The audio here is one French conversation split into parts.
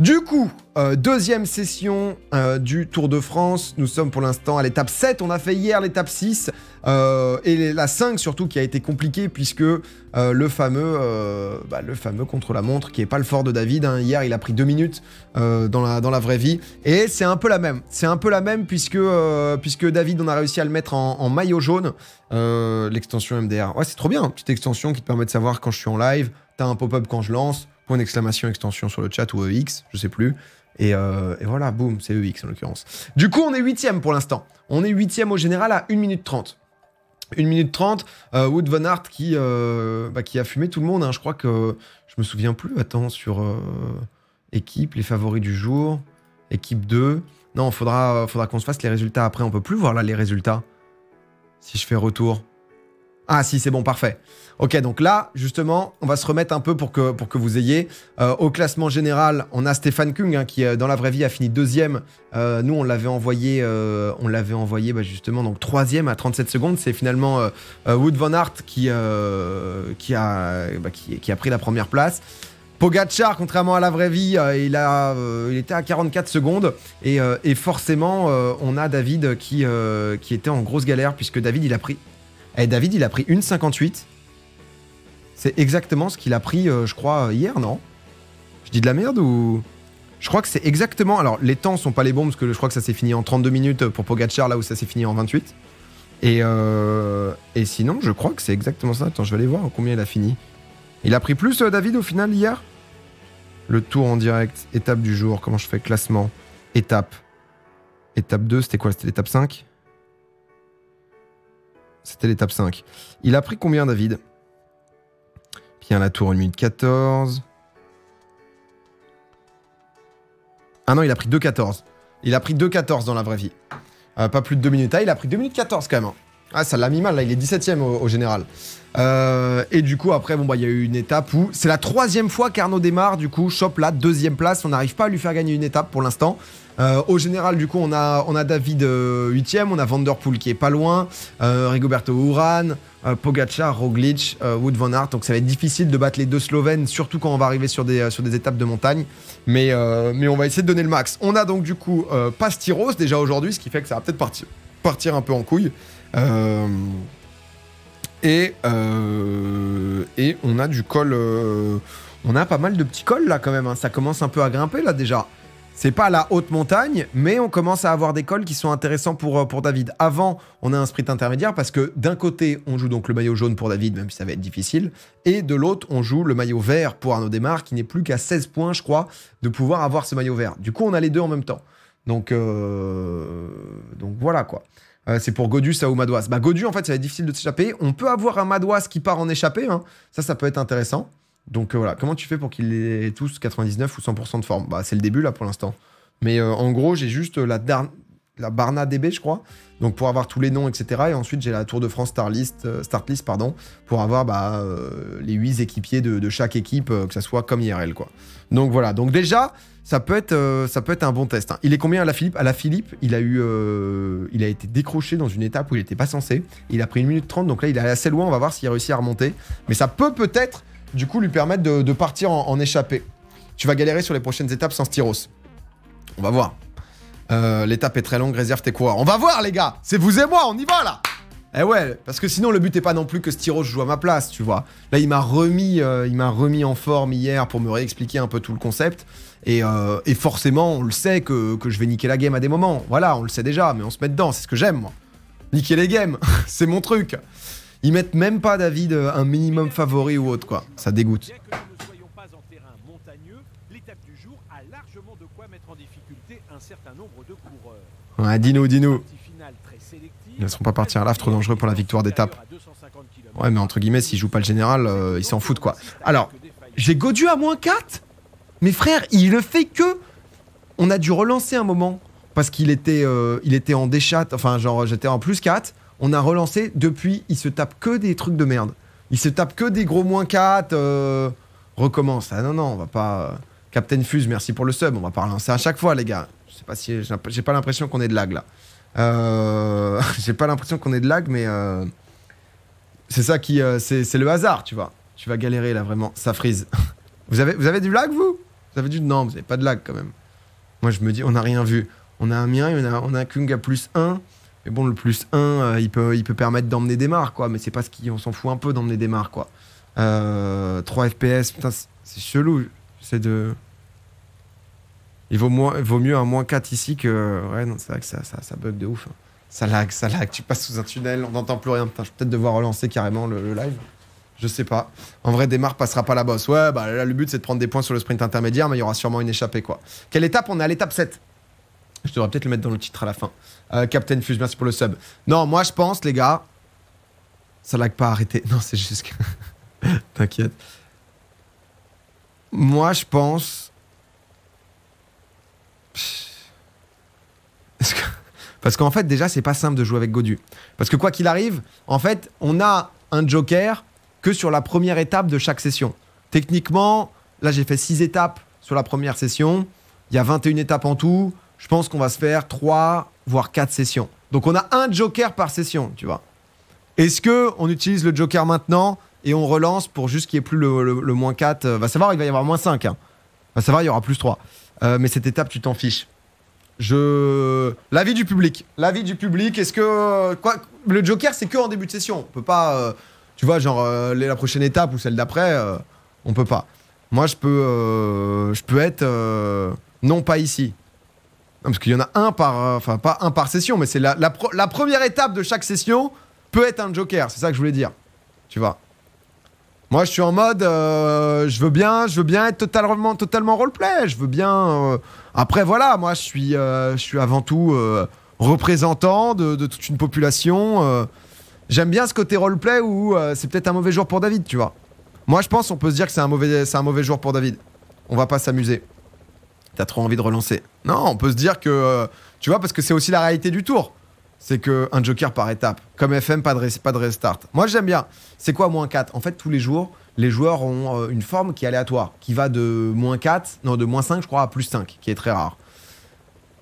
Du coup, euh, deuxième session euh, du Tour de France. Nous sommes pour l'instant à l'étape 7. On a fait hier l'étape 6. Euh, et la 5 surtout qui a été compliquée puisque le fameux, bah, fameux contre-la-montre qui est pas le fort de David. Hein. Hier, il a pris deux minutes dans, la, dans la vraie vie. Et c'est un peu la même. C'est un peu la même puisque, puisque David, on a réussi à le mettre en, en maillot jaune. L'extension MDR. Ouais, c'est trop bien. Petite extension qui te permet de savoir quand je suis en live. T'as un pop-up quand je lance point d'exclamation, extension sur le chat ou EX, je sais plus. Et, euh, voilà, boum, c'est EX en l'occurrence. Du coup, on est huitième pour l'instant. On est huitième au général à 1 minute 30. 1 minute 30, euh, Wood Van Hart qui, euh, bah, qui a fumé tout le monde. Hein. Je crois que je me souviens plus. Attends, sur équipe, les favoris du jour, équipe 2. Non, faudra, faudra qu'on se fasse les résultats après. On peut plus voir là les résultats. Si je fais retour. Ah si, c'est bon, parfait. Ok, donc là, justement, on va se remettre un peu pour que, pour que vous ayez. Euh, au classement général, on a Stéphane Kung, hein, qui euh, dans la vraie vie a fini deuxième. Euh, nous, on l'avait envoyé, on l'avait envoyé bah, justement donc troisième à 37 secondes. C'est finalement Wood Von Hart qui, qui, a, bah, qui, a pris la première place. Pogachar, contrairement à la vraie vie, il, a, était à 44 secondes. Et, et forcément, on a David qui, qui était en grosse galère, puisque David, il a pris eh, David, il a pris une 58. C'est exactement ce qu'il a pris, euh, je crois, hier, non Je dis de la merde ou Je crois que c'est exactement. Alors, les temps sont pas les bons parce que je crois que ça s'est fini en 32 minutes euh, pour Pogachar, là où ça s'est fini en 28. Euh, et, sinon, je crois que c'est exactement ça. Attends, je vais aller voir combien il a fini. Il a pris plus, David, au final, hier Le tour en direct, étape du jour, comment je fais Classement, étape. Étape 2, c'était quoi C'était l'étape 5 c'était l'étape 5. Il a pris combien, David Bien, la tour, 1 minute 14. Ah non, il a pris 2 14. Il a pris 2 14 dans la vraie vie. Euh, pas plus de 2 minutes. Ah, il a pris 2 minutes 14 quand même. Hein. Ah, ça l'a mis mal, là, il est 17ème au, général. Euh, et du coup, après, bon, bah, il y a eu une étape où c'est la troisième fois qu'Arnaud démarre, du coup, chope la deuxième place. On n'arrive pas à lui faire gagner une étape pour l'instant. Euh, au général, du coup, on a, on a David 8ème, euh, on a Vanderpool qui est pas loin, euh, Rigoberto Uran, Pogacar, Roglic, Wood Van Aert. Donc ça va être difficile de battre les deux Slovènes, surtout quand on va arriver sur des, sur des étapes de montagne. Mais, on va essayer de donner le max. On a donc du coup Pastiros déjà aujourd'hui, ce qui fait que ça va peut-être partir, partir un peu en couille. et, et on a du col. on a pas mal de petits cols là quand même. Hein. Ça commence un peu à grimper là déjà. C'est pas la haute montagne, mais on commence à avoir des cols qui sont intéressants pour, euh, pour David. Avant, on a un sprint intermédiaire parce que d'un côté, on joue donc le maillot jaune pour David, même si ça va être difficile, et de l'autre, on joue le maillot vert pour Arnaud démarre qui n'est plus qu'à 16 points, je crois, de pouvoir avoir ce maillot vert. Du coup, on a les deux en même temps. Donc, euh, donc voilà quoi. Euh, c'est pour Godus ou Madouas. Bah, Godu, en fait, ça va être difficile de s'échapper. On peut avoir un Madouas qui part en échappée. Hein. Ça, ça peut être intéressant. Donc euh, voilà, comment tu fais pour qu'ils aient tous 99 ou 100% de forme Bah c'est le début là pour l'instant. Mais euh, en gros, j'ai juste euh, la, la Barna DB, je crois. Donc pour avoir tous les noms, etc. Et ensuite j'ai la Tour de France Starlist, pardon, pour avoir bah, les 8 équipiers de, chaque équipe, que ça soit comme IRL, quoi. Donc voilà. Donc déjà, ça peut être, ça peut être un bon test. Hein. Il est combien à la Philippe À la Philippe, il a eu, il a été décroché dans une étape où il n'était pas censé. Il a pris une minute 30, donc là il est assez loin. On va voir s'il réussit à remonter. Mais ça peut peut-être du coup lui permettre de, partir en, en, échappée. Tu vas galérer sur les prochaines étapes sans styros. On va voir. Euh, l'étape est très longue, réserve tes coureurs. On va voir les gars, c'est vous et moi, on y va là eh ouais, parce que sinon le but n'est pas non plus que Styros joue à ma place, tu vois. Là il m'a remis, euh, il m'a remis en forme hier pour me réexpliquer un peu tout le concept. Euh, et, forcément on le sait que, que, je vais niquer la game à des moments. Voilà, on le sait déjà, mais on se met dedans, c'est ce que j'aime moi. Niquer les games, c'est mon truc. Ils mettent même pas David euh, un minimum favori ou autre, quoi. Ça dégoûte. Ouais, dis-nous, dis-nous. Ils ne seront pas partis à l'AF, trop dangereux pour la victoire d'étape. Ouais, mais entre guillemets, s'ils jouent pas le général, il euh, ils s'en foutent, quoi. Alors, j'ai Godu à moins 4 Mais frère, il le fait que On a dû relancer un moment, parce qu'il était, euh, il était en déchat, enfin, genre, j'étais en plus 4 on a relancé. Depuis, il se tape que des trucs de merde. Il se tape que des gros moins 4. Euh, recommence. Ah non, non, on va pas. Euh, Captain Fuse, merci pour le sub. On va pas relancer à chaque fois, les gars. Je sais pas si. J'ai pas l'impression qu'on est de lag là. J'ai pas l'impression qu'on euh, est de lag, mais. C'est ça qui. C'est le hasard, tu vois. Tu vas galérer là, vraiment. Ça frise. vous, avez, vous avez du lag, vous Vous avez du. Non, vous avez pas de lag quand même. Moi, je me dis, on n'a rien vu. On a un mien, on a, on a Kunga plus 1. Mais bon, le plus 1, euh, il, peut, il peut permettre d'emmener des marques, quoi. Mais c'est pas ce qui. On s'en fout un peu d'emmener des marques, quoi. 3 euh, FPS, putain, c'est chelou. C'est de. Il vaut, moins, il vaut mieux un moins 4 ici que. Ouais, non, c'est vrai que ça, ça, ça, bug de ouf. Hein. Ça lag, ça lag. Tu passes sous un tunnel, on n'entend plus rien. Putain, je vais peut-être devoir relancer carrément le, live. Je sais pas. En vrai, des Démarre passera pas la bosse. Ouais, bah là, le but, c'est de prendre des points sur le sprint intermédiaire, mais il y aura sûrement une échappée, quoi. Quelle étape On est à l'étape 7. Je devrais peut-être le mettre dans le titre à la fin. Euh, Captain Fuse, merci pour le sub. Non, moi je pense, les gars, ça lag pas arrêté. Non, c'est juste que. T'inquiète. Moi je pense. Parce qu'en fait, déjà, c'est pas simple de jouer avec Godu. Parce que quoi qu'il arrive, en fait, on a un joker que sur la première étape de chaque session. Techniquement, là, j'ai fait 6 étapes sur la première session. Il y a 21 étapes en tout je pense qu'on va se faire 3, voire 4 sessions. Donc on a un joker par session, tu vois. Est-ce que on utilise le joker maintenant et on relance pour juste qu'il n'y ait plus le, moins 4 euh, Va savoir, il va y avoir moins 5. Hein. Va savoir, il y aura plus 3. Euh, mais cette étape, tu t'en fiches. Je. L'avis du public. L'avis du public, est-ce que. Quoi Le joker, c'est que en début de session. On peut pas. Euh, tu vois, genre, la prochaine étape ou celle d'après, on peut pas. Moi, je peux. je peux être. non, pas ici parce qu'il y en a un par. Euh, enfin, pas un par session, mais c'est la, première étape de chaque session peut être un joker. C'est ça que je voulais dire. Tu vois. Moi, je suis en mode. Euh, je veux bien je veux bien être totalement, totalement roleplay. Je veux bien. Euh. après, voilà, moi, je suis, je suis avant tout représentant de, toute une population. J'aime bien ce côté roleplay où c'est peut-être un mauvais jour pour David, tu vois. Moi, je pense qu'on peut se dire que c'est un, mauvais, un mauvais jour pour David. On va pas s'amuser t'as trop envie de relancer. Non, on peut se dire que, euh, tu vois, parce que c'est aussi la réalité du tour. C'est qu'un joker par étape. Comme FM, pas de, pas de restart. Moi, j'aime bien. C'est quoi moins 4 En fait, tous les jours, les joueurs ont euh, une forme qui est aléatoire, qui va de moins 4, non, de moins 5, je crois, à plus 5, qui est très rare.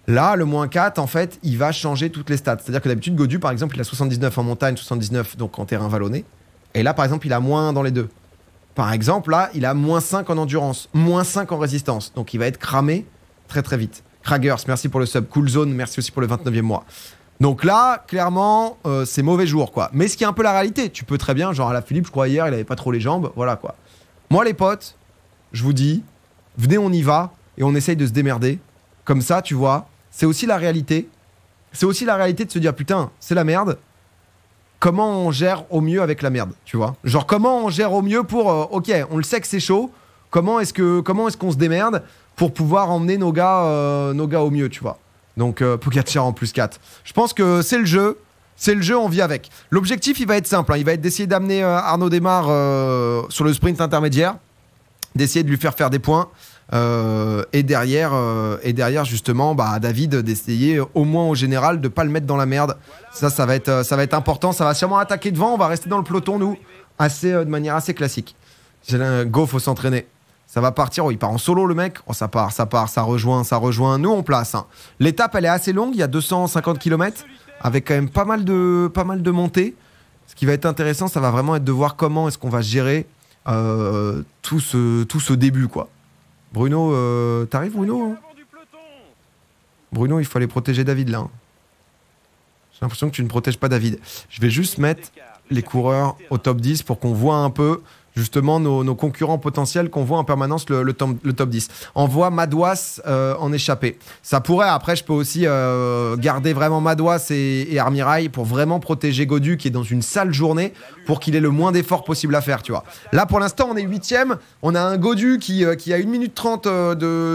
Là, le moins 4, en fait, il va changer toutes les stats. C'est-à-dire que d'habitude, Godu, par exemple, il a 79 en montagne, 79 donc en terrain vallonné. Et là, par exemple, il a moins dans les deux. Par exemple, là, il a moins 5 en endurance, moins 5 en résistance. Donc il va être cramé très très vite. Kragers, merci pour le sub. Cool Zone, merci aussi pour le 29e mois. Donc là, clairement, euh, c'est mauvais jour, quoi. Mais ce qui est un peu la réalité, tu peux très bien, genre à la Philippe, je crois hier, il avait pas trop les jambes, voilà, quoi. Moi, les potes, je vous dis, venez, on y va, et on essaye de se démerder. Comme ça, tu vois, c'est aussi la réalité. C'est aussi la réalité de se dire, putain, c'est la merde, comment on gère au mieux avec la merde, tu vois. Genre comment on gère au mieux pour, euh, ok, on le sait que c'est chaud, comment est-ce que comment est-ce qu'on se démerde pour pouvoir emmener nos gars, euh, nos gars au mieux, tu vois. Donc euh, Pogacar en plus 4. Je pense que c'est le jeu. C'est le jeu, on vit avec. L'objectif, il va être simple. Hein. il va être d'essayer d'amener euh, Arnaud Demar sur le sprint intermédiaire, d'essayer de lui faire faire des points. Euh, et derrière, euh, et derrière justement, bah, David d'essayer euh, au moins au général de pas le mettre dans la merde. Ça, ça va être, ça va être important. Ça va sûrement attaquer devant. On va rester dans le peloton nous, assez de manière assez classique. go, faut s'entraîner. Ça va partir. Oh, il part en solo le mec. Oh, ça part, ça part, ça rejoint, ça rejoint. Nous on place. Hein. L'étape elle est assez longue. Il y a 250 km avec quand même pas mal de, pas mal de montées. Ce qui va être intéressant, ça va vraiment être de voir comment est-ce qu'on va gérer tout ce, tout ce début quoi. Bruno, euh, t'arrives Bruno hein Bruno, il faut aller protéger David là. Hein. J'ai l'impression que tu ne protèges pas David. Je vais juste mettre les coureurs au top 10 pour qu'on voit un peu justement nos, concurrents potentiels qu'on voit en permanence le, top, le top 10. On voit Madouas euh, en échapper. Ça pourrait, après, je peux aussi euh, garder vraiment Madouas et, Armirail pour vraiment protéger Godu qui est dans une sale journée pour qu'il ait le moins d'efforts possible à faire, tu vois. Là, pour l'instant, on est huitième. On a un Godu qui, euh, qui a 1 minute 30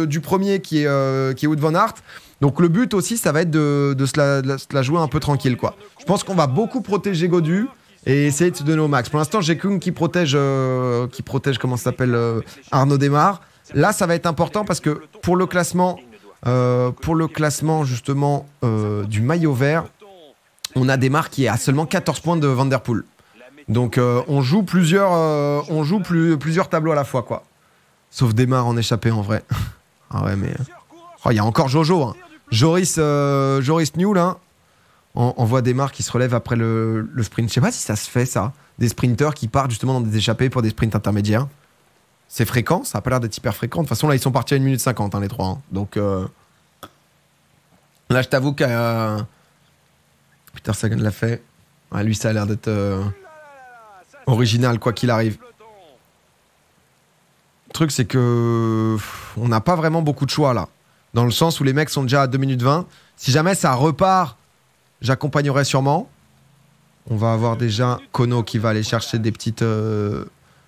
du premier qui est, qui est Wood Van Hart. Donc le but aussi, ça va être de, de, se, la, la jouer un peu tranquille, quoi. Je pense qu'on va beaucoup protéger Godu et essayer de se donner au max. Pour l'instant, j'ai Kung qui protège, euh, qui protège comment s'appelle euh, Arnaud Demar? Là, ça va être important parce que pour le classement, euh, pour le classement justement du maillot vert, on a Demar qui est à seulement 14 points de Vanderpool. Donc on joue plusieurs, on joue plusieurs tableaux à la fois quoi. Sauf Demar, en échappé en vrai. ah ouais mais. Oh, il y a encore Jojo. Hein. Joris, Joris New là. Hein on, voit des marques qui se relèvent après le, sprint. Je sais pas si ça se fait ça. Des sprinteurs qui partent justement dans des échappées pour des sprints intermédiaires. C'est fréquent, ça a pas l'air d'être hyper fréquent. De toute façon, là, ils sont partis à 1 minute 50, hein, les trois. Hein. Donc euh, là, je t'avoue que Putain, Peter Sagan l'a fait. lui, ça a l'air d'être euh, original, quoi qu'il arrive. Le truc, c'est que on n'a pas vraiment beaucoup de choix là. Dans le sens où les mecs sont déjà à 2 minutes 20. Si jamais ça repart J'accompagnerai sûrement. On va avoir déjà Kono qui va aller chercher des petites, euh,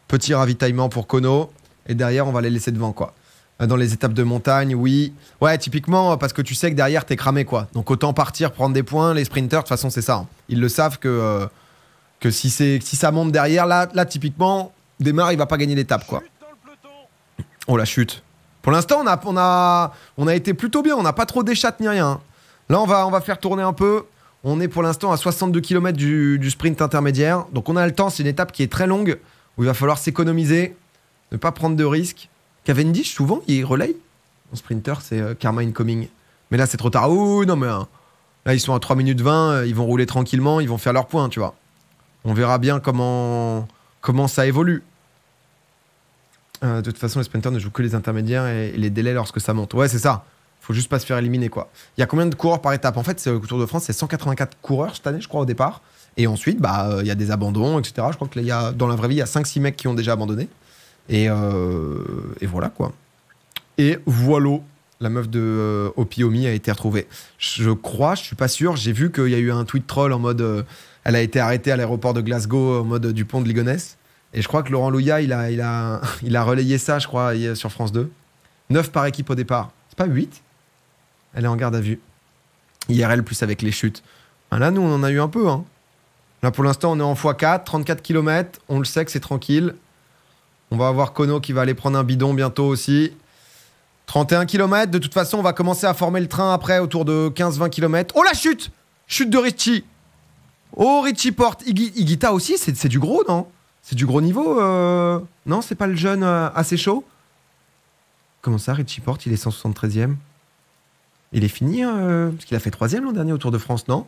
petits ravitaillements pour Kono. Et derrière, on va les laisser devant, quoi. Euh, dans les étapes de montagne, oui. Ouais, typiquement, euh, parce que tu sais que derrière, t'es cramé, quoi. Donc autant partir, prendre des points. Les sprinters, de toute façon, c'est ça. Hein. Ils le savent que, que si, si ça monte derrière, là, là typiquement, démarre, il va pas gagner l'étape, quoi. Oh, la chute. Pour l'instant, on a, on, a, on a été plutôt bien. On n'a pas trop déchatté ni rien. Hein. Là, on va, on va faire tourner un peu. On est pour l'instant à 62 km du, sprint intermédiaire. Donc on a le temps, c'est une étape qui est très longue, où il va falloir s'économiser, ne pas prendre de risques. Cavendish, souvent, il relaye. Mon sprinter, c'est euh, Karma Carmine Coming. Mais là, c'est trop tard. Oh non, mais hein. là, ils sont à 3 minutes 20, euh, ils vont rouler tranquillement, ils vont faire leur point, tu vois. On verra bien comment, comment ça évolue. Euh, de toute façon, les sprinters ne jouent que les intermédiaires et les délais lorsque ça monte. Ouais, c'est ça faut juste pas se faire éliminer quoi. Il y a combien de coureurs par étape En fait, le Tour de France, c'est 184 coureurs cette année, je crois, au départ. Et ensuite, bah, euh, il y a des abandons, etc. Je crois que y a, dans la vraie vie, il y a 5-6 mecs qui ont déjà abandonné. Euh, et, voilà quoi. Et voilà, la meuf de euh, Opiomi a été retrouvée. Je crois, je suis pas sûr, j'ai vu qu'il y a eu un tweet troll en mode euh, elle a été arrêtée à l'aéroport de Glasgow en mode du pont de Ligonesse. Et je crois que Laurent Louya, il a, il, a, il a relayé ça, je crois, sur France 2. 9 par équipe au départ. C'est pas 8 elle est en garde à vue. IRL plus avec les chutes. Ah, là, nous, on en a eu un peu. Hein. Là, pour l'instant, on est en x4, 34 km. On le sait que c'est tranquille. On va avoir Kono qui va aller prendre un bidon bientôt aussi. 31 km. De toute façon, on va commencer à former le train après, autour de 15-20 km. Oh, la chute Chute de Richie Oh, Richie porte. Igita aussi, c'est du gros, non C'est du gros niveau euh, Non, c'est pas le jeune euh, assez chaud Comment ça, Richie porte Il est 173 e il est fini, hein, euh, parce qu'il a fait troisième l'an dernier au Tour de France, non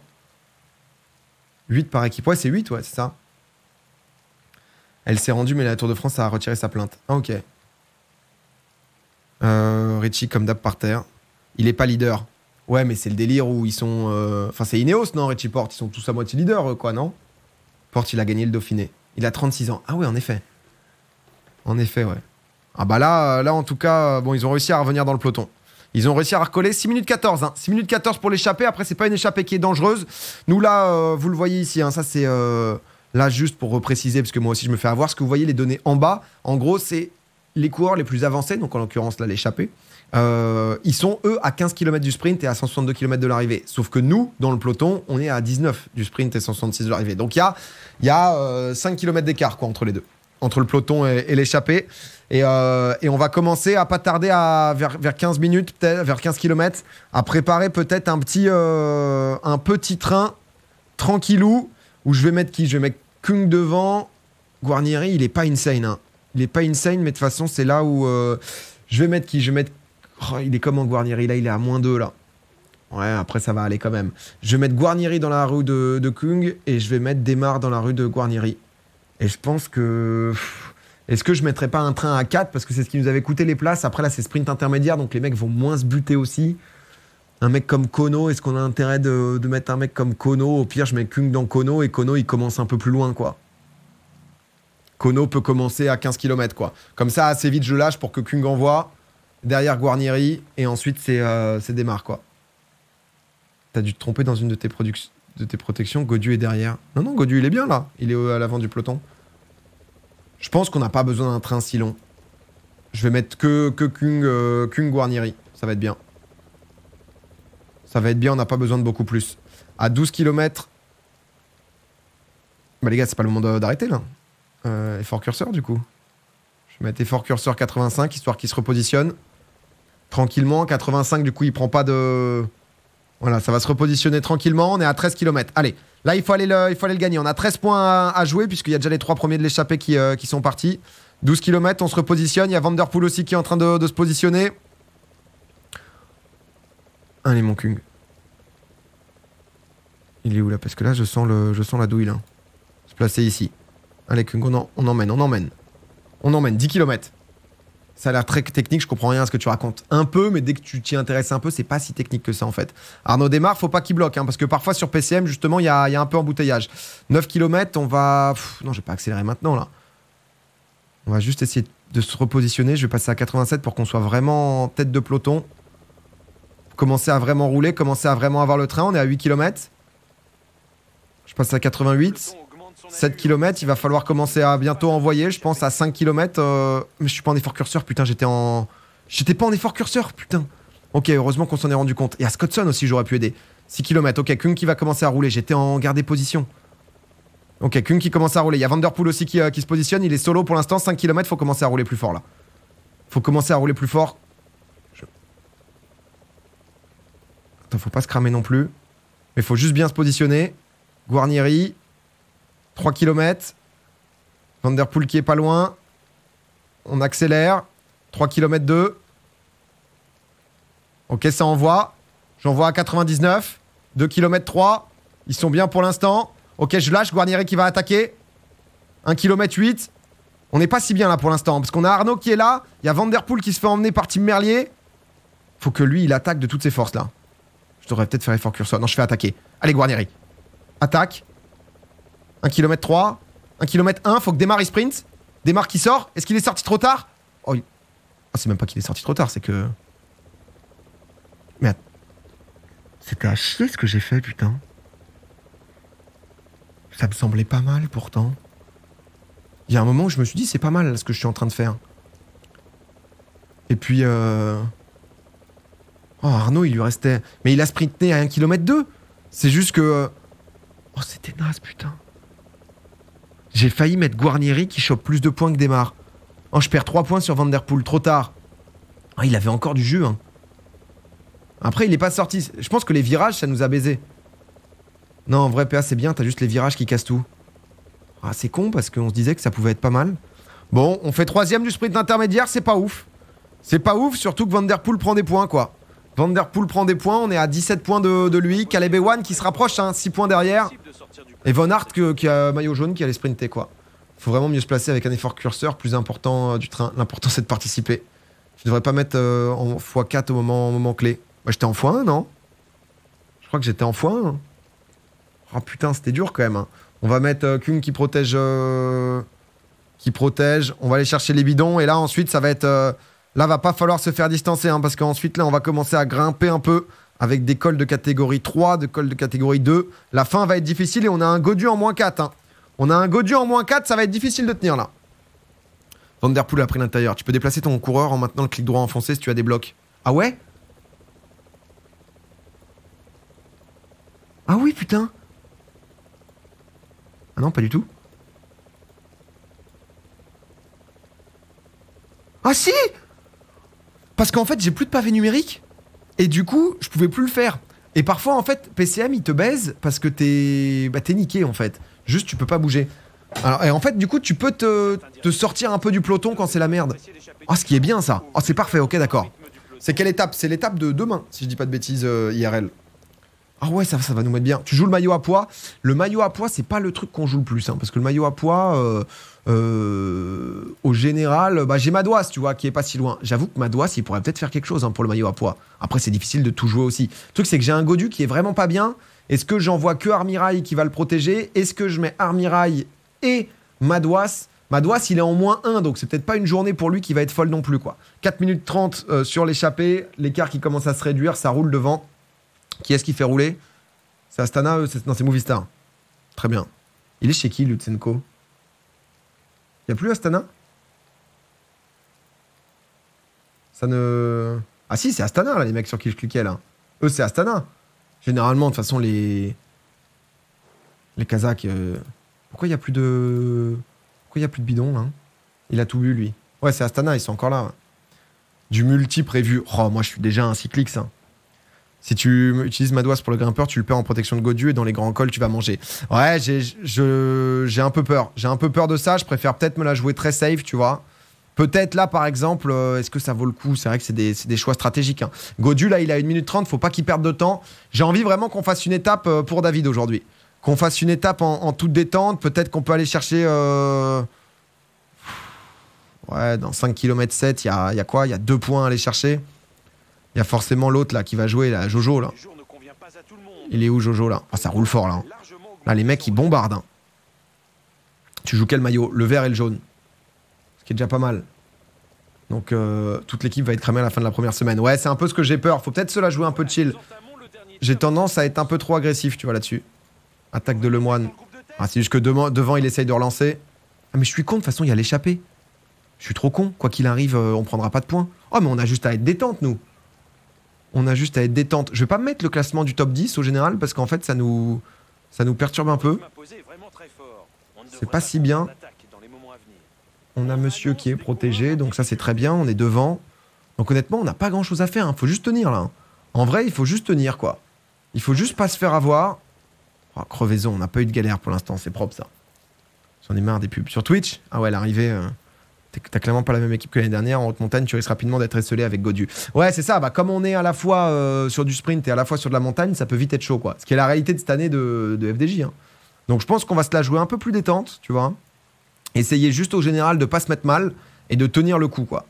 8 par équipe. Ouais, c'est 8, ouais, c'est ça. Elle s'est rendue, mais la Tour de France a retiré sa plainte. Ah, ok. Euh, Richie, comme d'hab, par terre. Il est pas leader. Ouais, mais c'est le délire où ils sont. Euh, enfin, c'est Ineos, non, Richie Porte Ils sont tous à moitié leader, quoi, non Porte, il a gagné le Dauphiné. Il a 36 ans. Ah, ouais, en effet. En effet, ouais. Ah, bah là, là, en tout cas, bon, ils ont réussi à revenir dans le peloton. Ils ont réussi à recoller 6 minutes 14. 6 hein. minutes 14 pour l'échapper. Après, c'est pas une échappée qui est dangereuse. Nous, là, euh, vous le voyez ici. Hein. ça, c'est euh, là juste pour repréciser, parce que moi aussi, je me fais avoir. Ce que vous voyez, les données en bas, en gros, c'est les coureurs les plus avancés, donc en l'occurrence, là, l'échappée. Euh, ils sont, eux, à 15 km du sprint et à 162 km de l'arrivée. Sauf que nous, dans le peloton, on est à 19 du sprint et 166 de l'arrivée. Donc, il y a, y a 5 km d'écart quoi, entre les deux entre le peloton et, l'échappée. Euh, et, on va commencer à pas tarder à vers, 15 minutes, peut-être vers 15 km, à préparer peut-être un petit euh, un petit train tranquillou où je vais mettre qui Je vais mettre Kung devant. Guarnieri, il est pas insane. Hein. Il est pas insane, mais de toute façon, c'est là où euh, je vais mettre qui Je vais mettre. Oh, il est comment Guarnieri Là, il est à moins 2 là. Ouais, après ça va aller quand même. Je vais mettre Guarnieri dans la rue de, de Kung et je vais mettre Desmar dans la rue de Guarnieri. Et je pense que. Est-ce que je mettrais pas un train à 4 parce que c'est ce qui nous avait coûté les places Après là, c'est sprint intermédiaire, donc les mecs vont moins se buter aussi. Un mec comme Kono, est-ce qu'on a intérêt de, mettre un mec comme Kono Au pire, je mets Kung dans Kono et Kono, il commence un peu plus loin, quoi. Kono peut commencer à 15 km, quoi. Comme ça, assez vite, je lâche pour que Kung envoie. Derrière Guarnieri, et ensuite, c'est euh, démarre, quoi. T'as dû te tromper dans une de tes productions de tes protections, Godu est derrière. Non, non, Godu, il est bien là. Il est à l'avant du peloton. Je pense qu'on n'a pas besoin d'un train si long. Je vais mettre que, que Kung, euh, Ça va être bien. Ça va être bien, on n'a pas besoin de beaucoup plus. À 12 km. Bah les gars, c'est pas le moment d'arrêter là. effort euh, curseur du coup. Je vais mettre effort curseur 85, histoire qu'il se repositionne. Tranquillement, 85, du coup, il prend pas de. Voilà, ça va se repositionner tranquillement. On est à 13 km. Allez, là, il faut aller le, il faut aller le gagner. On a 13 points à, jouer, puisqu'il y a déjà les trois premiers de l'échappée qui, euh, sont partis. 12 km, on se repositionne. Il y a Vanderpool aussi qui est en train de, se positionner. Allez, mon Kung. Il est où là Parce que là, je sens, le, je sens la douille. Là. Se placer ici. Allez, Kung, on, on emmène, on emmène. On emmène, 10 km ça a l'air très technique, je comprends rien à ce que tu racontes. Un peu, mais dès que tu t'y intéresses un peu, c'est pas si technique que ça en fait. Arnaud démarre, faut pas qu'il bloque, hein, parce que parfois sur PCM, justement, il y a, un peu embouteillage. 9 km, on va. non, je vais pas accélérer maintenant là. On va juste essayer de se repositionner. Je vais passer à 87 pour qu'on soit vraiment en tête de peloton. Commencer à vraiment rouler, commencer à vraiment avoir le train. On est à 8 km. Je passe à 88. 7 km, il va falloir commencer à bientôt envoyer, je pense, à 5 km. Euh, mais je suis pas en effort curseur, putain, j'étais en. J'étais pas en effort curseur, putain. Ok, heureusement qu'on s'en est rendu compte. Et à Scottson aussi, j'aurais pu aider. 6 km, ok, Kung qui va commencer à rouler, j'étais en garde position. Ok, Kung qui commence à rouler. Il y a Vanderpool aussi qui, euh, se positionne, il est solo pour l'instant, 5 km, faut commencer à rouler plus fort là. Faut commencer à rouler plus fort. Attends, faut pas se cramer non plus. Mais faut juste bien se positionner. Guarnieri, 3 km. Vanderpool qui est pas loin. On accélère. 3 km 2. Ok, ça envoie. J'envoie à 99. 2 km 3. Ils sont bien pour l'instant. Ok, je lâche. Guarnieri qui va attaquer. 1 km 8. On n'est pas si bien là pour l'instant. Parce qu'on a Arnaud qui est là. Il y a Vanderpool qui se fait emmener par Tim Merlier. Faut que lui, il attaque de toutes ses forces là. Je devrais peut-être faire effort curseur. Non, je fais attaquer. Allez, Guarnieri. Attaque. 1 km 3. 1 km 1, faut que démarre il sprint. Démarre qui sort. Est-ce qu'il est sorti trop tard Oh, ah, c'est même pas qu'il est sorti trop tard, c'est que. Mais. C'était à chier ce que j'ai fait, putain. Ça me semblait pas mal pourtant. Il y a un moment où je me suis dit, c'est pas mal ce que je suis en train de faire. Et puis. Euh... Oh, Arnaud, il lui restait. Mais il a sprinté à 1 km 2. C'est juste que. Euh, oh, c'était naze, putain. J'ai failli mettre Guarnieri qui chope plus de points que Desmar. Oh, je perds 3 points sur Vanderpool trop tard. Ah, il avait encore du jus. Hein. Après, il n'est pas sorti. Je pense que les virages, ça nous a baisé. Non, en vrai, PA, c'est bien, t'as juste les virages qui cassent tout. Ah, c'est con parce qu'on se disait que ça pouvait être pas mal. Bon, on fait troisième du sprint intermédiaire, c'est pas ouf. C'est pas ouf, surtout que Vanderpool prend des points, quoi. Vanderpool prend des points, on est à 17 points de, lui. Caleb Ewan qui se rapproche, hein, 6 points derrière. Et Von Hart qui a maillot jaune qui allait sprinter quoi. Faut vraiment mieux se placer avec un effort curseur plus important euh, du train. L'important c'est de participer. Tu devrais pas mettre euh, en x4 au moment, moment clé. Bah, j'étais en x1 non Je crois que j'étais en x1. Hein. Oh putain c'était dur quand même. Hein. On va mettre euh, qui protège euh, qui protège. On va aller chercher les bidons et là ensuite ça va être là va pas falloir se faire distancer hein, parce qu'ensuite là on va commencer à grimper un peu avec des cols de catégorie 3, des cols de catégorie 2. La fin va être difficile et on a un Godu en moins 4. Hein. On a un Godu en moins 4, ça va être difficile de tenir là. Vanderpool a pris l'intérieur. Tu peux déplacer ton coureur en maintenant le clic droit enfoncé si tu as des blocs. Ah ouais Ah oui, putain Ah non, pas du tout. Ah si Parce qu'en fait, j'ai plus de pavé numérique et du coup, je pouvais plus le faire. Et parfois, en fait, PCM, il te baise parce que t'es bah, niqué, en fait. Juste, tu peux pas bouger. Alors, et en fait, du coup, tu peux te, sortir un peu du peloton quand c'est la merde. Ah, oh, ce qui est bien, ça. oh, c'est parfait, ok, d'accord. C'est quelle étape C'est l'étape de demain, si je dis pas de bêtises, euh, IRL. Ah ouais, ça, ça va nous mettre bien. Tu joues le maillot à poids. Le maillot à poids, c'est pas le truc qu'on joue le plus, hein, parce que le maillot à poids, euh, euh, au général, bah, j'ai Madouas, tu vois, qui est pas si loin. J'avoue que Madouas, il pourrait peut-être faire quelque chose hein, pour le maillot à poids. Après, c'est difficile de tout jouer aussi. Le truc, c'est que j'ai un Godu qui est vraiment pas bien. Est-ce que j'envoie que Armirail qui va le protéger Est-ce que je mets Armirail et Madouas Madouas, il est en moins 1, donc c'est peut-être pas une journée pour lui qui va être folle non plus. quoi. 4 minutes 30 euh, sur l'échappée, l'écart qui commence à se réduire, ça roule devant. Qui est-ce qui fait rouler C'est Astana dans euh, Non, c'est Movistar. Très bien. Il est chez qui, Lutsenko plus Astana Ça ne... Ah si, c'est Astana, là, les mecs sur qui je cliquais, là. Eux, c'est Astana. Généralement, de toute façon, les... Les Kazakhs... Euh, pourquoi il n'y a plus de... Pourquoi il a plus de bidon, là hein Il a tout bu, lui. Ouais, c'est Astana, ils sont encore là. Du multi prévu. Oh, moi, je suis déjà un cyclique, ça si tu utilises Madouas pour le grimpeur, tu le perds en protection de Godu et dans les grands cols, tu vas manger. Ouais, j'ai un peu peur. J'ai un peu peur de ça. Je préfère peut-être me la jouer très safe, tu vois. Peut-être là, par exemple, euh, est-ce que ça vaut le coup C'est vrai que c'est des, choix stratégiques. Hein. là, il a 1 minute 30, faut pas qu'il perde de temps. J'ai envie vraiment qu'on fasse une étape euh, pour David aujourd'hui. Qu'on fasse une étape en, toute détente. Peut-être qu'on peut aller chercher. Euh, ouais, dans 5 km 7, il y a, quoi Il y a deux points à aller chercher. Il y a forcément l'autre là qui va jouer, là, Jojo là. Il est où Jojo là Ah, ça roule fort là. Hein. Là, les mecs ils bombardent. Hein. Tu joues quel maillot Le vert et le jaune. Ce qui est déjà pas mal. Donc euh, toute l'équipe va être cramée à la fin de la première semaine. Ouais, c'est un peu ce que j'ai peur. Faut peut-être se la jouer un peu chill. J'ai tendance à être un peu trop agressif, tu vois, là-dessus. Attaque de Lemoine. Ah, c'est juste que devant, il essaye de relancer. Ah, mais je suis con, de toute façon, il y a l'échappée. Je suis trop con. Quoi qu'il arrive, euh, on prendra pas de points. Oh, mais on a juste à être détente, nous on a juste à être détente. Je vais pas mettre le classement du top 10 au général parce qu'en fait ça nous ça nous perturbe un peu. C'est pas si bien. On a monsieur qui est protégé, donc ça c'est très bien, on est devant. Donc honnêtement, on n'a pas grand chose à faire, il hein. faut juste tenir là. Hein. En vrai, il faut juste tenir quoi. Il faut juste pas se faire avoir. Oh, crevaison, on n'a pas eu de galère pour l'instant, c'est propre ça. J'en ai marre des pubs. Sur Twitch Ah ouais, l'arrivée. Euh, t'as clairement pas la même équipe que l'année dernière. En haute montagne, tu risques rapidement d'être esselé avec Godu. Ouais, c'est ça. Bah, comme on est à la fois euh, sur du sprint et à la fois sur de la montagne, ça peut vite être chaud, quoi. Ce qui est la réalité de cette année de, FDJ. Hein. Donc, je pense qu'on va se la jouer un peu plus détente, tu vois. Essayer juste au général de pas se mettre mal et de tenir le coup, quoi.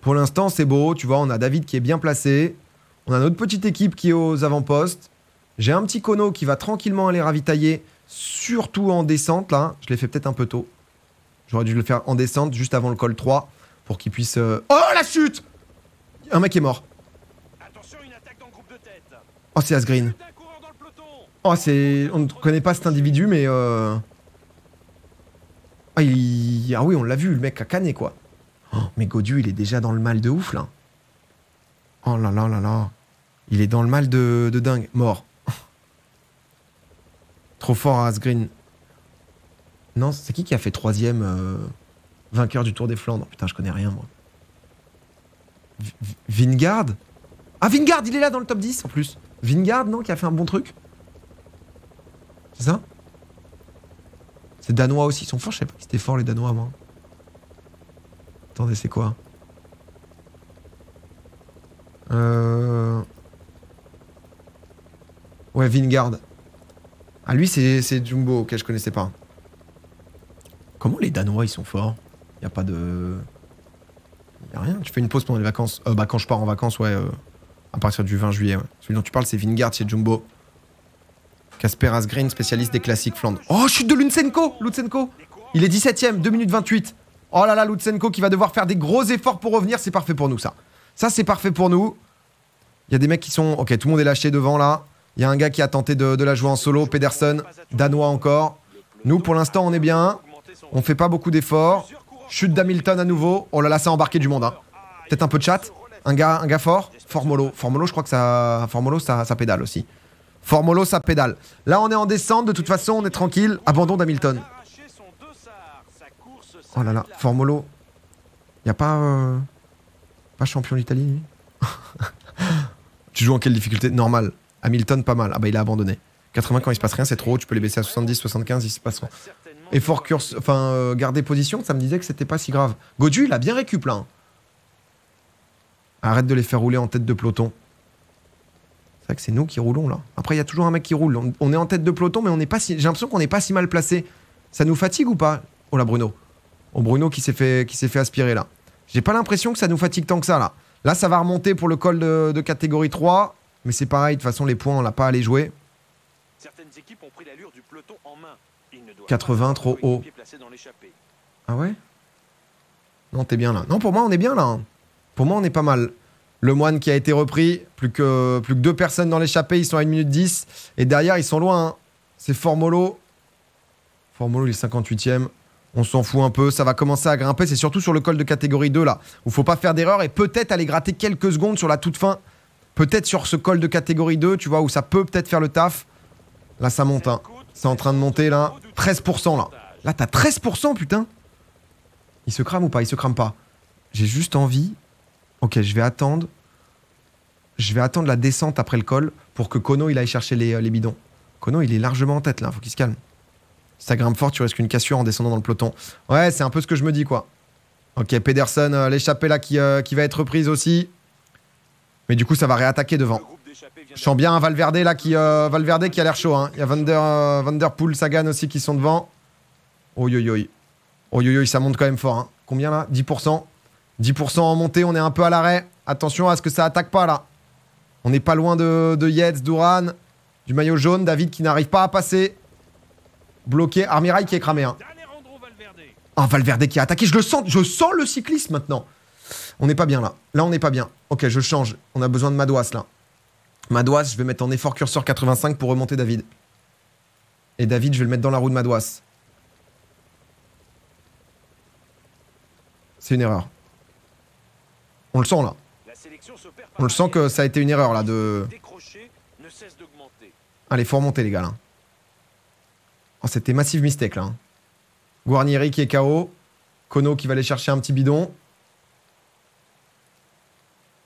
Pour l'instant, c'est beau. Tu vois, on a David qui est bien placé. On a notre petite équipe qui est aux avant-postes. J'ai un petit Kono qui va tranquillement aller ravitailler, surtout en descente, là. Je l'ai fait peut-être un peu tôt. J'aurais dû le faire en descente, juste avant le col 3, pour qu'il puisse... Euh, oh, la chute Un mec est mort. Attention, Oh, c'est Asgreen. Oh, c'est... On ne connaît pas cet individu, mais... Euh, oh, ah, oui, on l'a vu, le mec a cané, quoi. Oh, mais Godu, il est déjà dans le mal de ouf, là. Oh là là là là. Il est dans le mal de, de dingue. Mort. Trop fort, Asgreen. Non, c'est qui qui a fait troisième euh, vainqueur du Tour des Flandres Putain, je connais rien, moi. Vingard Ah, Vingard, il est là dans le top 10 en plus. Vingard, non, qui a fait un bon truc C'est ça C'est Danois aussi, ils sont forts, je sais pas c'était fort les Danois, moi. Attendez, c'est quoi euh... Ouais, Vingard. Ah, lui, c'est Jumbo, que je connaissais pas. Comment les Danois ils sont forts Y a pas de. Y rien. Tu fais une pause pendant les vacances. Euh, bah quand je pars en vacances, ouais. Euh, à partir du 20 juillet. Celui dont tu parles, c'est Vingard c'est Jumbo. Casper Asgreen, spécialiste des classiques Flandre. Oh, chute de Lutsenko Lutsenko Il est 17ème, 2 minutes 28. Oh là là, Lutsenko qui va devoir faire des gros efforts pour revenir. C'est parfait pour nous, ça. Ça, c'est parfait pour nous. Il y a des mecs qui sont. Ok, tout le monde est lâché devant là. Il y a un gars qui a tenté de, de la jouer en solo, Pedersen, danois encore. Nous, pour l'instant, on est bien. On fait pas beaucoup d'efforts. Chute d'Hamilton à nouveau. Oh là là, ça a embarqué du monde. Hein. Peut-être un peu de chat. Un gars, un gars fort. Formolo. Formolo, je crois que ça, Formolo, ça, pédale aussi. Formolo, ça pédale. Là, on est en descente. De toute façon, on est tranquille. Abandon d'Hamilton. Oh là là, Formolo. Y a pas. Euh, pas champion d'Italie, tu joues en quelle difficulté Normal. Hamilton, pas mal. Ah bah, il a abandonné. 80 quand il se passe rien, c'est trop haut, tu peux les baisser à 70, 75, il se passe rien. fort curse, enfin, euh, garder position, ça me disait que c'était pas si grave. Godu, il a bien récup là. Hein. Arrête de les faire rouler en tête de peloton. C'est vrai que c'est nous qui roulons là. Après, il y a toujours un mec qui roule. On, est en tête de peloton, mais on n'est pas si, j'ai l'impression qu'on n'est pas si mal placé. Ça nous fatigue ou pas Oh là, Bruno. Oh, Bruno qui s'est fait, qui fait aspirer là. J'ai pas l'impression que ça nous fatigue tant que ça là. Là, ça va remonter pour le col de, catégorie 3. Mais c'est pareil, de toute façon, les points, on l'a pas à les jouer. 80 trop haut. ah ouais Non, t'es bien là. Non, pour moi, on est bien là. Hein. Pour moi, on est pas mal. Le moine qui a été repris, plus que, plus que deux personnes dans l'échappée, ils sont à 1 minute 10. Et derrière, ils sont loin. Hein. C'est Formolo. Formolo, il est 58ème. On s'en fout un peu, ça va commencer à grimper. C'est surtout sur le col de catégorie 2 là, où faut pas faire d'erreur et peut-être aller gratter quelques secondes sur la toute fin. Peut-être sur ce col de catégorie 2, tu vois, où ça peut peut-être faire le taf. Là, ça monte. Hein. C'est en train de monter là. 13% là. Là, t'as 13% putain. Il se crame ou pas Il se crame pas. J'ai juste envie. Ok, je vais attendre. Je vais attendre la descente après le col pour que Kono il aille chercher les, euh, bidons. Kono il est largement en tête là, faut qu'il se calme. ça grimpe fort, tu risques une cassure en descendant dans le peloton. Ouais, c'est un peu ce que je me dis quoi. Ok, Pedersen, euh, l'échappée là qui, euh, qui va être reprise aussi. Mais du coup, ça va réattaquer devant. Je sens bien hein, Valverde là qui, euh, Valverde qui a l'air chaud. Hein. Il y a Vanderpool, euh, Sagan aussi qui sont devant. Oh yo yo. Oh ça monte quand même fort. Hein. Combien là 10%. 10% en montée, on est un peu à l'arrêt. Attention à ce que ça attaque pas là. On n'est pas loin de, de Yates, Duran, du maillot jaune, David qui n'arrive pas à passer. Bloqué, Armirail qui est cramé. Hein. Ah, Valverde qui a attaqué. Je le sens, je sens le cycliste maintenant. On n'est pas bien là. Là, on n'est pas bien. Ok, je change. On a besoin de Madouas là. Madouas, je vais mettre en effort curseur 85 pour remonter David. Et David, je vais le mettre dans la roue de Madoise. C'est une erreur. On le sent là. On le sent que ça a été une erreur là de. Allez, ah, faut remonter les gars là. Oh, C'était massive mistake là. Guarnieri qui est KO. Kono qui va aller chercher un petit bidon.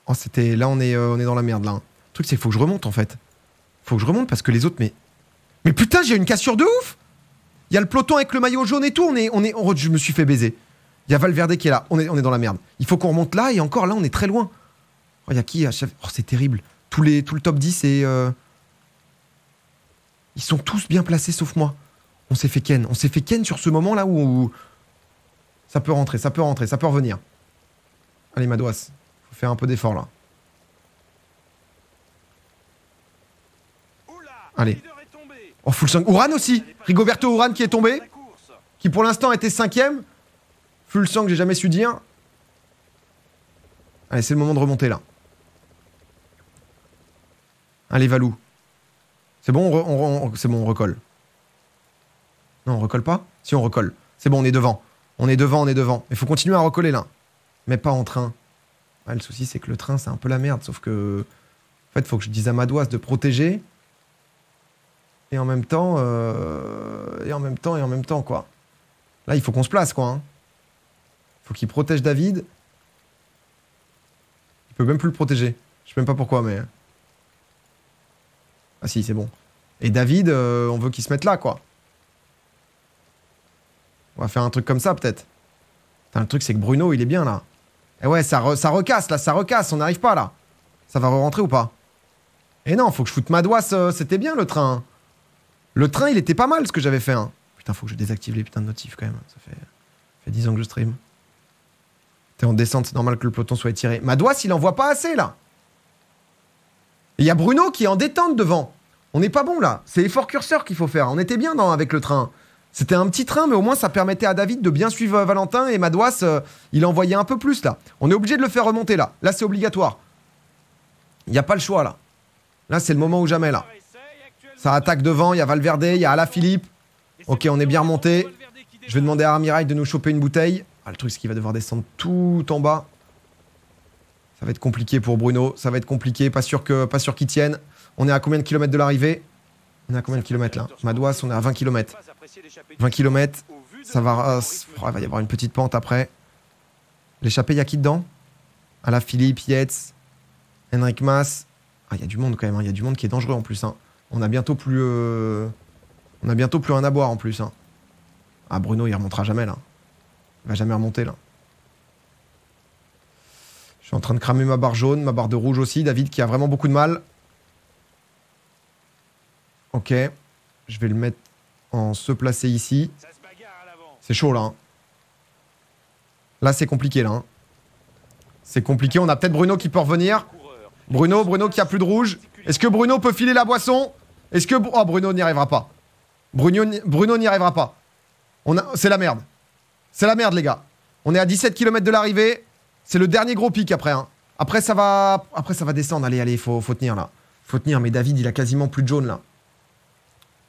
Oh, c'était. Là, on est, euh, on est dans la merde là truc, c'est faut que je remonte en fait. Faut que je remonte parce que les autres, mais. Mais putain, j'ai une cassure de ouf Il y a le peloton avec le maillot jaune et tout, on est. On est je me suis fait baiser. Il y a Valverde qui est là, on est, on est dans la merde. Il faut qu'on remonte là et encore là, on est très loin. Oh, il y a qui Oh, c'est terrible. Tous les, tout le top 10 et. Euh, ils sont tous bien placés sauf moi. On s'est fait ken. On s'est fait ken sur ce moment là où, Ça peut rentrer, ça peut rentrer, ça peut revenir. Allez, Madouas, faut faire un peu d'effort là. Allez. oh full sang, Ouran aussi Rigoberto Uran qui est tombé. Qui pour l'instant était cinquième. Full sang que j'ai jamais su dire. Allez, c'est le moment de remonter là. Allez, Valou. C'est bon, on, c'est on recolle. Non, on recolle pas Si, on recolle. C'est bon, on est devant. On est devant, on est devant. Il faut continuer à recoller là. Mais pas en train. Ah, le souci, c'est que le train, c'est un peu la merde. Sauf que. En fait, faut que je dise à Madoise de protéger et en même temps, euh, et en même temps, et en même temps, quoi. Là, il faut qu'on se place, quoi. Hein. Faut qu'il protège David. Il peut même plus le protéger. Je sais même pas pourquoi, mais. Hein. Ah si, c'est bon. Et David, euh, on veut qu'il se mette là, quoi. On va faire un truc comme ça, peut-être. Putain, le truc, c'est que Bruno, il est bien, là. Et eh ouais, ça, ça recasse, là, ça recasse, on n'arrive pas, là. Ça va re-rentrer ou pas Et eh non, faut que je foute ma doigt, euh, c'était bien le train. Le train, il était pas mal ce que j'avais fait. Hein. Putain, faut que je désactive les putains de notifs quand même. Ça fait, 10 ans que je stream. T'es en descente, c'est normal que le peloton soit étiré. Madouas, il envoie pas assez là. Il y a Bruno qui est en détente devant. On n'est pas bon là. C'est effort curseur qu'il faut faire. On était bien dans, avec le train. C'était un petit train, mais au moins ça permettait à David de bien suivre euh, Valentin et Madouas, il envoyait un peu plus là. On est obligé de le faire remonter là. Là, c'est obligatoire. Il n'y a pas le choix là. Là, c'est le moment ou jamais là. Ça attaque devant, il y a Valverde, il y a Alaphilippe. Ok, on est bien remonté. Je vais demander à Armirail de nous choper une bouteille. Ah, le truc, c'est qu'il va devoir descendre tout en bas. Ça va être compliqué pour Bruno. Ça va être compliqué. Pas sûr que, pas sûr qu'il tienne. On est à combien de kilomètres de l'arrivée On est à combien de kilomètres là Madouas, on est à 20 km. 20 km. Ça va, euh, oh, il va y avoir une petite pente après. L'échappée, il y a qui dedans Alaphilippe, Philippe, Yates, Henrik Mas. Ah, il y a du monde quand même. Hein. Il y a du monde qui est dangereux en plus. Hein. On a bientôt plus. Euh, on a bientôt plus un à boire en plus. Hein. Ah, Bruno, il remontera jamais là. Il va jamais remonter là. Je suis en train de cramer ma barre jaune, ma barre de rouge aussi. David qui a vraiment beaucoup de mal. Ok. Je vais le mettre en se placer ici. C'est chaud là. Hein. Là, c'est compliqué là. Hein. C'est compliqué. On a peut-être Bruno qui peut revenir. Bruno, Bruno qui a plus de rouge. Est-ce que Bruno peut filer la boisson est-ce que... Oh, Bruno n'y arrivera pas. Bruno, Bruno n'y arrivera pas. C'est la merde. C'est la merde, les gars. On est à 17 km de l'arrivée. C'est le dernier gros pic après. Hein. Après, ça va... Après, ça va descendre. Allez, allez, faut, faut tenir, là. Faut tenir, mais David, il a quasiment plus de jaune, là.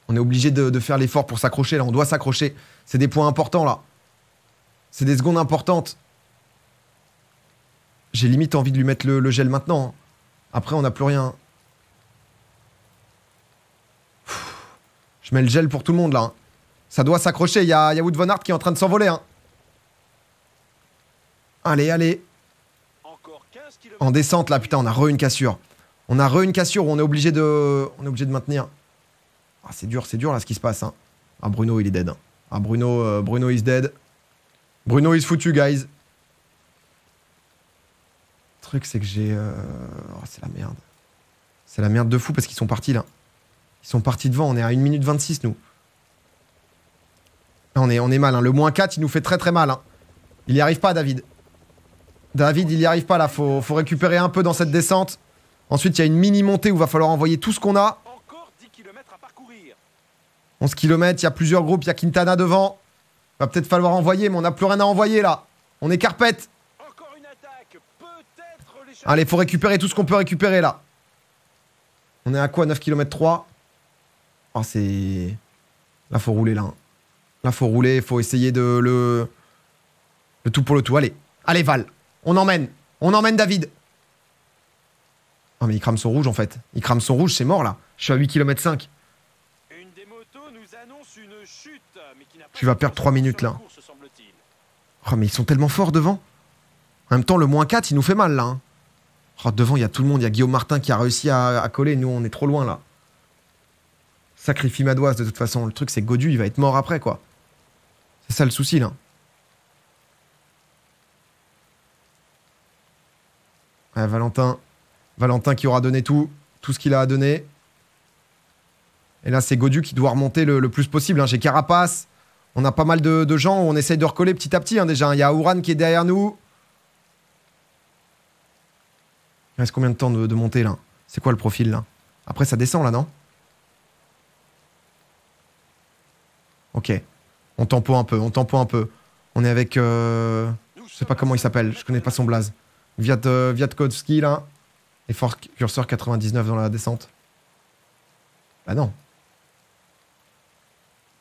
On est obligé de, faire l'effort pour s'accrocher, là. On doit s'accrocher. C'est des points importants, là. C'est des secondes importantes. J'ai limite envie de lui mettre le gel maintenant. Hein. Après, on n'a plus rien. Je mets le gel pour tout le monde là. Hein. Ça doit s'accrocher. Il y a, Wood Von Hart qui est en train de s'envoler. Hein. Allez, allez. En descente là, putain, on a re une cassure. On a re une cassure où on est obligé de, on est obligé de maintenir. Ah, c'est dur, c'est dur là ce qui se passe. Hein. Ah, Bruno, il est dead. Ah, Bruno, euh, Bruno is dead. Bruno is foutu, guys. Le truc, c'est que j'ai. Euh, oh, c'est la merde. C'est la merde de fou parce qu'ils sont partis là. Ils sont partis devant. On est à 1 minute 26, nous. On est, on est mal. Hein. Le moins 4, il nous fait très très mal. Hein. Il n'y arrive pas, David. David, il n'y arrive pas là. Faut, faut récupérer un peu dans cette descente. Ensuite, il y a une mini montée où va falloir envoyer tout ce qu'on a. 11 km, il y a plusieurs groupes, il y a Quintana devant. Va peut-être falloir envoyer, mais on n'a plus rien à envoyer là. On est carpette. Allez, faut récupérer tout ce qu'on peut récupérer là. On est à quoi 9 km 3 Oh, c'est. Là, faut rouler, là. Hein. Là, faut rouler, faut essayer de le. Le tout pour le tout. Allez. Allez, Val. On emmène. On emmène David. Oh, mais il crame son rouge, en fait. Il crame son rouge, c'est mort, là. Je suis à 8 km 5. tu vas perdre 3 minutes, là. oh, mais ils sont tellement forts devant. En même temps, le moins 4, il nous fait mal, là. Hein. Oh, devant, il y a tout le monde. Il y a Guillaume Martin qui a réussi à coller. Nous, on est trop loin, là sacrifie Madoise de toute façon. Le truc, c'est que Godu, il va être mort après, quoi. C'est ça le souci, là. Ouais, Valentin. Valentin qui aura donné tout, tout ce qu'il a à donner. Et là, c'est Godu qui doit remonter le, plus possible. Hein. J'ai Carapace. On a pas mal de, gens. On essaye de recoller petit à petit, hein, déjà. Hein. Il y a Ouran qui est derrière nous. Il reste combien de temps de, de monter, là C'est quoi le profil, là Après, ça descend, là, non Ok. On tempo un peu, on tempo un peu. On est avec. Euh... Je sais pas comment il s'appelle, je connais pas son blaze. Viat, euh, là. Et Fort Curseur 99 dans la descente. Bah non.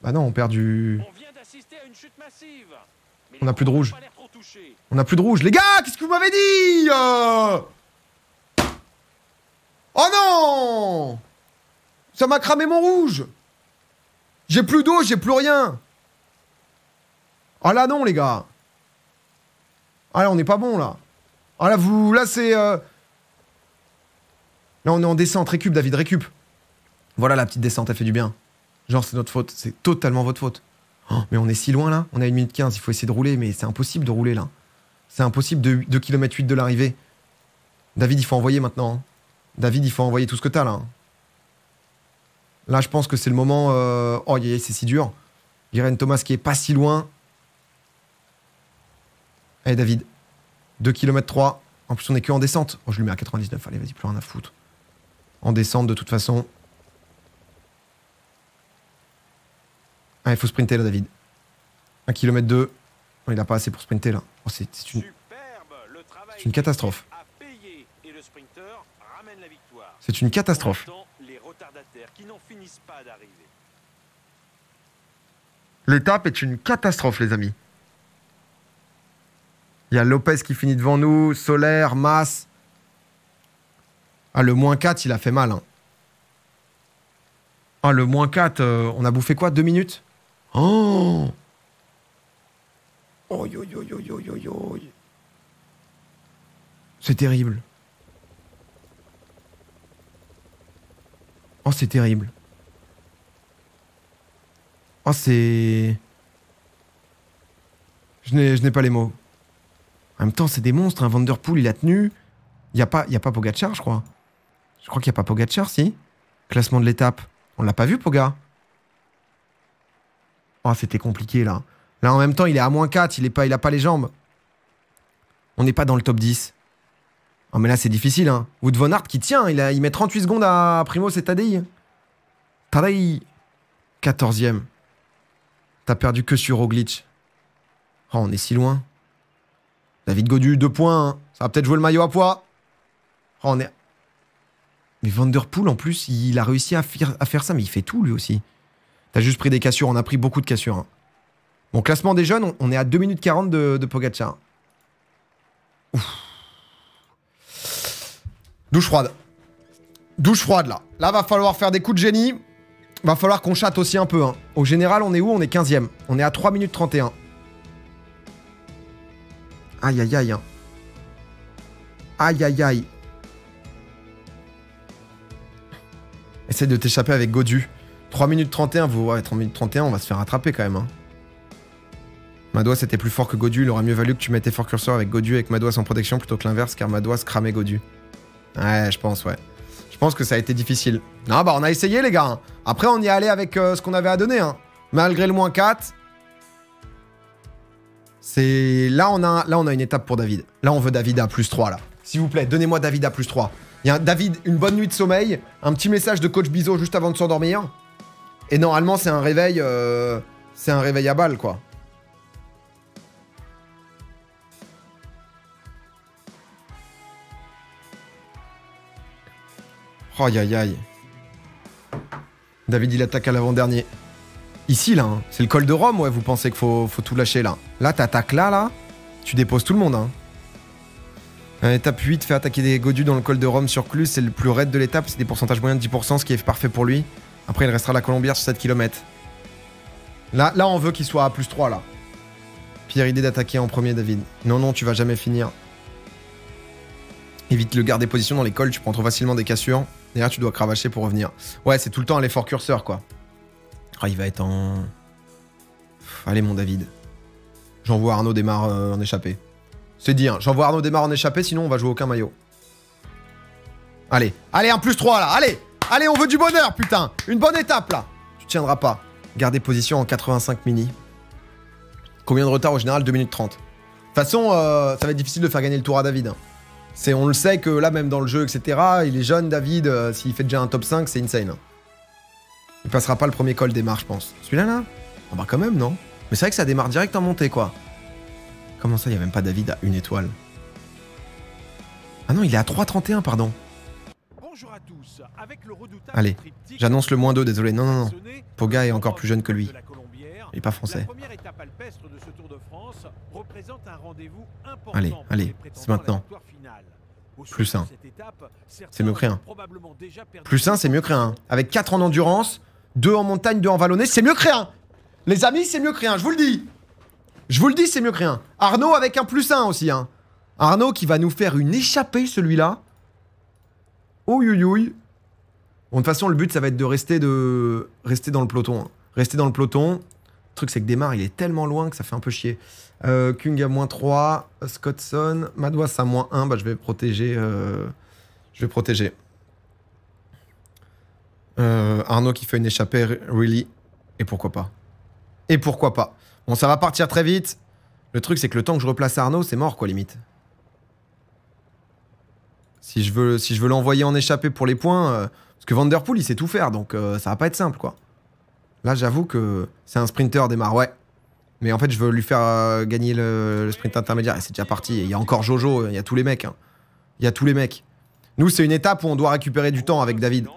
Bah non, on perd du. On a plus de rouge. On a plus de rouge. Les gars, qu'est-ce que vous m'avez dit euh Oh non Ça m'a cramé mon rouge j'ai plus d'eau, j'ai plus rien. Ah là non, les gars. Ah là, on n'est pas bon là. Ah là, vous. Là, c'est. Euh, là, on est en descente. Récup, David, récup. Voilà, la petite descente, elle fait du bien. Genre, c'est notre faute. C'est totalement votre faute. Oh, mais on est si loin là. On a une minute 15. Il faut essayer de rouler, mais c'est impossible de rouler là. C'est impossible de 2 km 8 de l'arrivée. David, il faut envoyer maintenant. Hein. David, il faut envoyer tout ce que t'as là. Hein. Là, je pense que c'est le moment. Euh, oh, c'est si dur. Irène Thomas qui est pas si loin. Allez, eh, David. 2 km 3. En plus, on est que en descente. Oh, je lui mets à 99. Allez, vas-y, plus rien à foutre. En descente, de toute façon. Ah, il faut sprinter là, David. 1 km 2. il n'a pas assez pour sprinter là. Oh, c'est une... une catastrophe. C'est une catastrophe qui n'en finissent pas d'arriver. L'étape est une catastrophe, les amis. Il y a Lopez qui finit devant nous, Solaire, Mas Ah, le moins 4, il a fait mal. Hein. Ah, le moins 4, euh, on a bouffé quoi Deux minutes Oh Oh, yo, yo, yo, yo, yo, yo. C'est terrible. Oh, c'est terrible. Oh, c'est. Je n'ai pas les mots. En même temps, c'est des monstres. Un hein. Vanderpool, il a tenu. Il n'y a, pas, y a pas Pogacar, je crois. Je crois qu'il n'y a pas Pogacar, si. Classement de l'étape. On l'a pas vu, Poga. Oh, c'était compliqué, là. Là, en même temps, il est à moins 4. Il n'a pas, il a pas les jambes. On n'est pas dans le top 10. Oh, mais là, c'est difficile. Hein. Wood Von Hart qui tient. Il, a, il met 38 secondes à Primo, c'est Tadei. Tadei. 14e. T'as perdu que sur Oglitch. Oh, on est si loin. David Godu, 2 points. Hein. Ça va peut-être jouer le maillot à poids. Oh, on est... Mais Vanderpool, en plus, il a réussi à, à faire ça, mais il fait tout, lui aussi. T'as juste pris des cassures. On a pris beaucoup de cassures. Hein. Bon, classement des jeunes, on, est à 2 minutes 40 de, de Ouf. Douche froide. Douche froide, là. Là, va falloir faire des coups de génie. Va falloir qu'on chatte aussi un peu. Hein. Au général, on est où On est 15ème. On est à 3 minutes 31. Aïe, aïe, aïe. Hein. Aïe, aïe, aïe. Essaye de t'échapper avec Godu. 3 minutes 31, vous... voyez, 3 minutes 31, on va se faire rattraper quand même. Hein. Madois, était plus fort que Godu, il aurait mieux valu que tu mettais fort curseur avec Godu et avec Madois en protection plutôt que l'inverse, car Madois cramait Godu. Ouais, je pense, ouais. Je pense que ça a été difficile. Non, bah on a essayé, les gars. Hein. Après, on y est allé avec euh, ce qu'on avait à donner. Hein. Malgré le moins 4. C'est... Là on, a... là, on a une étape pour David. Là, on veut David à plus 3, là. S'il vous plaît, donnez-moi David à plus 3. Il y a David, une bonne nuit de sommeil. Un petit message de coach Bizot juste avant de s'endormir. Et normalement, c'est un réveil... Euh, c'est un réveil à balle, quoi. Oh, aïe, aïe, David, il attaque à l'avant-dernier. Ici, là, hein. c'est le col de Rome, ouais, vous pensez qu'il faut, tout lâcher, là. Là, t'attaques là, là. Tu déposes tout le monde, hein. hein étape 8, fait attaquer des Godus dans le col de Rome sur Clus, c'est le plus raide de l'étape, c'est des pourcentages moyens de 10%, ce qui est parfait pour lui. Après, il restera la Colombière sur 7 km. Là, là on veut qu'il soit à plus 3, là. Pire idée d'attaquer en premier, David. Non, non, tu vas jamais finir. Évite le garder position dans les cols, tu prends trop facilement des cassures. D'ailleurs, tu dois cravacher pour revenir. Ouais, c'est tout le temps à l'effort curseur, quoi. Ah, il va être en... allez, mon David. J'envoie Arnaud démarre euh, en échappé. C'est dire. Hein. J'envoie Arnaud démarre en échappé, sinon on va jouer aucun maillot. Allez. Allez, un plus 3, là. Allez Allez, on veut du bonheur, putain Une bonne étape, là Tu tiendras pas. Garder position en 85 mini. Combien de retard au général 2 minutes 30. De toute façon, euh, ça va être difficile de faire gagner le tour à David. Hein on le sait que là, même dans le jeu, etc., il est jeune, David. Euh, s'il fait déjà un top 5, c'est insane. Il passera pas le premier col démarre, je pense. Celui-là, là, Ah Bah, quand même, non Mais c'est vrai que ça démarre direct en montée, quoi. Comment ça, il n'y a même pas David à une étoile Ah non, il est à 3,31, pardon. Bonjour à tous. Allez, j'annonce le moins 2, désolé. Non, non, non. Poga est encore plus jeune que lui. Il n'est pas français. Allez, allez, c'est maintenant. Plus 1. C'est mieux que rien. Plus 1, c'est mieux que rien. Avec 4 en endurance, 2 en montagne, 2 en vallonnée, c'est mieux que rien. Les amis, c'est mieux que rien, je vous le dis. Je vous le dis, c'est mieux que rien. Arnaud avec un plus 1 aussi. Hein. Arnaud qui va nous faire une échappée, celui-là. Oh, oui, Bon, de toute façon, le but, ça va être de rester, de... rester dans le peloton. Hein. Rester dans le peloton. Le truc, c'est que Démarre, il est tellement loin que ça fait un peu chier. Euh, Kung a moins 3, Scottson, Madwas à moins 1, bah, je vais protéger. Euh, je vais protéger. Euh, Arnaud qui fait une échappée, really. Et pourquoi pas Et pourquoi pas Bon, ça va partir très vite. Le truc, c'est que le temps que je replace Arnaud, c'est mort, quoi, limite. Si je veux, si je veux l'envoyer en échappée pour les points, euh, parce que Vanderpool, il sait tout faire, donc euh, ça va pas être simple, quoi. Là, j'avoue que c'est un sprinter des Ouais, mais en fait, je veux lui faire euh, gagner le, sprint intermédiaire. Et c'est déjà parti. Il y a encore Jojo, il y a tous les mecs. Hein. Il y a tous les mecs. Nous, c'est une étape où on doit récupérer du temps avec David.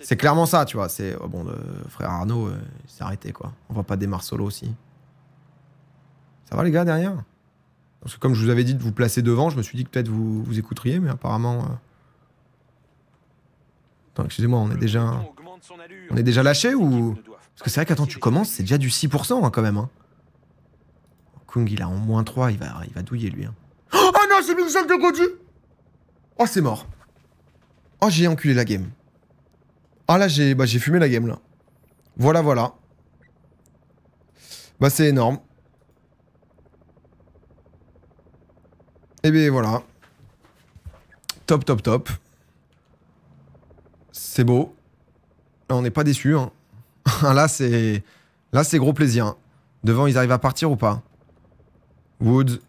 C'est clairement ça, tu vois. C'est oh bon, frère Arnaud, euh, il s'est arrêté quoi. On va pas démarrer solo aussi. Ça va les gars derrière Parce que comme je vous avais dit de vous placer devant, je me suis dit que peut-être vous, vous écouteriez, mais apparemment. Euh. Attends, excusez-moi, on est déjà on est déjà lâché ou parce que c'est vrai qu'attends, tu commences, c'est déjà du 6% hein, quand même. Hein. Kung, il a en moins 3, il va, il va douiller lui. Hein. Oh non, c'est mis une de Godu Oh, c'est mort. Oh, j'ai enculé la game. Ah là, j'ai bah, fumé la game là. Voilà, voilà. Bah, c'est énorme. Et eh bien voilà. Top, top, top. C'est beau. on n'est pas déçu. Hein. là, c'est là, c'est gros plaisir. Devant, ils arrivent à partir ou pas Wood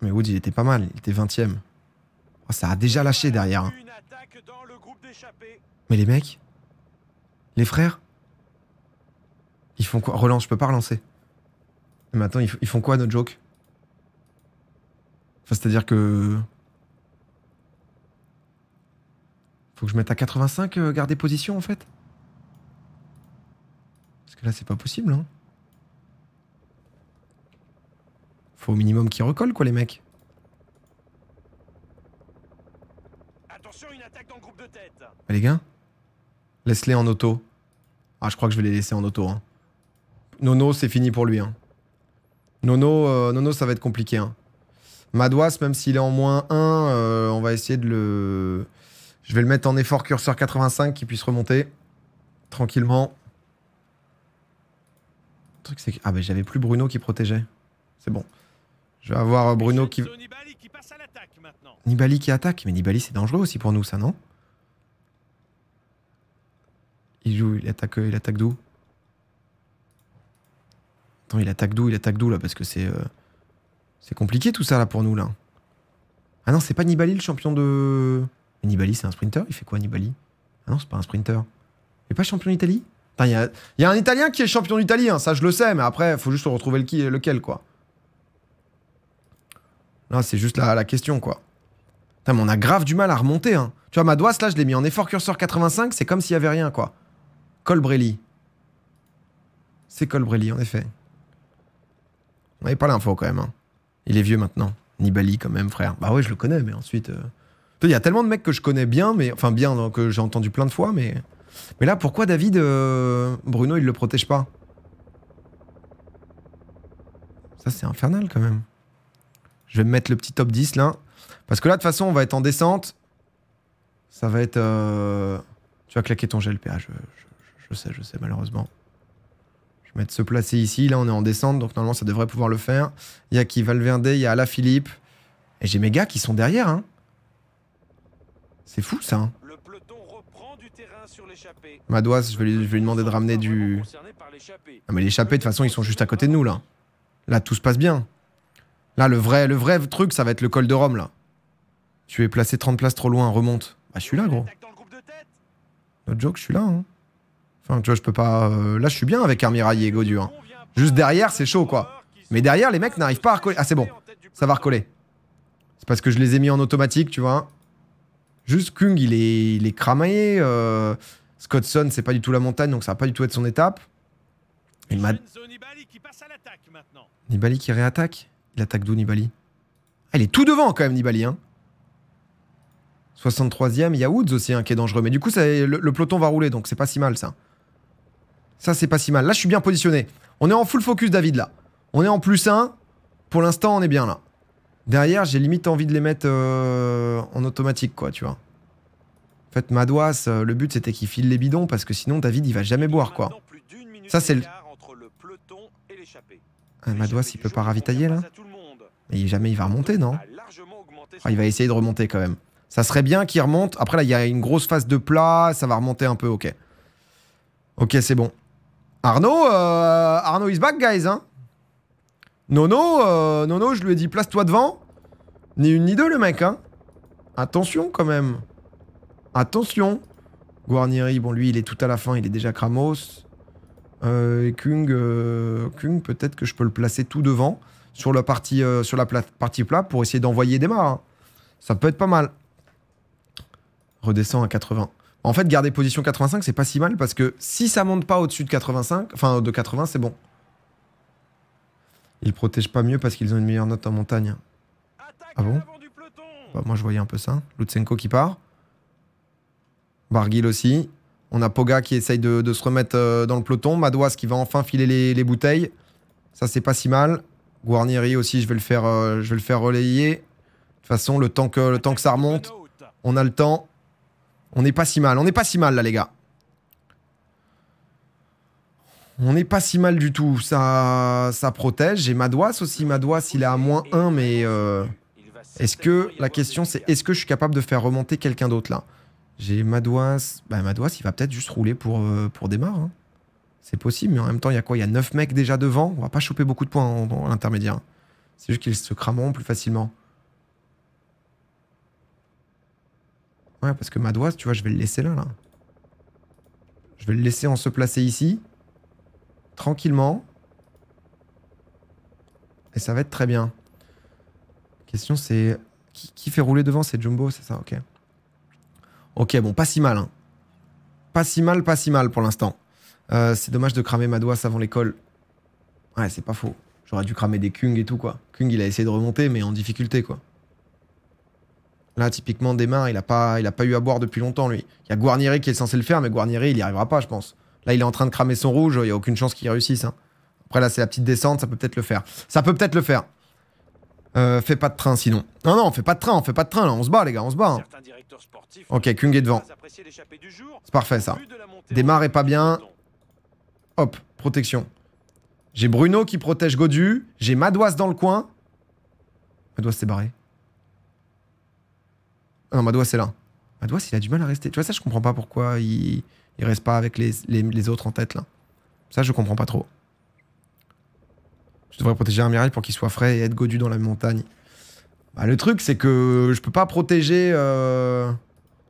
Mais Wood il était pas mal. Il était 20 e Ça a déjà lâché derrière. Hein. Mais les mecs Les frères Ils font quoi Relance, je peux pas relancer. Mais attends, ils, font quoi, notre joke c'est-à-dire que... Faut que je mette à 85, euh, garder position, en fait là, c'est pas possible. Hein. Faut au minimum qu'ils recollent, quoi, les mecs. Attention, une attaque groupe de tête. les gars, laisse-les en auto. Ah, je crois que je vais les laisser en auto. Hein. Nono, c'est fini pour lui. Hein. Euh, Nono, ça va être compliqué. Hein. même s'il est en moins 1, euh, on va essayer de le... Je vais le mettre en effort curseur 85 qu'il puisse remonter tranquillement. Ah, bah j'avais plus Bruno qui protégeait. C'est bon. Je vais avoir euh, Bruno qui. Nibali qui passe à maintenant. Nibali qui attaque. Mais Nibali, c'est dangereux aussi pour nous, ça, non Il joue, il attaque, euh, il attaque d'où Attends, il attaque d'où Il attaque d'où là Parce que c'est. Euh, c'est compliqué tout ça là pour nous là. Ah non, c'est pas Nibali le champion de. Mais Nibali, c'est un sprinter Il fait quoi Nibali Ah non, c'est pas un sprinter. Il est pas champion d'Italie il y, a un Italien qui est champion d'Italie, hein, ça je le sais, mais après, faut juste retrouver le qui, lequel, quoi. Là, c'est juste la, question, quoi. Putain, mais on a grave du mal à remonter, hein. Tu vois, ma doigt là, je l'ai mis en effort curseur 85, c'est comme s'il y avait rien, quoi. Colbrelli. C'est Colbrelli, en effet. On n'avait pas l'info, quand même. Hein. Il est vieux, maintenant. Nibali, quand même, frère. Bah ouais, je le connais, mais ensuite... Euh. Il y a tellement de mecs que je connais bien, mais... Enfin, bien, que j'ai entendu plein de fois, mais... Mais là, pourquoi David, euh, Bruno, il le protège pas Ça, c'est infernal quand même. Je vais me mettre le petit top 10 là. Parce que là, de toute façon, on va être en descente. Ça va être... Euh, tu vas claquer ton gel, je, je, sais, je sais, malheureusement. Je vais mettre se placer ici. Là, on est en descente, donc normalement, ça devrait pouvoir le faire. Il y a qui Valverde, il y a Alaphilippe. Philippe. Et j'ai mes gars qui sont derrière. Hein. C'est fou, ça. Hein. Madoise, je vais, lui, je vais demander de ramener du... Non ah, mais l'échappée, de toute façon, ils sont juste à côté de nous, là. Là, tout se passe bien. Là, le vrai, le vrai truc, ça va être le col de Rome, là. Tu es placé 30 places trop loin, remonte. Ah, je suis là, gros. Notre joke, je suis là, hein. Enfin, tu vois, je peux pas... Euh, là, je suis bien avec Armirail et Godu, hein. Juste derrière, c'est chaud, quoi. Mais derrière, les mecs n'arrivent pas à recoller. Ah, c'est bon. Ça va recoller. C'est parce que je les ai mis en automatique, tu vois. Juste Kung, il est, il est cramé. Euh... Scottson, c'est pas du tout la montagne, donc ça va pas du tout être son étape. Nibali qui passe réattaque Il attaque d'où Nibali Elle ah, est tout devant quand même Nibali. Hein 63ème, il y a Woods aussi hein, qui est dangereux. Mais du coup, le, peloton va rouler, donc c'est pas si mal ça. Ça, c'est pas si mal. Là, je suis bien positionné. On est en full focus, David, là. On est en plus 1. Pour l'instant, on est bien là. Derrière, j'ai limite envie de les mettre euh, en automatique, quoi, tu vois. En fait, Madouas, euh, le but c'était qu'il file les bidons parce que sinon David il va jamais boire quoi. Ça c'est le. Ah, Madouas il peut pas ravitailler là Et jamais il va remonter non ah, Il va essayer de remonter quand même. Ça serait bien qu'il remonte. Après là il y a une grosse phase de plat, ça va remonter un peu, ok. Ok c'est bon. Arnaud, euh... Arnaud is back guys hein Nono, euh... Nono je lui ai dit place-toi devant. Ni une ni deux le mec hein. Attention quand même. Attention Guarnieri, bon lui il est tout à la fin, il est déjà Kramos. Euh, et euh, Kung, peut-être que je peux le placer tout devant sur la partie, euh, sur la partie plat pour essayer d'envoyer des mains. Hein. Ça peut être pas mal. Redescend à 80. En fait, garder position 85, c'est pas si mal parce que si ça monte pas au-dessus de 85, enfin de 80, c'est bon. Ils protègent pas mieux parce qu'ils ont une meilleure note en montagne. ah bon bah, Moi, je voyais un peu ça. Lutsenko qui part. Barguil aussi. On a Poga qui essaye de, se remettre euh, dans le peloton. Madouas qui va enfin filer les, bouteilles. Ça, c'est pas si mal. Guarnieri aussi, je vais le faire, euh, je vais le faire relayer. De toute façon, le temps, que, le temps que ça remonte, on a le temps. On n'est pas si mal. On n'est pas si mal, là, les gars. On n'est pas si mal du tout. Ça, ça protège. J'ai Madouas aussi. Madouas, il est à moins 1, mais... Euh, est-ce que... La question, c'est est-ce que je suis capable de faire remonter quelqu'un d'autre, là j'ai Madoise. Bah, il va peut-être juste rouler pour, euh, pour démarre. Hein. C'est possible, mais en même temps, il y a quoi Il y a 9 mecs déjà devant. On va pas choper beaucoup de points en, l'intermédiaire. C'est juste qu'ils se crameront plus facilement. Ouais, parce que Madoise, tu vois, je vais le laisser là, là. Je vais le laisser en se placer ici. Tranquillement. Et ça va être très bien. La question, c'est... Qui, qui fait rouler devant C'est Jumbo, c'est ça Ok. Ok, bon, pas si mal. Hein. Pas si mal, pas si mal pour l'instant. Euh, c'est dommage de cramer Madouas avant l'école. Ouais, c'est pas faux. J'aurais dû cramer des Kung et tout, quoi. Kung, il a essayé de remonter, mais en difficulté, quoi. Là, typiquement, des il a pas, il a pas eu à boire depuis longtemps, lui. Il y a Guarnieri qui est censé le faire, mais Guarnieri, il n'y arrivera pas, je pense. Là, il est en train de cramer son rouge, il y a aucune chance qu'il réussisse. Hein. Après, là, c'est la petite descente, ça peut peut-être le faire. Ça peut peut-être le faire. Euh, fais pas de train sinon. Non, non, on fait pas de train, on fait pas de train là, on se bat les gars, on se bat. Hein. Ok, Kung est devant. C'est parfait ça. Démarre est pas bien. Hop, protection. J'ai Bruno qui protège Godu, j'ai Madoise dans le coin. Madoise s'est barré. Ah non, Madoise c'est là. Madoise il a du mal à rester. Tu vois ça, je comprends pas pourquoi il, reste pas avec les autres en tête là. Ça, je comprends pas trop. Je devrais protéger un pour qu'il soit frais et être godu dans la montagne. Bah, le truc, c'est que je peux pas protéger. Euh,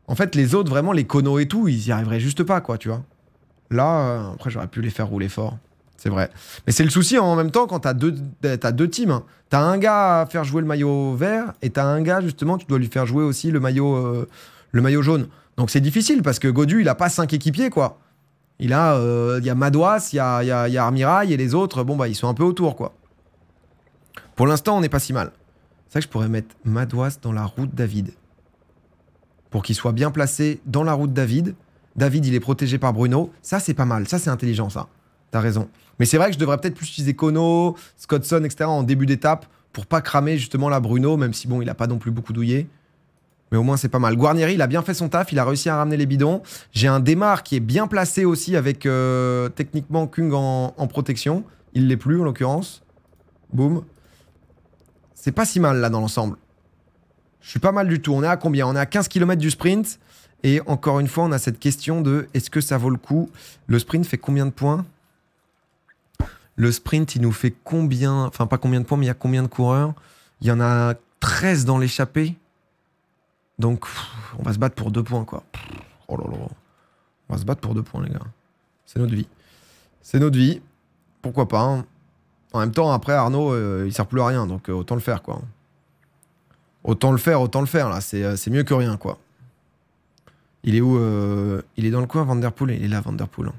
en fait, les autres, vraiment, les conos et tout, ils y arriveraient juste pas, quoi, tu vois. Là, euh, après, j'aurais pu les faire rouler fort. C'est vrai. Mais c'est le souci hein, en même temps quand t'as deux, deux teams. Hein. T'as un gars à faire jouer le maillot vert et t'as un gars, justement, tu dois lui faire jouer aussi le maillot, euh, le maillot jaune. Donc c'est difficile parce que Godu, il a pas cinq équipiers, quoi. Il a, euh, il y a Madouas, il y a, il y a, y a et les autres, bon bah ils sont un peu autour quoi. Pour l'instant, on n'est pas si mal. C'est vrai que je pourrais mettre Madouas dans la route David. Pour qu'il soit bien placé dans la route David. David, il est protégé par Bruno. Ça, c'est pas mal. Ça, c'est intelligent, ça. T'as raison. Mais c'est vrai que je devrais peut-être plus utiliser Kono, Scottson, etc. en début d'étape pour pas cramer justement la Bruno, même si bon, il a pas non plus beaucoup douillé mais au moins c'est pas mal. Guarnieri, il a bien fait son taf, il a réussi à ramener les bidons. J'ai un démarre qui est bien placé aussi avec euh, techniquement Kung en, protection. Il l'est plus en l'occurrence. Boum. C'est pas si mal là dans l'ensemble. Je suis pas mal du tout. On est à combien On est à 15 km du sprint. Et encore une fois, on a cette question de est-ce que ça vaut le coup Le sprint fait combien de points Le sprint, il nous fait combien Enfin, pas combien de points, mais il y a combien de coureurs Il y en a 13 dans l'échappée. Donc, on va se battre pour deux points, quoi. Oh On va se battre pour deux points, les gars. C'est notre vie. C'est notre vie. Pourquoi pas. Hein. En même temps, après, Arnaud, il euh, il sert plus à rien, donc euh, autant le faire, quoi. Autant le faire, autant le faire, là. C'est euh, mieux que rien, quoi. Il est où Il est dans le coin, Vanderpool Il est là, Vanderpool.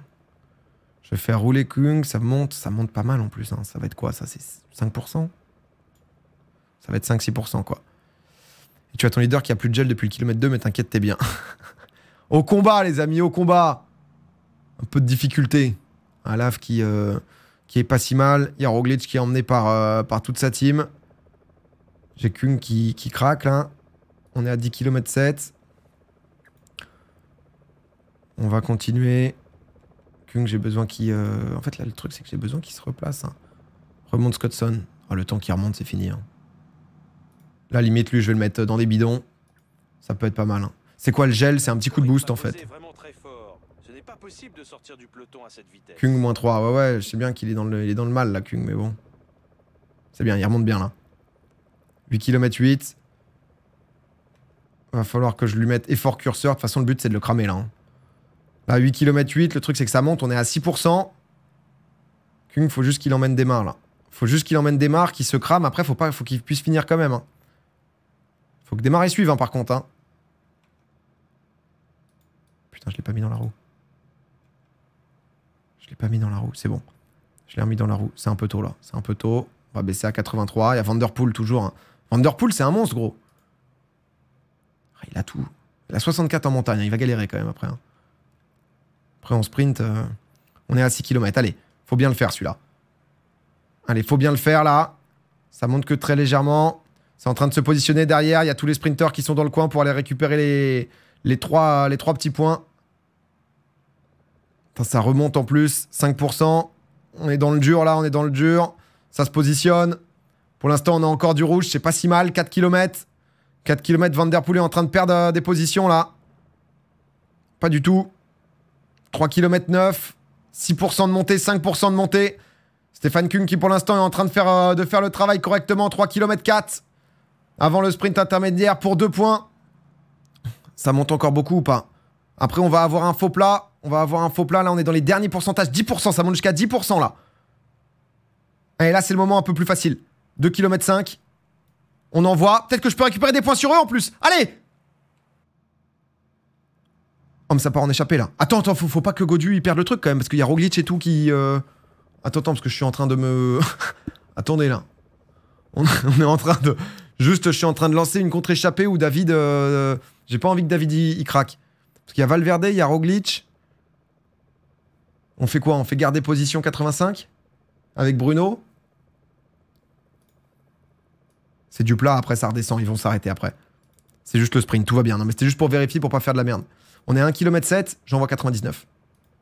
Je vais faire rouler Kung, ça monte, ça monte pas mal en plus. Hein. Ça va être quoi, ça C'est 5% Ça va être 5-6%, quoi tu as ton leader qui a plus de gel depuis le kilomètre 2, mais t'inquiète, t'es bien. au combat, les amis, au combat Un peu de difficulté. Un lave qui, euh, qui est pas si mal. Il qui est emmené par, euh, par toute sa team. J'ai Kung qui, craque, là. On est à 10 km 7. On va continuer. Kung, j'ai besoin qu'il... Euh, en fait, là, le truc, c'est que j'ai besoin qu'il se replace. Hein. Remonte Scotson. Oh, le temps qu'il remonte, c'est fini. Hein. La limite, lui, je vais le mettre dans des bidons. Ça peut être pas mal. Hein. C'est quoi le gel C'est un petit coup de boost en fait. Kung moins 3. Ouais, ouais, je sais bien qu'il est, dans le, dans le mal là, Kung, mais bon. C'est bien, il remonte bien là. 8 km 8. Va falloir que je lui mette effort curseur. De toute façon, le but c'est de le cramer là. Bah 8 km 8, le truc c'est que ça monte, on est à 6%. Kung, faut juste qu'il emmène des là. Faut juste qu'il emmène des marques, qu'il se crame. Après, faut, pas, faut qu'il puisse finir quand même. Hein. Faut que des hein, par contre. Hein. Putain, je l'ai pas mis dans la roue. Je l'ai pas mis dans la roue, c'est bon. Je l'ai remis dans la roue. C'est un peu tôt, là. C'est un peu tôt. On va baisser à 83. Il y a Vanderpool, toujours. Hein. Vanderpool, c'est un monstre, gros. Ah, il a tout. Il a 64 en montagne. Il va galérer, quand même, après. Après, on sprint. Euh, on est à 6 km. Allez, faut bien le faire, celui-là. Allez, faut bien le faire, là. Ça monte que très légèrement. C'est en train de se positionner derrière. Il y a tous les sprinters qui sont dans le coin pour aller récupérer les, les, trois, petits points. ça remonte en plus. 5%. On est dans le dur là, on est dans le dur. Ça se positionne. Pour l'instant, on a encore du rouge. C'est pas si mal. 4 km. 4 km, Van Der Poel est en train de perdre euh, des positions là. Pas du tout. 3 km 9. 6% de montée, 5% de montée. Stéphane Kung qui pour l'instant est en train de faire, euh, de faire le travail correctement. 3 km 4. Avant le sprint intermédiaire pour deux points. Ça monte encore beaucoup ou pas Après, on va avoir un faux plat. On va avoir un faux plat. Là, on est dans les derniers pourcentages. 10%, ça monte jusqu'à 10% là. Et là, c'est le moment un peu plus facile. 2 km 5. On envoie. Peut-être que je peux récupérer des points sur eux en plus. Allez Oh, mais ça part en échapper là. Attends, attends, faut, pas que Godu il perde le truc quand même. Parce qu'il y a Roglic et tout qui. Euh, attends, attends, parce que je suis en train de me. Attendez là. on est en train de. Juste, je suis en train de lancer une contre-échappée où David... Euh, euh, j'ai pas envie que David y, craque. Parce qu'il y a Valverde, il y a Roglic. On fait quoi On fait garder position 85 Avec Bruno C'est du plat, après ça redescend, ils vont s'arrêter après. C'est juste le sprint, tout va bien. Non mais c'était juste pour vérifier, pour pas faire de la merde. On est à 1 km 7, j'envoie 99.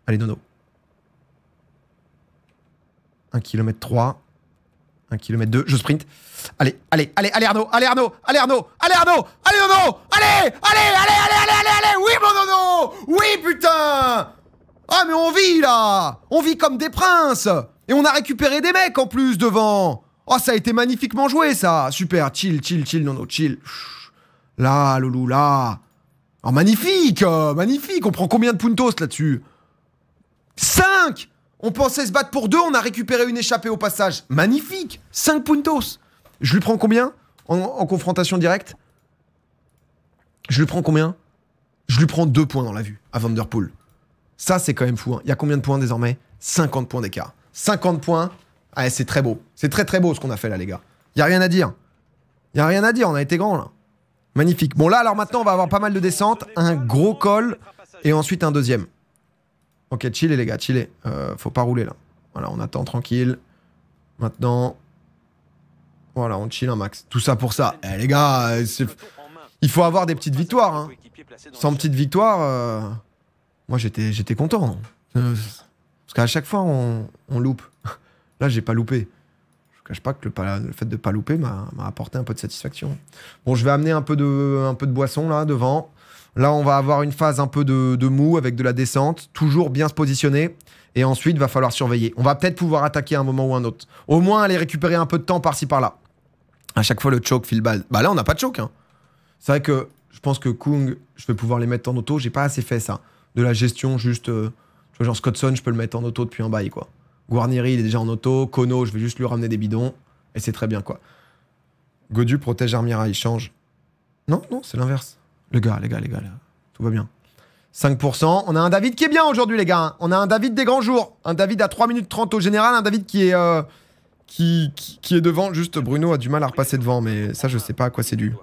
Allez, Nono. 1 km 3. 1 km 2, je sprint. Allez, allez, allez, allez Arnaud, allez Arnaud, allez Arnaud, allez Arnaud, allez Nono, allez, allez, allez, allez, allez, allez, oui mon Nono, oui putain Ah mais on vit là, on vit comme des princes Et on a récupéré des mecs en plus devant Oh ça a été magnifiquement joué ça, super, chill, chill, chill Nono, chill. Là, loulou, là. Oh magnifique, euh, magnifique, on prend combien de puntos là-dessus 5 on pensait se battre pour deux, on a récupéré une échappée au passage. Magnifique 5 puntos Je lui prends combien en, confrontation directe Je lui prends combien Je lui prends 2 points dans la vue à Vanderpool. Ça, c'est quand même fou. Hein. Il y a combien de points désormais 50 points d'écart. 50 points. Ah, c'est très beau. C'est très très beau ce qu'on a fait là, les gars. Il y a rien à dire. Il y a rien à dire, on a été grand là. Magnifique. Bon là, alors maintenant, on va avoir pas mal de descentes. Un gros col et ensuite un deuxième. Ok, chillez les gars, chillez. Euh, faut pas rouler là. Voilà, on attend tranquille. Maintenant, voilà, on chill un max. Tout ça pour ça. Eh les gars, euh, il faut avoir des petites victoires. Hein. Sans petites victoires, euh, moi j'étais, j'étais content. parce qu'à chaque fois, on, on loupe. Là, j'ai pas loupé. Je cache pas que le, fait de pas louper m'a, apporté un peu de satisfaction. Bon, je vais amener un peu de, un peu de boisson là devant. Là, on va avoir une phase un peu de, mou avec de la descente, toujours bien se positionner. Et ensuite, il va falloir surveiller. On va peut-être pouvoir attaquer à un moment ou un autre. Au moins, aller récupérer un peu de temps par-ci par-là. À chaque fois, le choke file balle. Bah là, on n'a pas de choke. Hein. C'est vrai que je pense que Kung, je vais pouvoir les mettre en auto. J'ai pas assez fait ça. De la gestion, juste. Euh, tu vois, genre Scottson, je peux le mettre en auto depuis un bail, quoi. Guarnieri, il est déjà en auto. Kono, je vais juste lui ramener des bidons. Et c'est très bien, quoi. Godu protège Armira, il change. Non, non, c'est l'inverse. Les gars, les gars, les gars, tout va bien. 5%. On a un David qui est bien aujourd'hui, les gars. On a un David des grands jours. Un David à 3 minutes 30 au général. Un David qui est, euh, qui, qui, est devant. Juste, Bruno a du mal à repasser devant. Mais ça, je sais pas à quoi c'est dû.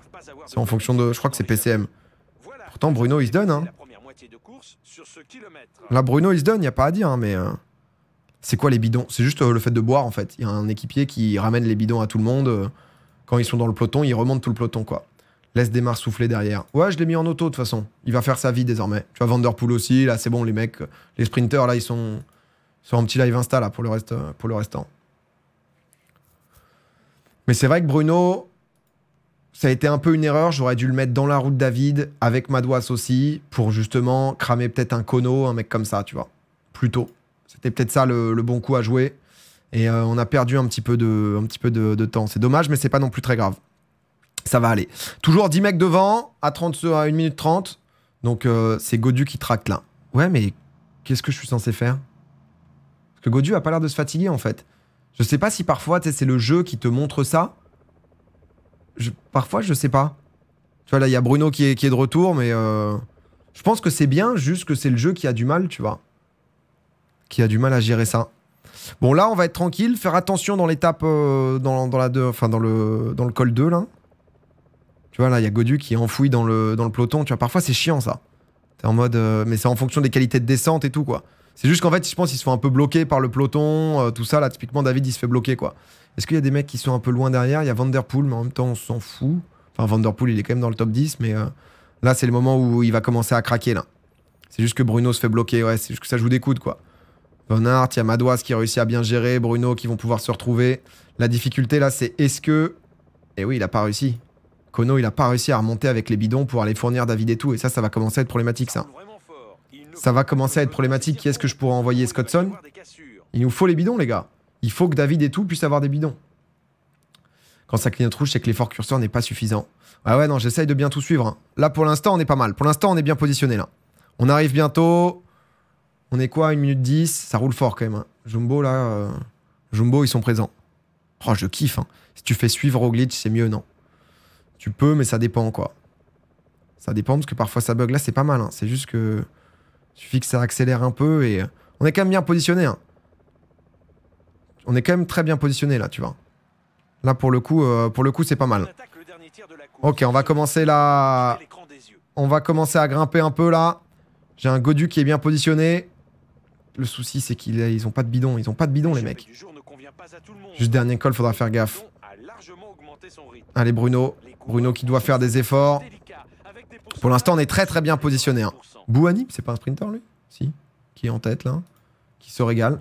C'est en fonction de... Je crois que c'est PCM. Pourtant, Bruno, il se donne. Hein. Là, Bruno, il se donne. Il a pas à dire, hein, mais... Euh, c'est quoi les bidons C'est juste euh, le fait de boire, en fait. Il y a un équipier qui ramène les bidons à tout le monde. Quand ils sont dans le peloton, ils remontent tout le peloton, quoi. Laisse Demar souffler derrière. Ouais, je l'ai mis en auto de toute façon. Il va faire sa vie désormais. Tu vois, Vanderpool aussi, là c'est bon, les mecs, les sprinters, là ils sont, sont en petit live Insta là pour le, reste, pour le restant. Mais c'est vrai que Bruno, ça a été un peu une erreur. J'aurais dû le mettre dans la route David, avec Madouas aussi, pour justement cramer peut-être un Kono, un mec comme ça, tu vois. Plutôt. C'était peut-être ça le, bon coup à jouer. Et euh, on a perdu un petit peu de, un petit peu de temps. C'est dommage, mais c'est pas non plus très grave. Ça va aller. Toujours 10 mecs devant, à, 30, à 1 minute 30. Donc euh, c'est Godu qui tracte là. Ouais, mais qu'est-ce que je suis censé faire Parce que Godu a pas l'air de se fatiguer en fait. Je sais pas si parfois c'est le jeu qui te montre ça. parfois je sais pas. Tu vois là il y a Bruno qui est, qui est de retour mais euh, je pense que c'est bien juste que c'est le jeu qui a du mal tu vois. Qui a du mal à gérer ça. Bon là on va être tranquille, faire attention dans l'étape euh, dans, la enfin dans le dans le col 2 là. Tu là, il y a Godu qui est enfoui dans le, dans le peloton. Tu vois, parfois, c'est chiant, ça. T'es en mode. Euh, mais c'est en fonction des qualités de descente et tout, quoi. C'est juste qu'en fait, je pense qu'ils se font un peu bloquer par le peloton, euh, tout ça. Là, typiquement, David, il se fait bloquer, quoi. Est-ce qu'il y a des mecs qui sont un peu loin derrière Il y a Vanderpool, mais en même temps, on s'en fout. Enfin, Vanderpool, il est quand même dans le top 10, mais euh, là, c'est le moment où il va commencer à craquer, là. C'est juste que Bruno se fait bloquer, ouais, c'est juste que ça joue des coudes, quoi. Von il y a Madouas qui réussit à bien gérer, Bruno qui vont pouvoir se retrouver. La difficulté, là, c'est est-ce que. Et eh oui, il a pas réussi il n'a pas réussi à remonter avec les bidons pour aller fournir David et tout. Et ça, ça va commencer à être problématique, ça. Ça va commencer à être problématique. Qui est-ce que je pourrais envoyer Scottson Il nous faut les bidons, les gars. Il faut que David et tout puissent avoir des bidons. Quand ça clignote rouge, c'est que l'effort curseur n'est pas suffisant. Ah ouais, non, j'essaye de bien tout suivre. Hein. Là, pour l'instant, on est pas mal. Pour l'instant, on est bien positionné, là. On arrive bientôt. On est quoi 1 minute 10 Ça roule fort, quand même. Hein. Jumbo, là... Euh, Jumbo, ils sont présents. Oh, je kiffe. Hein. Si tu fais suivre au glitch, c'est mieux, non tu peux, mais ça dépend, quoi. Ça dépend, parce que parfois ça bug. Là, c'est pas mal. Hein. C'est juste que. Il suffit que ça accélère un peu et. Euh, on est quand même bien positionné. Hein. On est quand même très bien positionné, là, tu vois. Là, pour le coup, euh, c'est pas mal. Ok, on va commencer là. On va commencer à grimper un peu, là. J'ai un Godu qui est bien positionné. Le souci, c'est qu'ils ils ont pas de bidon. Ils ont pas de bidon, les mecs. Juste dernier call, faudra faire gaffe. Allez Bruno, Bruno qui doit faire des efforts. Pour l'instant, on est très très bien positionné. Hein. Bouani, c'est pas un sprinter lui Si, qui est en tête là, qui se régale.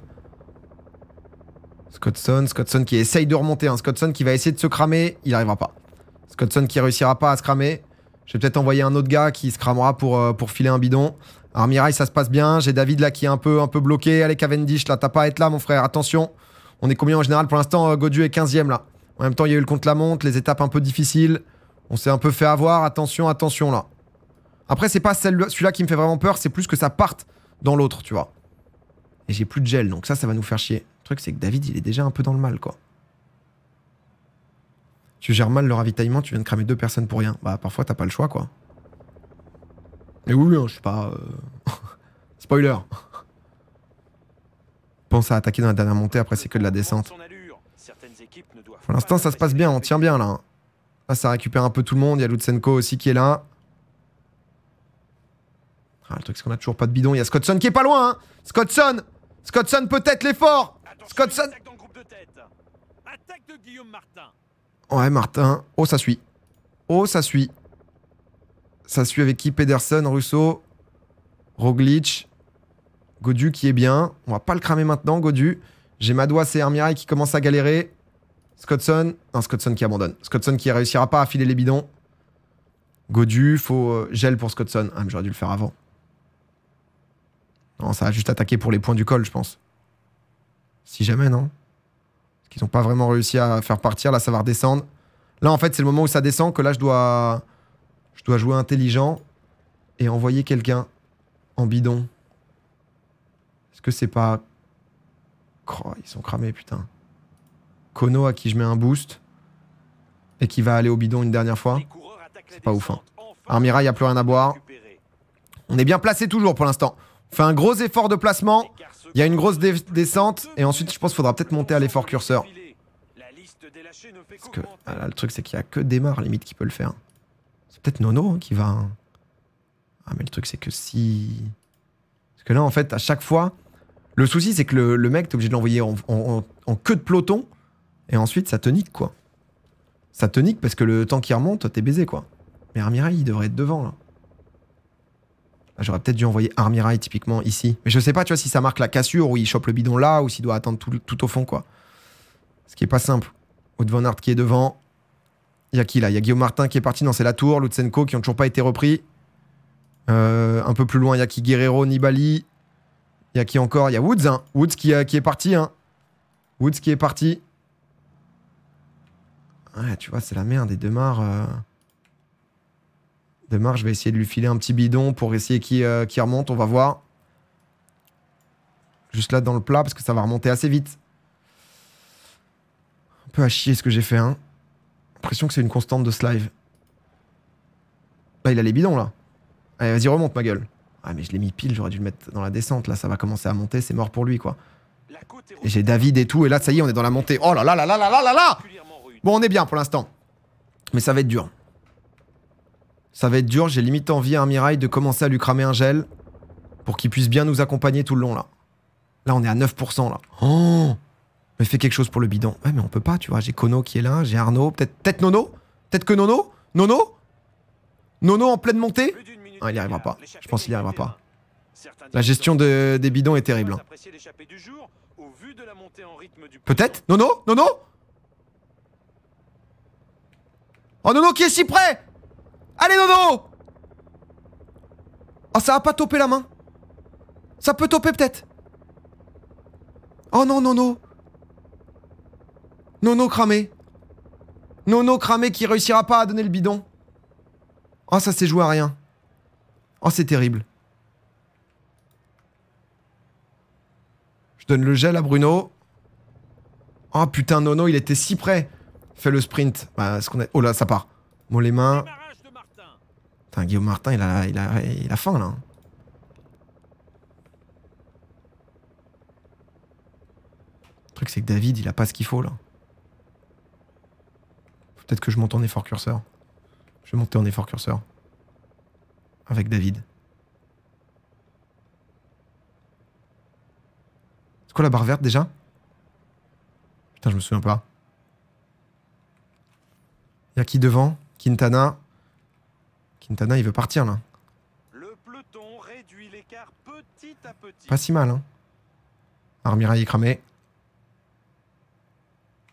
Scottson, Scottson qui essaye de remonter. Un hein. Scottson qui va essayer de se cramer, il n'arrivera pas. Scottson qui réussira pas à se cramer. Je vais peut-être envoyer un autre gars qui se cramera pour, euh, pour filer un bidon. Armirail, ça se passe bien. J'ai David là qui est un peu, un peu bloqué. Allez, Cavendish, là, t'as pas à être là, mon frère. Attention. On est combien en général Pour l'instant, euh, Godu est 15ème là. En même temps, il y a eu le contre-la-montre, les étapes un peu difficiles. On s'est un peu fait avoir. Attention, attention là. Après, c'est pas celui-là qui me fait vraiment peur, c'est plus que ça parte dans l'autre, tu vois. Et j'ai plus de gel, donc ça, ça va nous faire chier. Le truc, c'est que David, il est déjà un peu dans le mal, quoi. Tu gères mal le ravitaillement, tu viens de cramer deux personnes pour rien. Bah, parfois, t'as pas le choix, quoi. Mais oui, hein, je sais pas. Euh, spoiler. Pense à attaquer dans la dernière montée, après, c'est que de la descente. Pour l'instant, ça se passe bien, on tient bien là. Hein. Là, ça récupère un peu tout le monde. Il y a Lutsenko aussi qui est là. Ah, le truc, c'est qu'on a toujours pas de bidon. Il y a Scottson qui est pas loin. Hein Scottson Scottson peut-être l'effort Scottson Ouais, Martin. Oh, ça suit. Oh, ça suit. Ça suit avec qui Pedersen, Russo, Roglic, Godu qui est bien. On va pas le cramer maintenant, Godu. J'ai Madois et Hermirai qui commence à galérer. Scottson, un Scottson qui abandonne. Scottson qui réussira pas à filer les bidons. Godu, faut euh, gel pour Scottson. Ah, mais j'aurais dû le faire avant. Non, ça a juste attaqué pour les points du col, je pense. Si jamais, non Parce qu'ils n'ont pas vraiment réussi à faire partir. Là, ça va redescendre. Là, en fait, c'est le moment où ça descend que là, je dois, je dois jouer intelligent et envoyer quelqu'un en bidon. Est-ce que c'est pas... Oh, ils sont cramés, putain. Kono à qui je mets un boost et qui va aller au bidon une dernière fois. C'est pas ouf. Hein. Armira, il n'y a plus rien à boire. On est bien placé toujours pour l'instant. On fait un gros effort de placement. Il y a une grosse descente. Et ensuite, je pense qu'il faudra peut-être monter à l'effort curseur. Parce que ah là, le truc, c'est qu'il n'y a que morts limite, qui peut le faire. C'est peut-être Nono hein, qui va... Hein. Ah, mais le truc, c'est que si... Parce que là, en fait, à chaque fois... Le souci, c'est que le, mec, t'es obligé de l'envoyer en queue de peloton et ensuite, ça tonique, quoi. Ça tonique parce que le temps qui remonte, t'es baisé, quoi. Mais Armirail, il devrait être devant, là. Ah, j'aurais peut-être dû envoyer Armirail, typiquement, ici. Mais je sais pas, tu vois, si ça marque la cassure, ou il chope le bidon là, ou s'il doit attendre tout, au fond, quoi. Ce qui est pas simple. Au Van Hart qui est devant. Il y a qui, là Il y a Guillaume Martin qui est parti, non, c'est la tour. Lutsenko qui ont toujours pas été repris. Euh, un peu plus loin, il y a qui Guerrero, Nibali. Il a qui encore Il y a Woods, hein. Woods qui, euh, qui est parti, hein. Woods qui est parti. Ouais, tu vois, c'est la merde. Et Demar. Euh, Demar, je vais essayer de lui filer un petit bidon pour essayer euh, qu'il remonte. On va voir. Juste là dans le plat, parce que ça va remonter assez vite. Un peu à chier ce que j'ai fait, hein. L'impression que c'est une constante de ce live. il a les bidons, là. Allez, vas-y, remonte, ma gueule. Ah, mais je l'ai mis pile, j'aurais dû le mettre dans la descente. Là, ça va commencer à monter, c'est mort pour lui, quoi. Et j'ai David et tout, et là, ça y est, on est dans la montée. Oh là là là là là là là là Bon, on est bien pour l'instant. Mais ça va être dur. Ça va être dur, j'ai limite envie à un mirail de commencer à lui cramer un gel pour qu'il puisse bien nous accompagner tout le long, là. Là, on est à 9%, là. Oh Mais fais quelque chose pour le bidon. Ouais, mais on peut pas, tu vois. J'ai Kono qui est là, j'ai Arnaud, peut-être peut Nono Peut-être que Nono Nono Nono en pleine montée ah, Il n'y arrivera pas. Je pense qu'il n'y arrivera pas. La gestion des bidons est terrible. Peut-être Nono Nono Oh Nono qui est si près Allez Nono Oh ça va pas toper la main Ça peut toper peut-être Oh non Nono Nono cramé Nono cramé qui réussira pas à donner le bidon Oh ça s'est joué à rien Oh c'est terrible Je donne le gel à Bruno Oh putain Nono il était si près Fais le sprint. Bah, ce qu'on a... Oh là, ça part. Bon, les mains. Putain, Guillaume Martin, il a, il a, il a faim, là. Hein. Le truc, c'est que David, il a pas ce qu'il faut, là. Peut-être que je monte en effort curseur. Je vais monter en effort curseur. Avec David. C'est quoi la barre verte déjà Putain, je me souviens pas. Y'a qui devant Quintana. Quintana, il veut partir là. Pas si mal. Hein. Armira est cramé.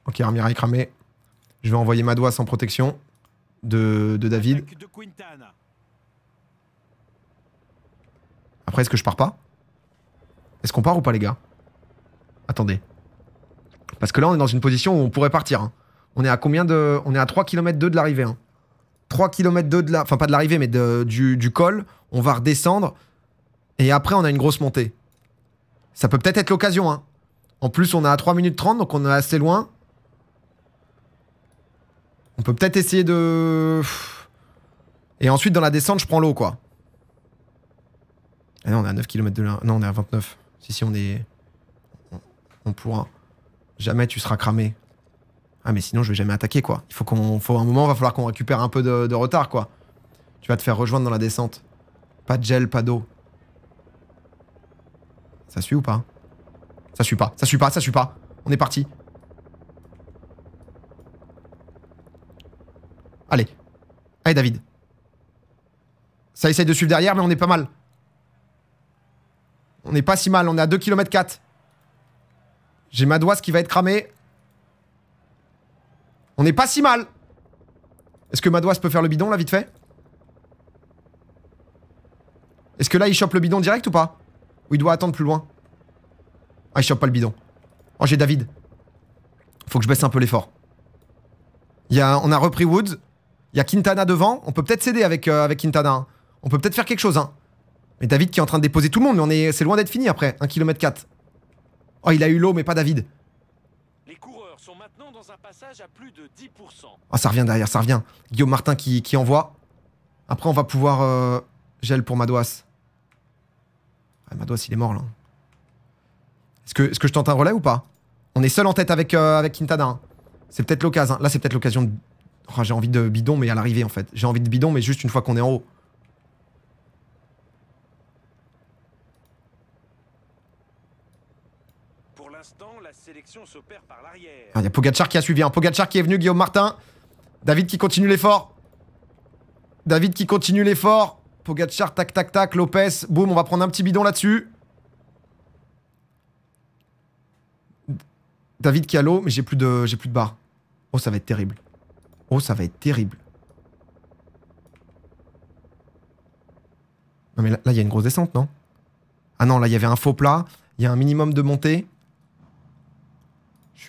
Ok, Armira cramé. Je vais envoyer ma doigt sans protection de, de David. Après, est-ce que je pars pas Est-ce qu'on part ou pas, les gars Attendez. Parce que là, on est dans une position où on pourrait partir. Hein. On est à combien de. On est à 3 km 2 de l'arrivée. Hein. 3 km de la. Enfin, pas de l'arrivée, mais de, du, col. On va redescendre. Et après, on a une grosse montée. Ça peut peut-être être, l'occasion. Hein. En plus, on est à 3 minutes 30, donc on est assez loin. On peut peut-être essayer de. Et ensuite, dans la descente, je prends l'eau, quoi. Eh on est à 9 km de là. Non, on est à 29. Si, si, on est. On pourra. Jamais tu seras cramé. Ah, mais sinon, je vais jamais attaquer, quoi. Il faut qu'on. Faut un moment, va falloir qu'on récupère un peu de, retard, quoi. Tu vas te faire rejoindre dans la descente. Pas de gel, pas d'eau. Ça suit ou pas Ça suit pas, ça suit pas, ça suit pas. On est parti. Allez. Allez, David. Ça essaye de suivre derrière, mais on est pas mal. On n'est pas si mal, on est à 2 km 4. J'ai ma doise qui va être cramée. On n'est pas si mal Est-ce que Madouas peut faire le bidon, là, vite fait Est-ce que là, il chope le bidon direct ou pas Ou il doit attendre plus loin Ah, il chope pas le bidon. Oh, j'ai David. Faut que je baisse un peu l'effort. on a repris Woods. Il y a Quintana devant. On peut peut-être céder avec, euh, avec Quintana. Hein. On peut peut-être faire quelque chose. Hein. Mais David qui est en train de déposer tout le monde. Mais c'est est loin d'être fini après. 1 km 4. Oh, il a eu l'eau, mais pas David. Ah, ça revient derrière, ça revient. Guillaume Martin qui, qui envoie. Après, on va pouvoir... Euh, gel pour Madouas. Ah, il est mort, là. Est-ce que, je tente un relais ou pas On est seul en tête avec, euh, avec Quintana. Hein. C'est peut-être l'occasion. Là, c'est peut-être l'occasion de... Oh, j'ai envie de bidon, mais à l'arrivée, en fait. J'ai envie de bidon, mais juste une fois qu'on est en haut. Il ah, y a Pogacar qui a suivi. un hein. Pogacar qui est venu, Guillaume Martin. David qui continue l'effort. David qui continue l'effort. Pogacar, tac, tac, tac. Lopez, boum, on va prendre un petit bidon là-dessus. David qui a l'eau, mais j'ai plus de, j'ai plus de barre. Oh, ça va être terrible. Oh, ça va être terrible. Non mais là, il y a une grosse descente, non Ah non, là, il y avait un faux plat. Il y a un minimum de montée.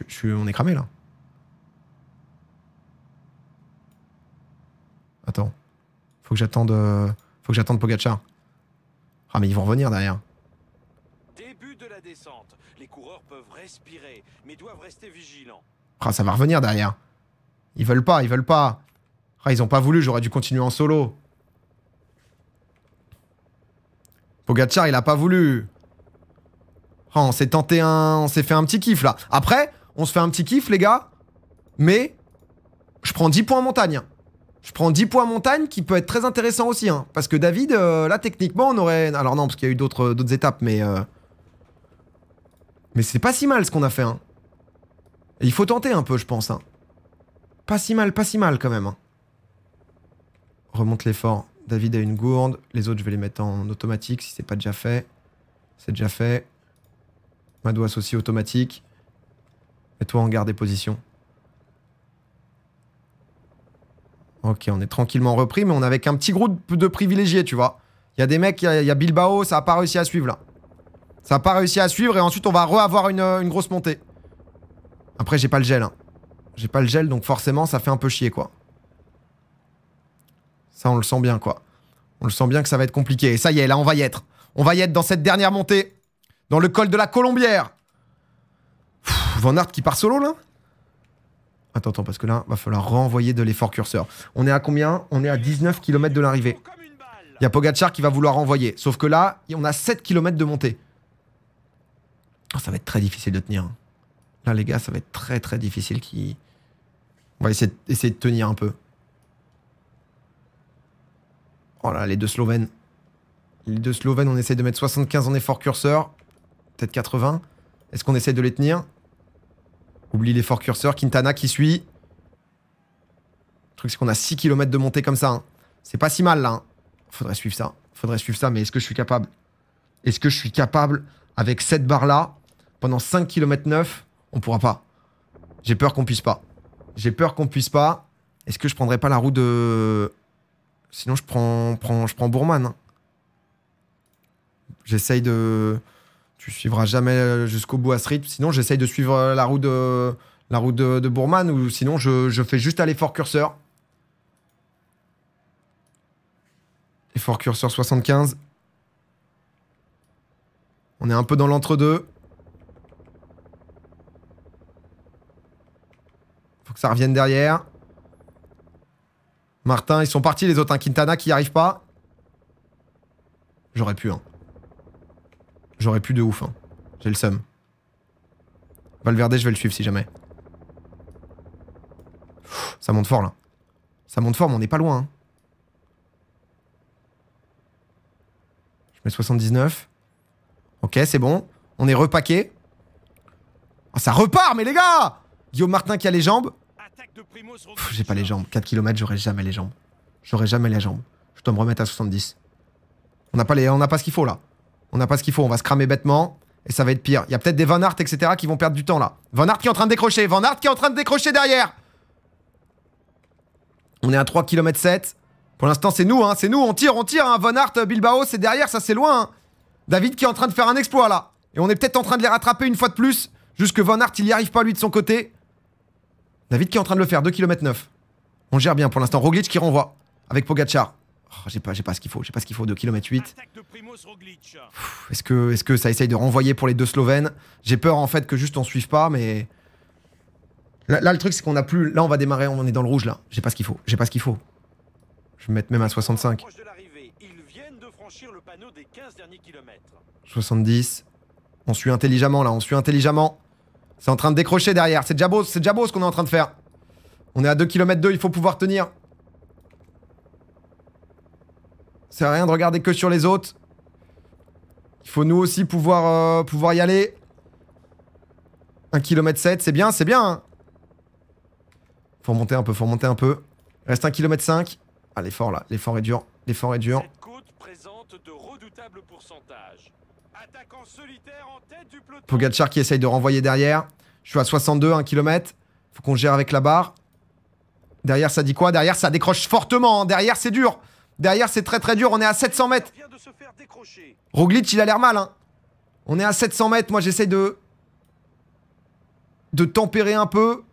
Je, on est cramé là. Attends. Faut que j'attende. Euh, faut que j'attende Pogachar. Ah mais ils vont revenir derrière. Début de la descente. Les coureurs peuvent respirer, mais doivent rester vigilants. Ah ça va revenir derrière. Ils veulent pas, ils veulent pas. Ah ils ont pas voulu, j'aurais dû continuer en solo. Pogachar il a pas voulu. Ah, on s'est tenté un... On s'est fait un petit kiff, là. Après, on se fait un petit kiff, les gars. Mais je prends 10 points montagne. Hein. Je prends 10 points montagne qui peut être très intéressant aussi. Hein. parce que David, euh, là, techniquement, on aurait... Alors non, parce qu'il y a eu d'autres euh, étapes, mais... Euh, mais c'est pas si mal ce qu'on a fait. Hein. il faut tenter un peu, je pense. Pas si mal, pas si mal quand même. Remonte l'effort. David a une gourde. Les autres, je vais les mettre en automatique si c'est pas déjà fait. C'est déjà fait. Mado aussi, automatique. Et toi en garde des positions. Ok, on est tranquillement repris, mais on est avec un petit groupe de privilégiés, tu vois. Il y a des mecs, il y, a Bilbao, ça n'a pas réussi à suivre là. Ça n'a pas réussi à suivre et ensuite on va re-avoir une, grosse montée. Après, j'ai pas le gel. Hein. J'ai pas le gel, donc forcément, ça fait un peu chier, quoi. Ça, on le sent bien, quoi. On le sent bien que ça va être compliqué. Et ça y est, là, on va y être. On va y être dans cette dernière montée. Dans le col de la Colombière. Van Art qui part solo là Attends, attends, parce que là, va falloir renvoyer de l'effort curseur. On est à combien On est à 19 km de l'arrivée. Il y a Pogachar qui va vouloir renvoyer. Sauf que là, on a 7 km de montée. Ah, ça va être très difficile de tenir. Hein. Là, les gars, ça va être très très difficile. Qui... On va essayer de, tenir un peu. Oh là, les deux Slovènes. Les deux Slovènes, on essaie de mettre 75 en effort curseur. Peut-être 80. Est-ce qu'on essaie de les tenir Oublie l'effort curseur. Quintana qui suit. Le truc, c'est qu'on a 6 km de montée comme ça. Hein. C'est pas si mal, là. Hein. Faudrait suivre ça. Faudrait suivre ça, mais est-ce que je suis capable Est-ce que je suis capable, avec cette barre-là, pendant 5 km 9, on pourra pas. J'ai peur qu'on puisse pas. J'ai peur qu'on puisse pas. Est-ce que je prendrais pas la roue de... Sinon, je prends, prends je prends Bourman. Hein. J'essaye de tu suivras jamais euh, jusqu'au bout à Street. Sinon, j'essaye de suivre euh, la la route de, Bourman, ou sinon, je, fais juste à l'effort curseur. Effort curseur 75. On est un peu dans l'entre-deux. Faut que ça revienne derrière. Martin, ils sont partis les autres. Hein. Quintana qui n'y arrive pas. J'aurais pu. un. Hein. J'aurais plus de ouf, hein. J'ai le seum. Valverde, je vais le suivre si jamais. ça monte fort, là. Ça monte fort, mais on est pas loin. Hein. Je mets 79. Ok, c'est bon. On est repaqué. Oh, ça repart, mais les gars Guillaume Martin qui a les jambes. J'ai pas les jambes. 4 km, j'aurais jamais les jambes. j'aurais jamais les jambes. Je dois me remettre à 70. On n'a pas, les, on a pas ce qu'il faut, là. On n'a pas ce qu'il faut, on va se cramer bêtement. Et ça va être pire. Il y a peut-être des Van Hart, etc. qui vont perdre du temps là. Van Hart qui est en train de décrocher. Van Hart qui est en train de décrocher derrière. On est à 3 km 7. Pour l'instant, c'est nous, hein, c'est nous, on tire, on tire. Hein. Van Hart, Bilbao, c'est derrière, ça c'est loin. Hein. David qui est en train de faire un exploit là. Et on est peut-être en train de les rattraper une fois de plus. Jusque Van Hart, il n'y arrive pas lui de son côté. David qui est en train de le faire, 2 km 9. On gère bien pour l'instant. Roglic qui renvoie avec Pogachar. Oh, j'ai pas, pas ce qu'il faut, j'ai pas ce qu'il faut. 2 km 8. Est-ce que, est ce que ça essaye de renvoyer pour les deux Slovènes J'ai peur en fait que juste on suive pas, mais. Là, le truc, c'est qu'on a plus. Là, on va démarrer, on est dans le rouge là. J'ai pas ce qu'il faut, j'ai pas ce qu'il faut. Je vais mettre même à 65. 70. On suit intelligemment là, on suit intelligemment. C'est en train de décrocher derrière. C'est déjà beau, c'est déjà beau ce qu'on est en train de faire. On est à 2 km 2, il faut pouvoir tenir. à rien de regarder que sur les autres. Il faut nous aussi pouvoir, euh, pouvoir y aller. 1 km 7, c'est bien, c'est bien. Hein. faut remonter un peu, faut remonter un peu. Reste 1 km 5. Ah, l'effort là, l'effort est dur, l'effort est dur. Cette qui essaye de renvoyer derrière. Je suis à 62, 1 km. Faut qu'on gère avec la barre. Derrière, ça dit quoi Derrière, ça décroche fortement. Hein. Derrière, c'est dur. Derrière, c'est très très dur. On est à 700 mètres. Roglic, il a l'air mal. Hein. On est à 700 mètres. Moi, j'essaye de... de tempérer un peu.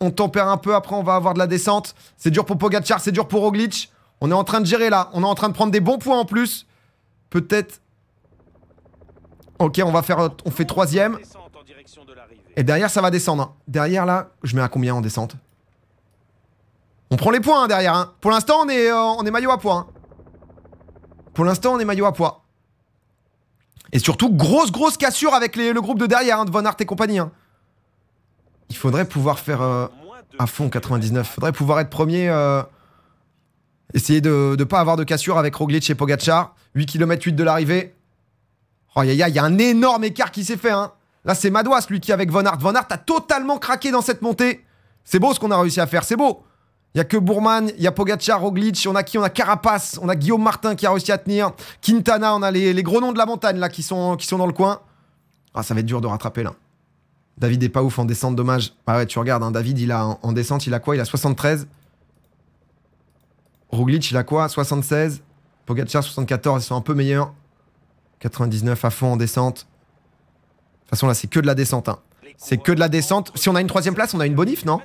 On tempère un peu. Après, on va avoir de la descente. C'est dur pour Pogacar. C'est dur pour Roglic. On est en train de gérer là. On est en train de prendre des bons points en plus. Peut-être... Ok, on va faire... On fait troisième. Et derrière, ça va descendre. Hein. Derrière, là, je mets à combien en descente on prend les points hein, derrière. Hein. Pour l'instant, on est, euh, on est maillot à poids. Hein. Pour l'instant, on est maillot à poids. Et surtout, grosse, grosse cassure avec le groupe de derrière, de Von Art et compagnie. Il faudrait pouvoir faire euh, à fond 99. Faudrait pouvoir être premier. Euh, essayer de ne pas avoir de cassure avec Roglic et Pogachar. 8 km 8 de l'arrivée. Oh, il y, a un énorme écart qui s'est fait. Là, c'est Madouas, lui, qui avec Von Art, Von Art a totalement craqué dans cette montée. C'est beau ce qu'on a réussi à faire, c'est beau. Il y a que Bourman, il y a Pogacar, Roglic, on a qui On a Carapace, on a Guillaume Martin qui a réussi à tenir, Quintana, on a les, gros noms de la montagne là qui sont, qui sont dans le coin. Ah, ça va être dur de rattraper là. David est pas ouf en descente, dommage. Ah ouais, tu regardes, hein, David, il a en, descente, il a quoi Il a 73. Roglic, il a quoi 76. Pogacar, 74, ils sont un peu meilleurs. 99 à fond en descente. De toute façon, là, c'est que de la descente. Hein. C'est que de la descente. Si on a une troisième place, on a une bonif, non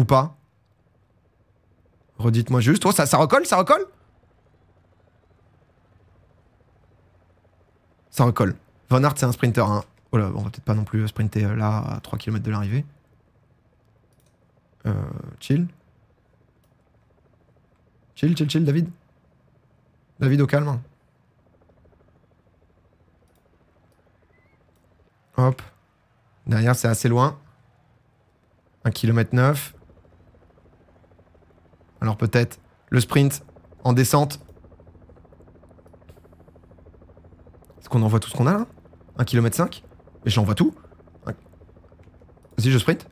ou pas Redites-moi juste. Oh, ça, ça recolle, ça recolle Ça recolle. Von art c'est un sprinter. Hein. Oh là, on va peut-être pas non plus sprinter euh, là, à 3 km de l'arrivée. Euh, chill. Chill, chill, chill, David. David, au calme. Hop. Derrière, c'est assez loin. 1 km 9. Alors peut-être le sprint en descente. Est-ce qu'on envoie tout ce qu'on a là 1 km 5 Mais j'envoie tout. Vas-y, je sprint.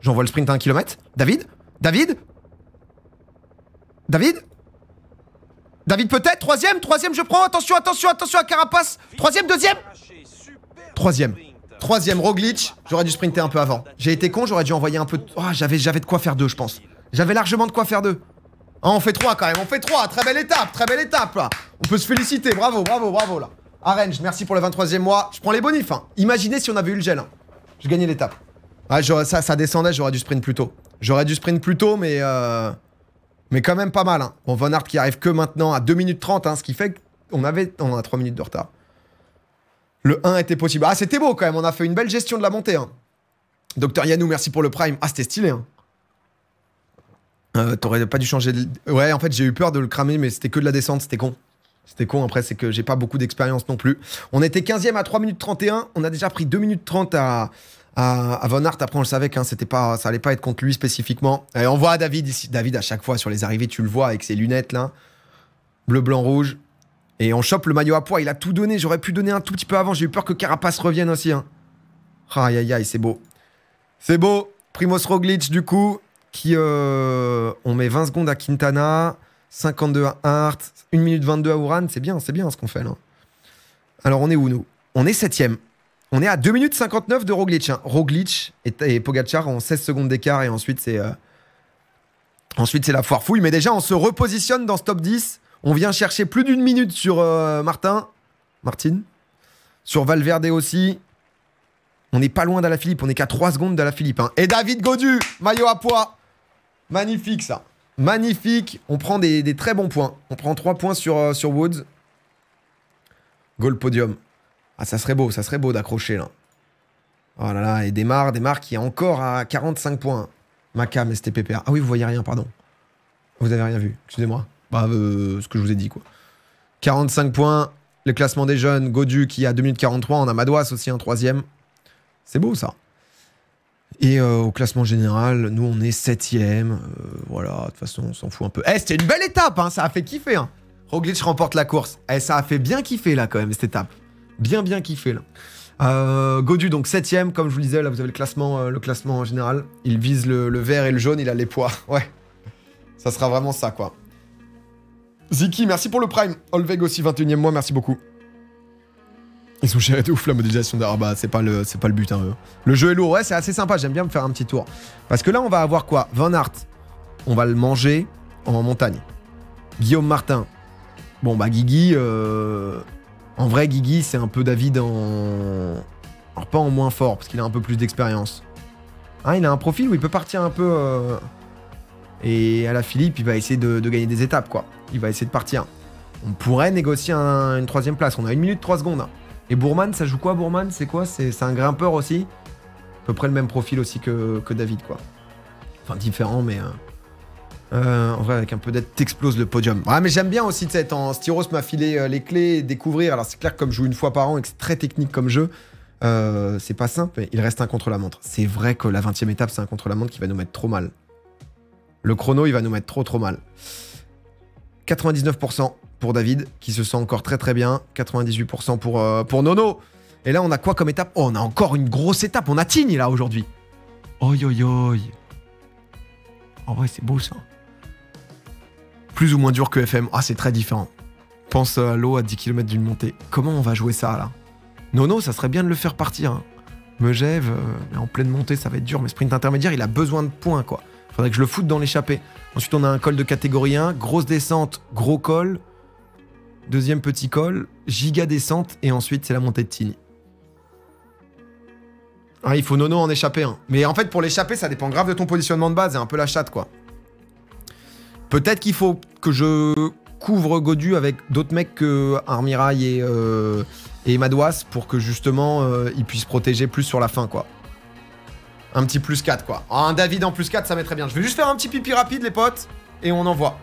J'envoie le sprint à 1 km. David David David David peut-être Troisième Troisième, je prends Attention, attention, attention à Carapace Troisième, deuxième Troisième. Troisième, Roglitch, J'aurais dû sprinter un peu avant. J'ai été con, j'aurais dû envoyer un peu... De... Oh, j'avais de quoi faire deux, je pense. J'avais largement de quoi faire d'eux. Hein, on fait trois quand même, on fait trois Très belle étape, très belle étape là. On peut se féliciter, bravo, bravo, bravo là. Arrange, merci pour le 23e mois. Je prends les bonifs. Hein. Imaginez si on avait eu le gel. Hein. Je gagnais l'étape. Ah, ça, ça descendait, j'aurais dû sprint plus tôt. J'aurais dû sprint plus tôt, mais, euh, mais quand même pas mal. Hein. Bon, Van qui arrive que maintenant à 2 minutes 30, hein, ce qui fait qu'on avait... On a 3 minutes de retard. Le 1 était possible. Ah, c'était beau quand même, on a fait une belle gestion de la montée. Hein. Docteur Yanou, merci pour le prime. Ah, c'était stylé. Hein. Euh, t'aurais pas dû changer de... Ouais, en fait, j'ai eu peur de le cramer, mais c'était que de la descente, c'était con. C'était con, après, c'est que j'ai pas beaucoup d'expérience non plus. On était 15e à 3 minutes 31, on a déjà pris 2 minutes 30 à, à, Von Hart. Après, on le savait que hein, pas, ça allait pas être contre lui spécifiquement. Et on voit David ici. David, à chaque fois, sur les arrivées, tu le vois avec ses lunettes, là. Bleu, blanc, rouge. Et on chope le maillot à poids. Il a tout donné. J'aurais pu donner un tout petit peu avant. J'ai eu peur que Carapace revienne aussi. Hein. Aïe, aïe, aïe, c'est beau. C'est beau. Primoz Roglic, du coup, qui euh, on met 20 secondes à Quintana, 52 à Hart, 1 minute 22 à Ouran, c'est bien, c'est bien ce qu'on fait là. Alors on est où nous On est 7 On est à 2 minutes 59 de Roglic. Hein. Roglic et, pogachar Pogacar ont 16 secondes d'écart et ensuite c'est euh, ensuite c'est la foire fouille. Mais déjà on se repositionne dans ce top 10. On vient chercher plus d'une minute sur euh, Martin. Martin. Sur Valverde aussi. On n'est pas loin Philippe. on n'est qu'à 3 secondes la Philippe. Hein. Et David Godu, maillot à poids. Magnifique ça. Magnifique. On prend des, très bons points. On prend 3 points sur, euh, sur Woods. Goal podium. Ah, ça serait beau, ça serait beau d'accrocher là. Oh là là, et démarre, démarre qui est encore à 45 points. Macam, STPPR. Ah oui, vous voyez rien, pardon. Vous avez rien vu, excusez-moi. Bah, euh, ce que je vous ai dit quoi. 45 points, le classement des jeunes, Godu qui a 2 minutes 43, on a Madouas aussi un troisième. C'est beau ça. Et euh, au classement général, nous, on est septième. Euh, voilà, de toute façon, on s'en fout un peu. Eh, c'était une belle étape, hein, ça a fait kiffer. Hein. Roglic remporte la course. Eh, ça a fait bien kiffer, là, quand même, cette étape. Bien, bien kiffer, là. Euh, Godu, donc septième, comme je vous le disais, là, vous avez le classement, euh, le classement en général. Il vise le, vert et le jaune, il a les poids. Ouais. Ça sera vraiment ça, quoi. Ziki, merci pour le prime. Olveg aussi, 21e mois, merci beaucoup. Ils ont géré de ouf la modélisation d'arba c'est pas, le, c'est pas le but, hein, Le jeu est lourd. Ouais, c'est assez sympa. J'aime bien me faire un petit tour. Parce que là, on va avoir quoi Van Hart On va le manger en montagne. Guillaume Martin. Bon, bah, Guigui. Euh, en vrai, Guigui, c'est un peu David en. Alors, pas en moins fort, parce qu'il a un peu plus d'expérience. Ah il a un profil où il peut partir un peu. Euh, et à la Philippe, il va essayer de, gagner des étapes, quoi. Il va essayer de partir. On pourrait négocier une troisième place. On a une minute, trois secondes. Hein. Et Bourman, ça joue quoi Bourman C'est quoi C'est un grimpeur aussi À peu près le même profil aussi que, David, quoi. Enfin, différent, mais. Euh, euh, en vrai, avec un peu d'aide, t'exploses le podium. Ouais, mais j'aime bien aussi, de sais, en Styros m'a filé euh, les clés, découvrir. Alors, c'est clair que comme je joue une fois par an et que c'est très technique comme jeu, c'est pas simple. Mais il reste un contre-la-montre. C'est vrai que la 20 e étape, c'est un contre-la-montre qui va nous mettre trop mal. Le chrono, il va nous mettre trop, trop mal. 99% pour David, qui se sent encore très très bien. 98% pour, euh, pour Nono. Et là, on a quoi comme étape Oh, on a encore une grosse étape. On a Tigne là aujourd'hui. Oi, oi, oi. En vrai, c'est beau ça. Plus ou moins dur que FM. Ah, c'est très différent. Pense à l'eau à 10 km d'une montée. Comment on va jouer ça là Nono, ça serait bien de le faire partir. Hein. Euh, en pleine montée, ça va être dur. Mais sprint intermédiaire, il a besoin de points quoi. Faudrait que je le foute dans l'échappée. Ensuite, on a un col de catégorie 1, grosse descente, gros col. Deuxième petit col, giga descente, et ensuite, c'est la montée de Tini. Ah, il faut Nono en échapper Mais en fait, pour l'échapper, ça dépend grave de ton positionnement de base. C'est un peu la chatte, quoi. Peut-être qu'il faut que je couvre Godu avec d'autres mecs que Armirail et, euh, Madouas pour que justement, euh, ils puissent protéger plus sur la fin, quoi un petit plus 4 quoi. Ah, un David en plus 4 ça très bien. Je vais juste faire un petit pipi rapide les potes et on envoie.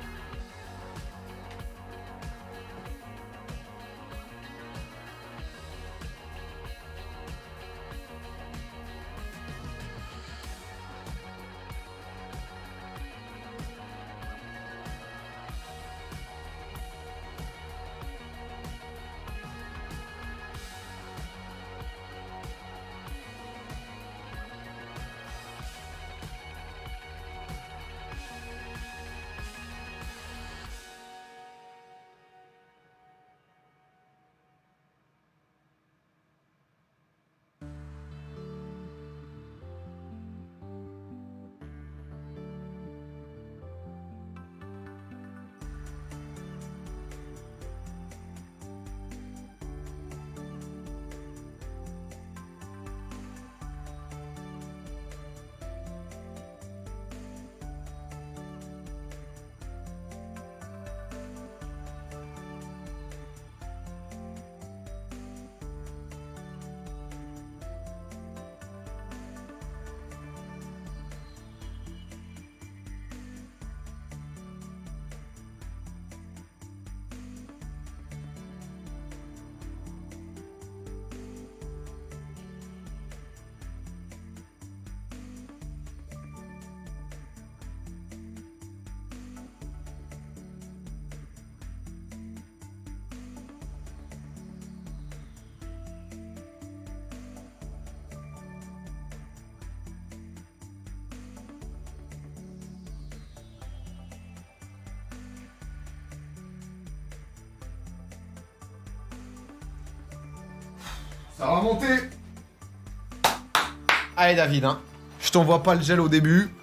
David, hein. Je t'envoie pas le gel au début.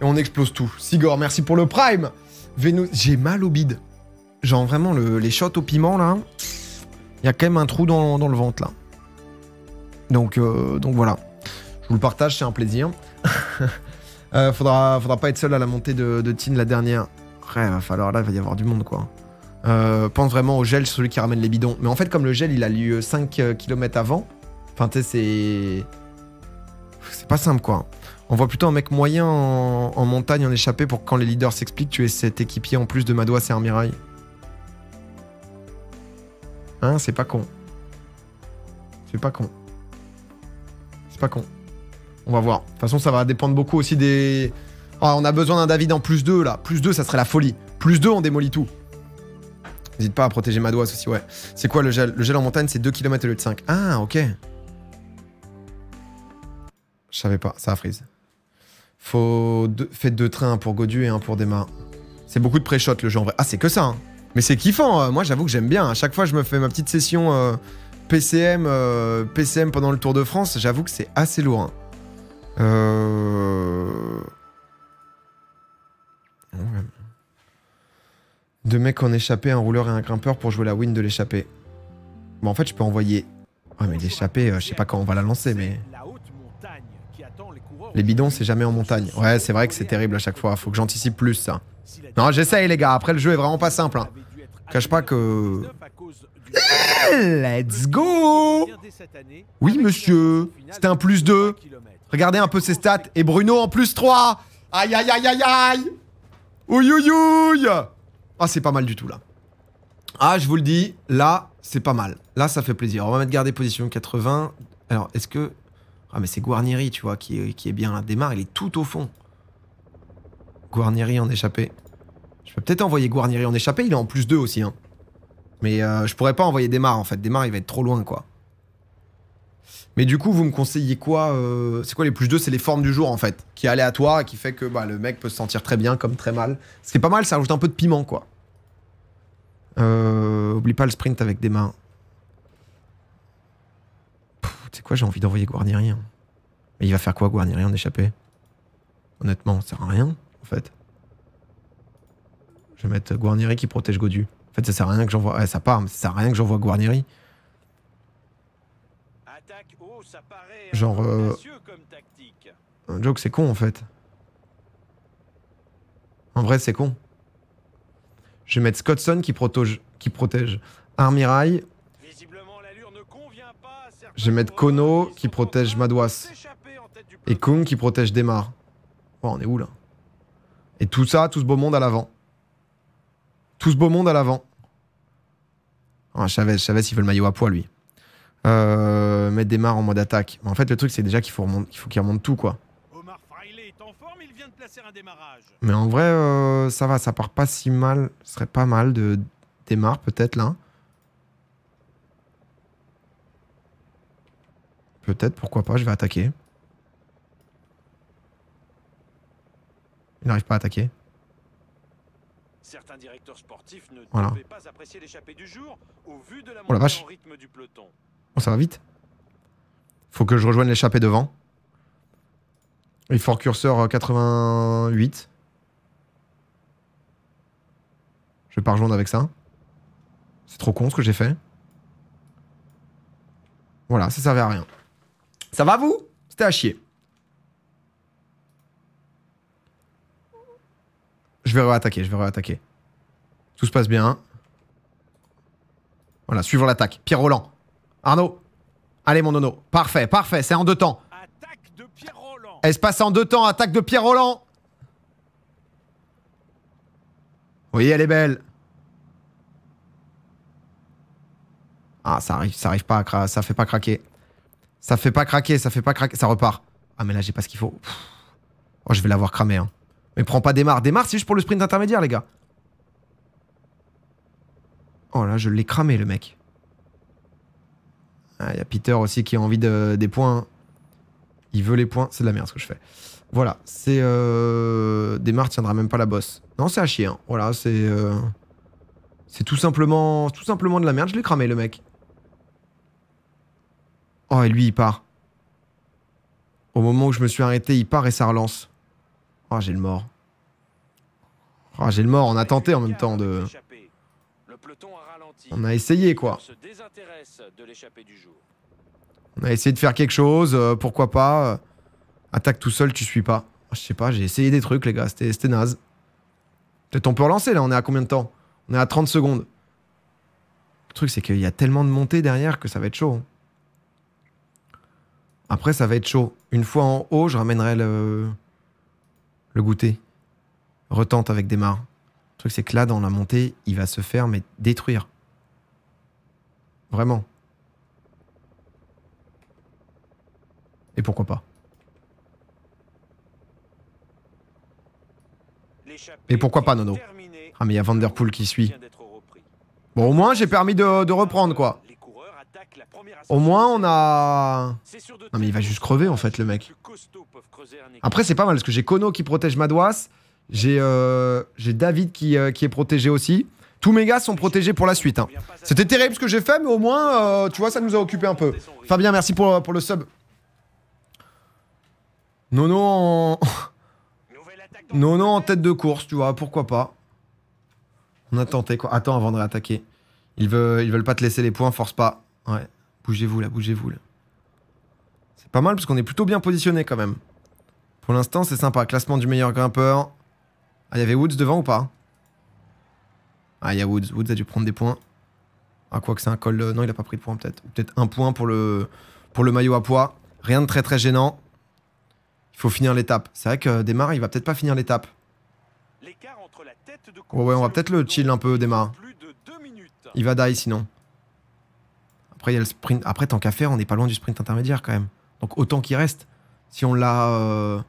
Et on explose tout. Sigor, merci pour le prime. j'ai mal au bide. Genre vraiment, les shots au piment, là. Il y a quand même un trou dans, le ventre, là. Donc, euh, donc voilà. Je vous le partage, c'est un plaisir. Euh, faudra, faudra pas être seul à la montée de, de Tin, la dernière. Après, il va falloir, là, il va y avoir du monde, quoi. Euh, pense vraiment au gel, celui qui ramène les bidons. Mais en fait, comme le gel, il a lieu 5 km avant, enfin, tu sais, c'est pas simple, quoi. On voit plutôt un mec moyen en, montagne en échappé pour quand les leaders s'expliquent, tu es cet équipier en plus de c'est et Armirail. Hein, c'est pas con. C'est pas con. C'est pas con. On va voir. De toute façon, ça va dépendre beaucoup aussi des. Ah, on a besoin d'un David en plus 2 là. Plus 2, ça serait la folie. Plus 2, on démolit tout. N'hésite pas à protéger Madouas aussi, ouais. C'est quoi le gel Le gel en montagne, c'est 2 km au lieu de 5. Ah, ok. Je savais pas, ça a freeze. Faut faites deux trains, un pour Godu et un pour Dema. C'est beaucoup de pré-shot le jeu en vrai. Ah, c'est que ça, hein. Mais c'est kiffant, hein. moi j'avoue que j'aime bien. À chaque fois, je me fais ma petite session euh, PCM, euh, PCM pendant le Tour de France. J'avoue que c'est assez lourd. Hein. Euh, deux mecs en échappé, un rouleur et un grimpeur pour jouer la win de l'échappée. Bon, en fait, je peux envoyer... Ouais, mais l'échappée, je sais pas quand on va la lancer, mais... Les bidons, c'est jamais en montagne. Ouais, c'est vrai que c'est terrible à chaque fois. Faut que j'anticipe plus, ça. Non, j'essaye, les gars. Après, le jeu est vraiment pas simple. Hein. Cache pas que... Eh, let's go Oui, monsieur. C'était un plus 2. Regardez un peu ses stats. Et Bruno en plus 3. Aïe, aïe, aïe, aïe, aïe Ah, c'est pas mal du tout, là. Ah, je vous le dis, là, c'est pas mal. Là, ça fait plaisir. On va mettre garder position 80. Alors, est-ce que ah, mais c'est Guarnieri, tu vois, qui est, bien est bien. Démarre, il est tout au fond. Guarnieri en échappé. Je peux peut-être envoyer Guarnieri en échappé. Il est en plus 2 aussi. Hein. Mais euh, je pourrais pas envoyer Démarre, en fait. Démarre, il va être trop loin, quoi. Mais du coup, vous me conseillez quoi euh, C'est quoi les plus 2 C'est les formes du jour, en fait, qui est aléatoire et qui fait que bah, le mec peut se sentir très bien comme très mal. Ce qui est pas mal, ça rajoute un peu de piment, quoi. Euh, oublie pas le sprint avec mains c'est quoi, j'ai envie d'envoyer rien hein. Mais il va faire quoi, en d'échapper Honnêtement, ça sert à rien, en fait. Je vais mettre Guarnieri qui protège Godu. En fait, ça sert à rien que j'envoie. Ouais, ça part, mais ça sert à rien que j'envoie Guarniri. Genre. Euh, un joke, c'est con en fait. En vrai, c'est con. Je vais mettre Scottson qui, protège, qui protège Armirail, je vais mettre Kono qui protège Madouas. Et Kung qui protège Demar. Oh, on est où là Et tout ça, tout ce beau monde à l'avant. Tout ce beau monde à l'avant. Ah, Chavez, Chavez, il veut le maillot à poids lui. Euh, mettre Demar en mode attaque. en fait, le truc, c'est déjà qu'il faut qu'il remonte tout quoi. Mais en vrai, euh, ça va, ça part pas si mal. Ce serait pas mal de démarre peut-être là. Peut-être, pourquoi pas, je vais attaquer. Il n'arrive pas à attaquer. Certains directeurs voilà. oh, la vache. Oh, ça va vite. Faut que je rejoigne l'échappée devant. Il faut curseur 88. Euh, je vais pas rejoindre avec ça. C'est trop con ce que j'ai fait. Voilà, ça servait à rien. Ça va vous C'était à chier. Je vais réattaquer, je vais réattaquer. Tout se passe bien. Voilà, suivons l'attaque. Pierre Roland. Arnaud. Allez mon nono. Parfait, parfait, c'est en deux temps. Attaque de Pierre en deux temps, attaque de Pierre Roland. Oui, elle est belle. Ah, ça arrive, ça arrive pas à ça fait pas craquer. Ça fait pas craquer, ça fait pas craquer. Ça repart. Ah, mais là, j'ai pas ce qu'il faut. Oh, je vais l'avoir cramé. Hein. Mais prends pas Démarre. Démarre, c'est juste pour le sprint intermédiaire, les gars. Oh là, je l'ai cramé, le mec. Il ah, y a Peter aussi qui a envie de, des points. Il veut les points. C'est de la merde ce que je fais. Voilà, c'est... Euh... Démarre tiendra même pas la bosse. Non, c'est à chier. Hein. Voilà, c'est... Euh... C'est tout simplement, tout simplement de la merde. Je l'ai cramé, le mec. Oh, et lui, il part. Au moment où je me suis arrêté, il part et ça relance. Oh, j'ai le mort. Oh, j'ai le mort. On a tenté en même temps de... On a essayé, quoi. On a essayé de faire quelque chose. Euh, pourquoi pas euh, Attaque tout seul, tu suis pas. Oh, je sais pas, j'ai essayé des trucs, les gars. C'était naze. Peut-être on peut relancer, là. On est à combien de temps On est à 30 secondes. Le truc, c'est qu'il y a tellement de montées derrière que ça va être chaud. Hein. Après, ça va être chaud. Une fois en haut, je ramènerai le, le goûter. Retente avec des mares. Le truc, c'est que là, dans la montée, il va se faire, mais détruire. Vraiment. Et pourquoi pas Et pourquoi pas, Nono Ah, mais il y a Vanderpool qui suit. Bon, au moins, j'ai permis de reprendre, quoi. Au moins, on a... Non, ah, mais il va juste crever, en fait, le mec. Après, c'est pas mal, parce que j'ai Kono qui protège Madouas. J'ai euh, David qui, euh, qui, est protégé aussi. Tous mes gars sont protégés pour la suite. Hein. C'était terrible ce que j'ai fait, mais au moins, euh, tu vois, ça nous a occupé un peu. Fabien, merci pour, pour le sub. Non, non, en... non, en tête de course, tu vois, pourquoi pas. On a tenté, quoi. Attends avant de réattaquer. Ils ils veulent pas te laisser les points, force pas. Ouais, bougez-vous là, bougez-vous là. C'est pas mal parce qu'on est plutôt bien positionné quand même. Pour l'instant, c'est sympa. Classement du meilleur grimpeur. Ah, il y avait Woods devant ou pas Ah, il y a Woods. Woods a dû prendre des points. Ah, quoi que c'est un col. non, il a pas pris de points peut-être. Peut-être un point pour le, pour le maillot à poids. Rien de très très gênant. Il faut finir l'étape. C'est vrai que Démarre, il va peut-être pas finir l'étape. Ouais, ouais, on va peut-être le chill un peu, Démarre. Il va die sinon. Après, le sprint. Après, tant qu'à faire, on n'est pas loin du sprint intermédiaire quand même. Donc autant qu'il reste. Si on l'a. Euh,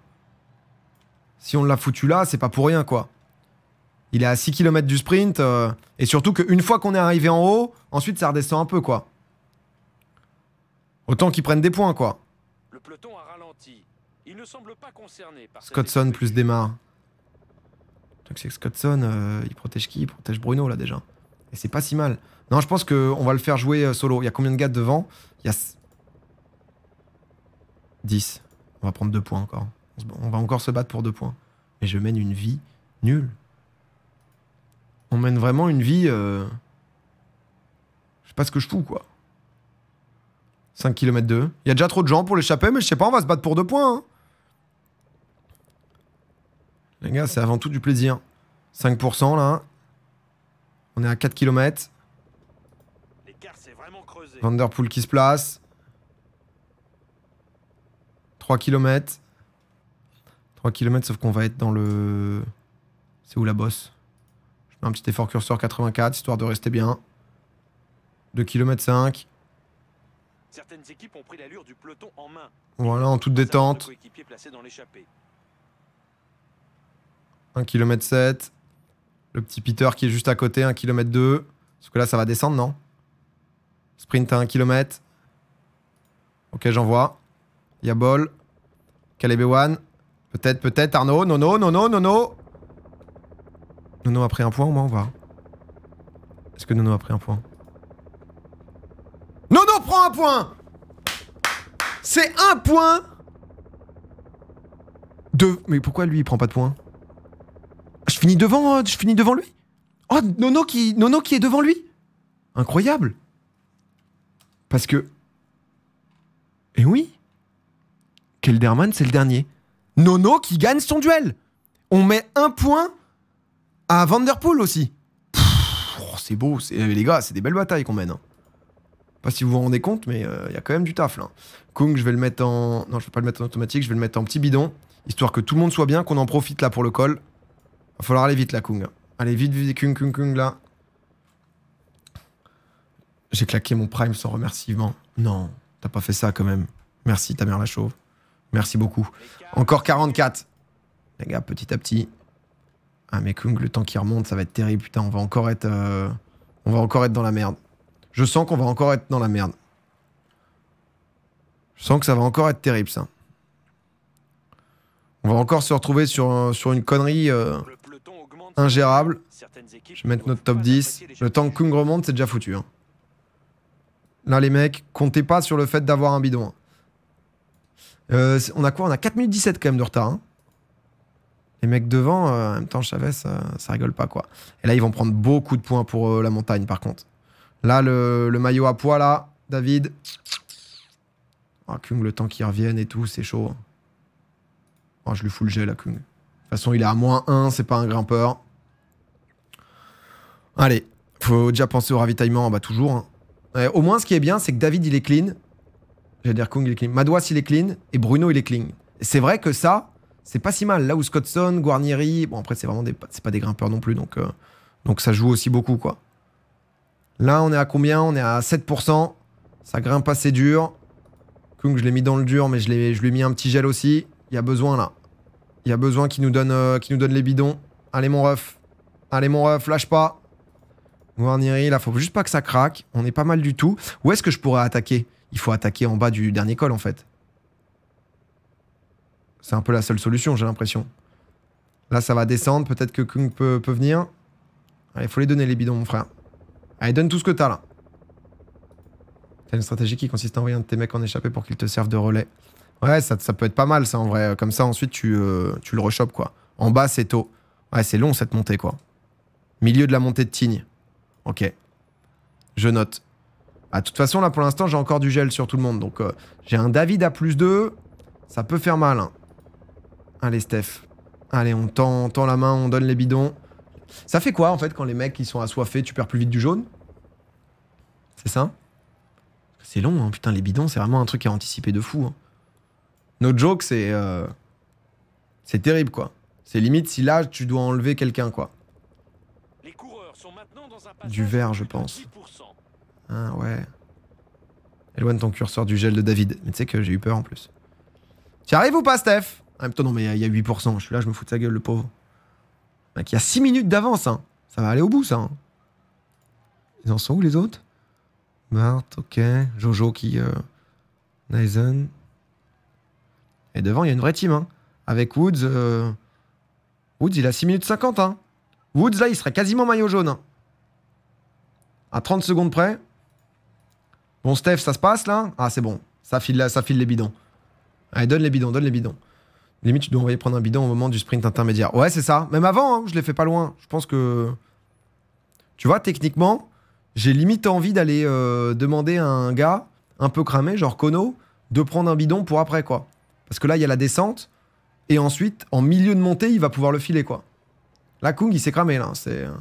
si on l'a foutu là, c'est pas pour rien, quoi. Il est à 6 km du sprint. Euh, et surtout qu'une fois qu'on est arrivé en haut, ensuite ça redescend un peu, quoi. Autant qu'il prenne des points, quoi. Le Scottson plus démarre. Donc, c'est que Scottson, euh, il protège qui Il protège Bruno, là, déjà. Et c'est pas si mal. Non, je pense qu'on va le faire jouer euh, solo. Il y a combien de gars devant Il y a 10. On va prendre 2 points encore. On va encore se battre pour 2 points. Mais je mène une vie nulle. On mène vraiment une vie... Euh, je sais pas ce que je fous, quoi. 5 km 2. Il y a déjà trop de gens pour l'échapper, mais je sais pas, on va se battre pour 2 points. Hein. Les gars, c'est avant tout du plaisir. 5% là. On est à 4 km. Vanderpool qui se place. 3 km. 3 km, sauf qu'on va être dans le... C'est où la bosse Je mets un petit effort curseur 84, histoire de rester bien. 2 km 5. Voilà, en toute détente. 1 km 7. Le petit Peter qui est juste à côté, 1 km 2. Parce que là, ça va descendre, non Sprint à 1 km. Ok, vois. Yabol. Caleb Peut-être, peut-être. Arnaud. non, non. Non, non a pris un point au moins, on va. Est-ce que Nono a pris un point Nono prend un point C'est un point Deux. Mais pourquoi lui, il prend pas de point ah, Je finis devant, euh, je finis devant lui Oh, Nono qui, Nono qui est devant lui Incroyable parce que. Eh oui Kelderman, c'est le dernier. Nono qui gagne son duel On met un point à Vanderpool aussi. Oh, c'est beau, euh, les gars, c'est des belles batailles qu'on mène. Hein. Pas si vous vous rendez compte, mais euh, il y a quand même du taf là. Kung, je vais le mettre en. Non, je vais pas le mettre en automatique, je vais le mettre en petit bidon. Histoire que tout le monde soit bien, qu'on en profite là pour le col. Va falloir aller vite là, Kung. Allez, vite, vite, Kung, Kung, Kung là. J'ai claqué mon prime sans remerciement. Non, t'as pas fait ça quand même. Merci ta mère la chauve. Merci beaucoup. Encore 44. Les gars, petit à petit. Ah mais Kung, le temps qui remonte, ça va être terrible. Putain, on va encore être, euh, on va encore être dans la merde. Je sens qu'on va encore être dans la merde. Je sens que ça va encore être terrible ça. On va encore se retrouver sur, sur une connerie euh, ingérable. Je vais mettre notre top 10. Le temps que Kung remonte, c'est déjà foutu. Hein. Là, les mecs, comptez pas sur le fait d'avoir un bidon. Euh, on a quoi On a 4 minutes 17 quand même de retard. Hein. Les mecs devant, euh, en même temps, je ça, euh, ça, rigole pas, quoi. Et là, ils vont prendre beaucoup de points pour la montagne, par contre. Là, le, maillot à poids, là, David. Oh, Kung, le temps qu'il reviennent et tout, c'est chaud. Hein. Oh, je lui fous le gel, à Kung. De toute façon, il est à moins 1, c'est pas un grimpeur. Allez, faut déjà penser au ravitaillement, bah toujours. Hein au moins, ce qui est bien, c'est que David, il est clean. J'allais dire Kung, il est clean. Madouas, il est clean. Et Bruno, il est clean. C'est vrai que ça, c'est pas si mal. Là où Scottson, Guarnieri, bon après c'est vraiment des, c'est pas des grimpeurs non plus, donc, euh, donc ça joue aussi beaucoup quoi. Là on est à combien On est à 7%. Ça grimpe assez dur. Kung je l'ai mis dans le dur, mais je, je lui ai mis un petit gel aussi. Il y a besoin là. Il y a besoin qu'il nous donne, euh, qu'il nous donne les bidons. Allez mon ref. Allez mon ref, lâche pas. Warnery, là, faut juste pas que ça craque. On est pas mal du tout. Où est-ce que je pourrais attaquer Il faut attaquer en bas du dernier col, en fait. C'est un peu la seule solution, j'ai l'impression. Là, ça va descendre. Peut-être que Kung peut, venir. Allez, faut les donner, les bidons, mon frère. Allez, donne tout ce que t'as, là. T'as une stratégie qui consiste à envoyer de tes mecs en échappée pour qu'ils te servent de relais. Ouais, ça, peut être pas mal, ça, en vrai. Comme ça, ensuite, tu, euh, tu le rechopes, quoi. En bas, c'est tôt. Ouais, c'est long, cette montée, quoi. Milieu de la montée de Tignes. Ok. Je note. À ah, toute façon, là, pour l'instant, j'ai encore du gel sur tout le monde. Donc, euh, j'ai un David à plus 2. Ça peut faire mal. Hein. Allez, Steph. Allez, on tend, la main, on donne les bidons. Ça fait quoi, en fait, quand les mecs, ils sont assoiffés, tu perds plus vite du jaune C'est ça C'est long, hein. putain, les bidons, c'est vraiment un truc à anticiper de fou. Notre hein. No joke, c'est... Euh, c'est terrible, quoi. C'est limite si là, tu dois enlever quelqu'un, quoi du vert, je pense. Ah ouais. Éloigne ton curseur du gel de David. Mais tu sais que j'ai eu peur en plus. Tu arrives ou pas, Steph Ah putain non, mais il y, a 8%. Je suis là, je me fous de sa gueule, le pauvre. Mec, il y a 6 minutes d'avance, hein. Ça va aller au bout, ça. Hein. Ils en sont où, les autres Marthe, ok. Jojo qui... Euh... Et devant, il y a une vraie team, hein. Avec Woods... Euh, Woods, il a 6 minutes 50, hein. Woods, là, il serait quasiment maillot jaune, à 30 secondes près. Bon, Steph, ça se passe là Ah, c'est bon. Ça file, là, ça file les bidons. Allez, donne les bidons, donne les bidons. Limite, tu dois envoyer prendre un bidon au moment du sprint intermédiaire. Ouais, c'est ça. Même avant, hein, je l'ai fait pas loin. Je pense que. Tu vois, techniquement, j'ai limite envie d'aller euh, demander à un gars un peu cramé, genre Kono, de prendre un bidon pour après, quoi. Parce que là, il y a la descente. Et ensuite, en milieu de montée, il va pouvoir le filer, quoi. La Kung, il s'est cramé, là. Hein. C'est. Euh,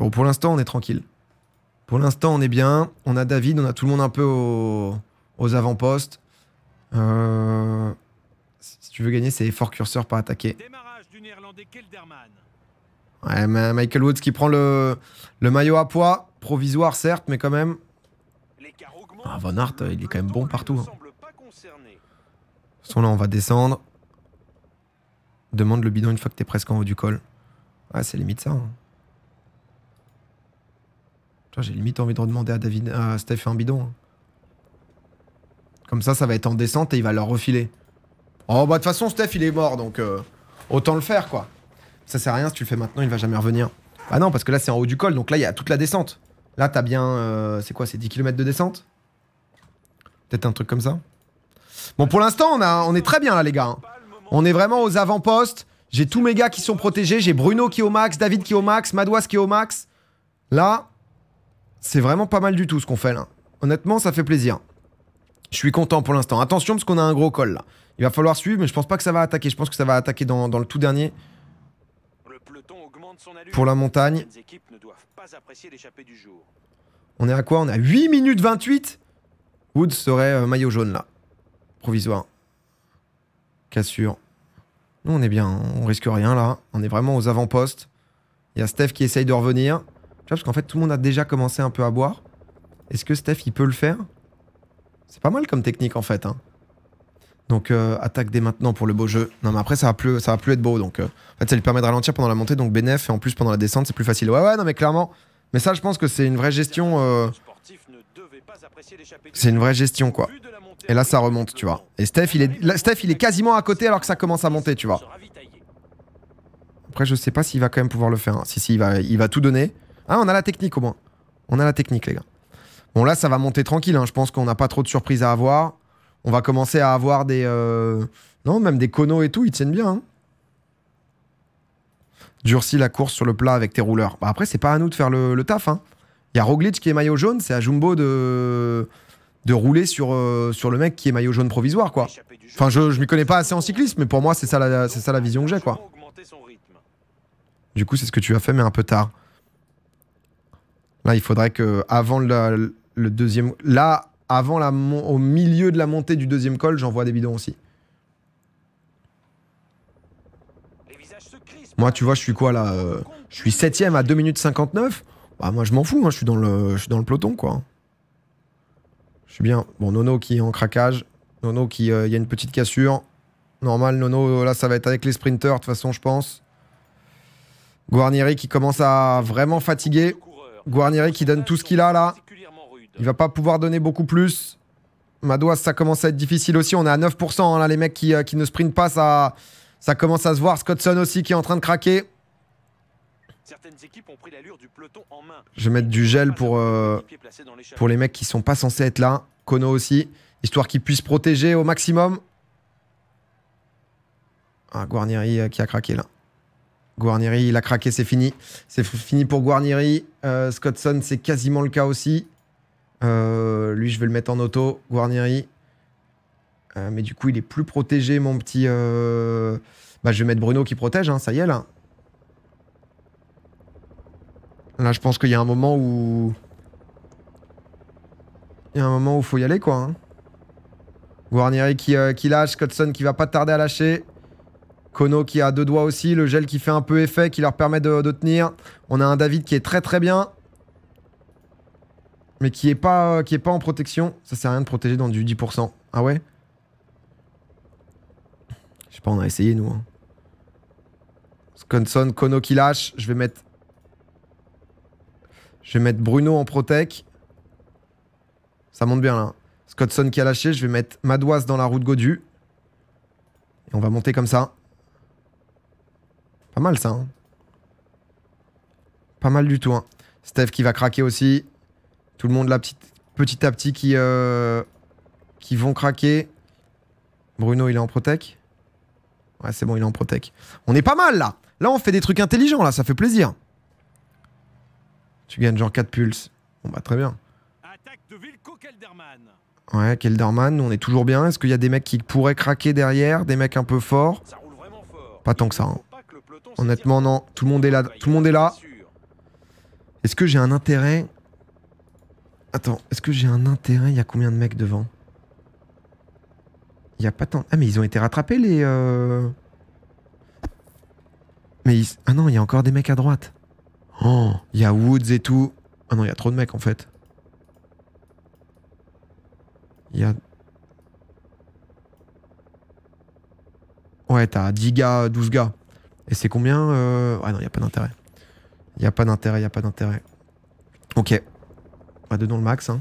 Bon, pour l'instant, on est tranquille. Pour l'instant, on est bien. On a David, on a tout le monde un peu aux avant-postes. Euh, si tu veux gagner, c'est effort curseur par attaquer. Ouais, Michael Woods qui prend le, maillot à poids. Provisoire, certes, mais quand même. Ah, Von Hart, il est quand même bon partout. Hein. façon, là, on va descendre. Demande le bidon une fois que t'es presque en haut du col. Ouais, c'est limite ça. Hein j'ai limite envie de demander à, David, à Steph un bidon. Hein. Comme ça, ça va être en descente et il va leur refiler. Oh, bah de toute façon, Steph, il est mort, donc euh, autant le faire, quoi. Ça sert à rien, si tu le fais maintenant, il va jamais revenir. Ah non, parce que là, c'est en haut du col, donc là, il y a toute la descente. Là, t'as bien... Euh, c'est quoi, c'est 10 km de descente Peut-être un truc comme ça Bon, pour l'instant, on, on est très bien, là, les gars. Hein. On est vraiment aux avant-postes. J'ai tous mes gars qui sont protégés. J'ai Bruno qui est au max, David qui est au max, Madouas qui est au max. Là, c'est vraiment pas mal du tout ce qu'on fait là. Honnêtement, ça fait plaisir. Je suis content pour l'instant. Attention parce qu'on a un gros col là. Il va falloir suivre, mais je pense pas que ça va attaquer. Je pense que ça va attaquer dans, le tout dernier. pour la montagne. On est à quoi On est à 8 minutes 28 wood serait euh, maillot jaune là. Provisoire. Cassure. Nous on est bien, hein. on risque rien là. On est vraiment aux avant-postes. Il y a Steph qui essaye de revenir parce qu'en fait, tout le monde a déjà commencé un peu à boire. Est-ce que Steph, il peut le faire C'est pas mal comme technique, en fait. Hein. Donc, euh, attaque dès maintenant pour le beau jeu. Non, mais après, ça va plus, ça va plus être beau. Donc, euh, en fait, ça lui permet de ralentir pendant la montée. Donc, bénéf, et en plus, pendant la descente, c'est plus facile. Ouais, ouais, non, mais clairement. Mais ça, je pense que c'est une vraie gestion. Euh, c'est une vraie gestion, quoi. Et là, ça remonte, tu vois. Et Steph, il est, Steph, il est quasiment à côté alors que ça commence à monter, tu vois. Après, je sais pas s'il va quand même pouvoir le faire. Hein. Si, si, va, il va tout donner. Ah, on a la technique au moins. On a la technique, les gars. Bon, là, ça va monter tranquille. Hein. Je pense qu'on n'a pas trop de surprises à avoir. On va commencer à avoir des. Euh, non, même des conos et tout, ils tiennent bien. Hein. Durcis la course sur le plat avec tes rouleurs. Bah, après, c'est pas à nous de faire le, taf. Hein. Il y a Roglic qui est maillot jaune, c'est à Jumbo de, de rouler sur, euh, sur le mec qui est maillot jaune provisoire. quoi. Enfin, je, je m'y connais pas assez en cyclisme, mais pour moi, c'est ça, la, ça la vision que j'ai. quoi. Du coup, c'est ce que tu as fait, mais un peu tard. Là, il faudrait que avant le, deuxième, là, avant la au milieu de la montée du deuxième col, j'envoie des bidons aussi. Moi, tu vois, je suis quoi là euh, Je suis septième à 2 minutes 59 Bah, moi, je m'en fous, Moi, je, suis dans le, dans le peloton, quoi. Je suis bien. Bon, Nono qui est en craquage. Nono qui. Euh, il y a une petite cassure. Normal, Nono, là, ça va être avec les sprinters, de toute façon, je pense. Guarnieri qui commence à vraiment fatiguer. Guarnieri qui donne tout ce qu'il a là. Il va pas pouvoir donner beaucoup plus. Madouas, ça commence à être difficile aussi. On est à 9% hein, là, les mecs euh, qui, ne sprintent pas, ça, commence à se voir. Scottson aussi qui est en train de craquer. Je vais mettre du gel euh, pour, les mecs qui sont pas censés être là. Kono aussi, histoire qu'ils puissent protéger au maximum. Ah, Guarnieri euh, qui a craqué là. Guarnieri, il a craqué, c'est fini. C'est fini pour Guarnieri. Euh, Scottson, c'est quasiment le cas aussi. Euh, lui, je vais le mettre en auto, Guarnieri. Euh, mais du coup, il est plus protégé, mon petit... Bah, je vais mettre Bruno qui protège, hein, ça y est, là. Là, je pense qu'il y a un moment où... Il y a un moment où il faut y aller, quoi. Hein. Guarnieri qui, qui lâche, Scottson qui va pas tarder à lâcher. Kono qui a deux doigts aussi, le gel qui fait un peu effet, qui leur permet de, tenir. On a un David qui est très très bien. Mais qui est pas, euh, qui est pas en protection. Ça sert à rien de protéger dans du 10%. Ah ouais Je sais pas, on a essayé nous. Hein. Scottson, Kono qui lâche. Je vais mettre... Je vais mettre Bruno en protec. Ça monte bien là. Hein. Scottson qui a lâché, je vais mettre Madouas dans la route Godu. Et on va monter comme ça. Pas mal ça. Hein. Pas mal du tout. Hein. Steph qui va craquer aussi. Tout le monde là, petit, petit à petit, qui, euh, qui vont craquer. Bruno, il est en protec. Ouais, c'est bon, il est en protec. On est pas mal là. Là, on fait des trucs intelligents là, ça fait plaisir. Tu gagnes genre 4 pulses. Bon bah très bien. Ouais, Kelderman, on est toujours bien. Est-ce qu'il y a des mecs qui pourraient craquer derrière Des mecs un peu forts fort. Pas tant que ça. Hein. Honnêtement, non. Tout le monde est là. Tout le monde est là. Est-ce que j'ai un intérêt Attends, est-ce que j'ai un intérêt Il y a combien de mecs devant Il y a pas tant. Ah, mais ils ont été rattrapés, les. Euh. Mais Ah non, il y a encore des mecs à droite. Oh, il y a Woods et tout. Ah non, il y a trop de mecs en fait. Il y a. Ouais, t'as 10 gars, 12 gars. Et c'est combien euh, Ah non, il n'y a pas d'intérêt. Il n'y a pas d'intérêt, il n'y a pas d'intérêt. Ok. De donnons le max. Hein.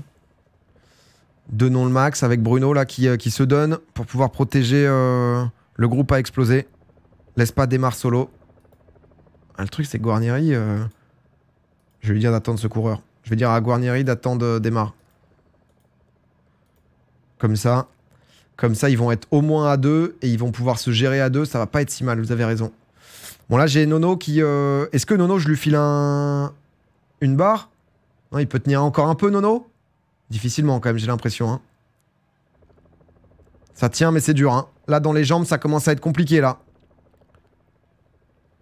Donnons le max avec Bruno là qui, euh, se donne pour pouvoir protéger euh, le groupe à exploser. Laisse pas démarre solo. Ah, le truc c'est que Guarnieri... Je vais lui dire d'attendre ce coureur. Je vais dire à Guarnieri d'attendre démarre. Comme ça, comme ça, ils vont être au moins à deux et ils vont pouvoir se gérer à deux. Ça va pas être si mal, vous avez raison. Bon, là, j'ai Nono qui... Euh, est-ce que Nono, je lui file un... Une barre Il peut tenir encore un peu, Nono Difficilement, quand même, j'ai l'impression. Hein. Ça tient, mais c'est dur. Hein. Là, dans les jambes, ça commence à être compliqué, là.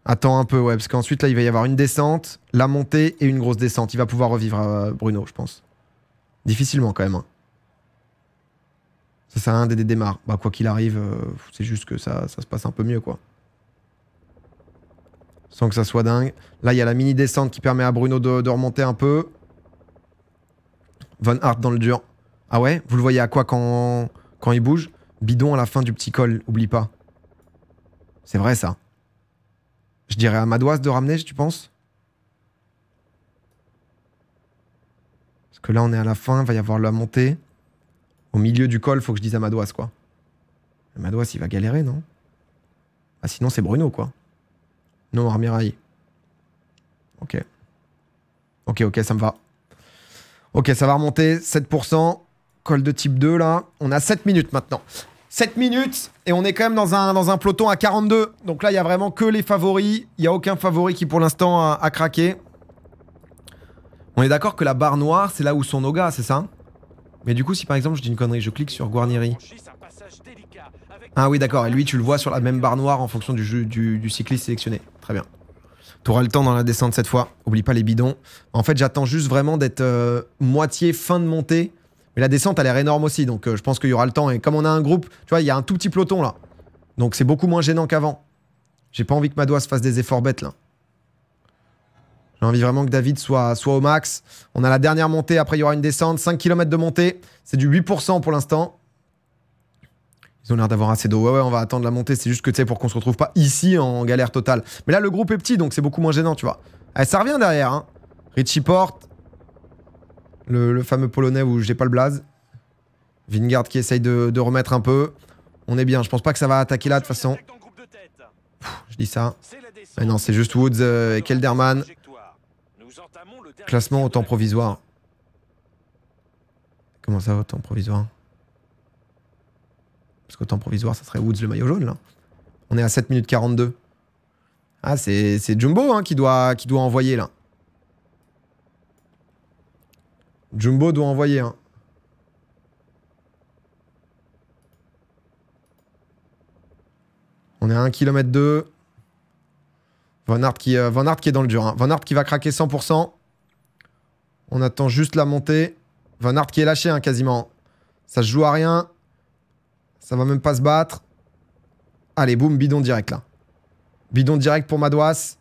Attends un peu, ouais, parce qu'ensuite, là, il va y avoir une descente, la montée et une grosse descente. Il va pouvoir revivre euh, Bruno, je pense. Difficilement, quand même. Hein. Ça sert un des d'aider Bah, quoi qu'il arrive, euh, c'est juste que ça, ça se passe un peu mieux, quoi. Sans que ça soit dingue. Là, il y a la mini descente qui permet à Bruno de, remonter un peu. Von Hart dans le dur. Ah ouais Vous le voyez à quoi quand, quand il bouge Bidon à la fin du petit col, oublie pas. C'est vrai ça. Je dirais à madoise de ramener, tu penses Parce que là, on est à la fin, il va y avoir la montée. Au milieu du col, faut que je dise à madoise quoi. Madoise, il va galérer, non Ah sinon, c'est Bruno, quoi. Non, armirail. Ok. Ok, ok, ça me va. Ok, ça va remonter. 7%. Col de type 2, là. On a 7 minutes maintenant. 7 minutes et on est quand même dans un, dans un peloton à 42. Donc là, il n'y a vraiment que les favoris. Il n'y a aucun favori qui, pour l'instant, a, craqué. On est d'accord que la barre noire, c'est là où sont nos gars, c'est ça Mais du coup, si par exemple, je dis une connerie, je clique sur Guarnieri. Ah oui, d'accord. Et lui, tu le vois sur la même barre noire en fonction du, jeu, du, cycliste sélectionné. Très bien. Tu auras le temps dans la descente cette fois. Oublie pas les bidons. En fait, j'attends juste vraiment d'être euh, moitié fin de montée. Mais la descente a l'air énorme aussi, donc euh, je pense qu'il y aura le temps. Et comme on a un groupe, tu vois, il y a un tout petit peloton là. Donc c'est beaucoup moins gênant qu'avant. J'ai pas envie que Madois se fasse des efforts bêtes là. J'ai envie vraiment que David soit, soit au max. On a la dernière montée, après il y aura une descente. 5 km de montée. C'est du 8% pour l'instant. Ils ont l'air d'avoir assez d'eau. Ouais, ouais, on va attendre la montée. C'est juste que, tu sais, pour qu'on se retrouve pas ici en galère totale. Mais là, le groupe est petit, donc c'est beaucoup moins gênant, tu vois. elle eh, ça revient derrière, hein. Richie Porte. Le, fameux polonais où j'ai pas le blaze. Vingard qui essaye de, remettre un peu. On est bien. Je pense pas que ça va attaquer là, de toute façon. je dis ça. Mais non, c'est juste Woods euh, et Kelderman. Classement au temps provisoire. Comment ça, au temps provisoire parce qu'au temps provisoire, ça serait Woods le maillot jaune, là. On est à 7 minutes 42. Ah, c'est Jumbo hein, qui, doit, qui doit envoyer, là. Jumbo doit envoyer. Hein. On est à 1 km 2. Van qui, euh, qui est dans le dur. Hein. Van Hart qui va craquer 100%. On attend juste la montée. Van Hart qui est lâché quasiment. Ça se joue à rien. Ça va même pas se battre. Allez, boum, bidon direct là. Bidon direct pour Madouas.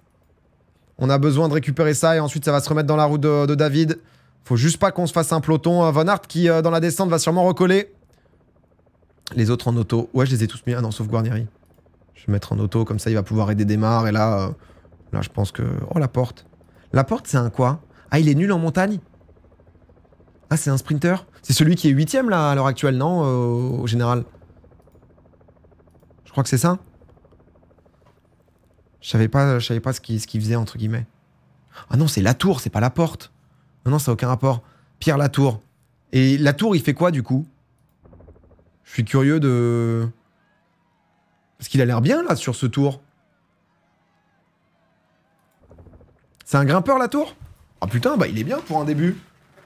On a besoin de récupérer ça et ensuite ça va se remettre dans la roue de, David. Faut juste pas qu'on se fasse un peloton. Von Hart qui, euh, dans la descente, va sûrement recoller. Les autres en auto. Ouais, je les ai tous mis. Ah non, sauf Guarnieri. Je vais mettre en auto, comme ça il va pouvoir aider Desmar. Et là, euh, là je pense que... Oh, la porte. La porte, c'est un quoi Ah, il est nul en montagne Ah, c'est un sprinter C'est celui qui est huitième là, à l'heure actuelle, non euh, Au général je crois que c'est ça. Je savais pas, je savais pas ce qu'il faisait, entre guillemets. Ah non, c'est la tour, c'est pas la porte. Non, non, ça n'a aucun rapport. Pierre la tour. Et la tour, il fait quoi, du coup Je suis curieux de... Parce qu'il a l'air bien, là, sur ce tour. C'est un grimpeur, la tour Ah putain, bah il est bien pour un début.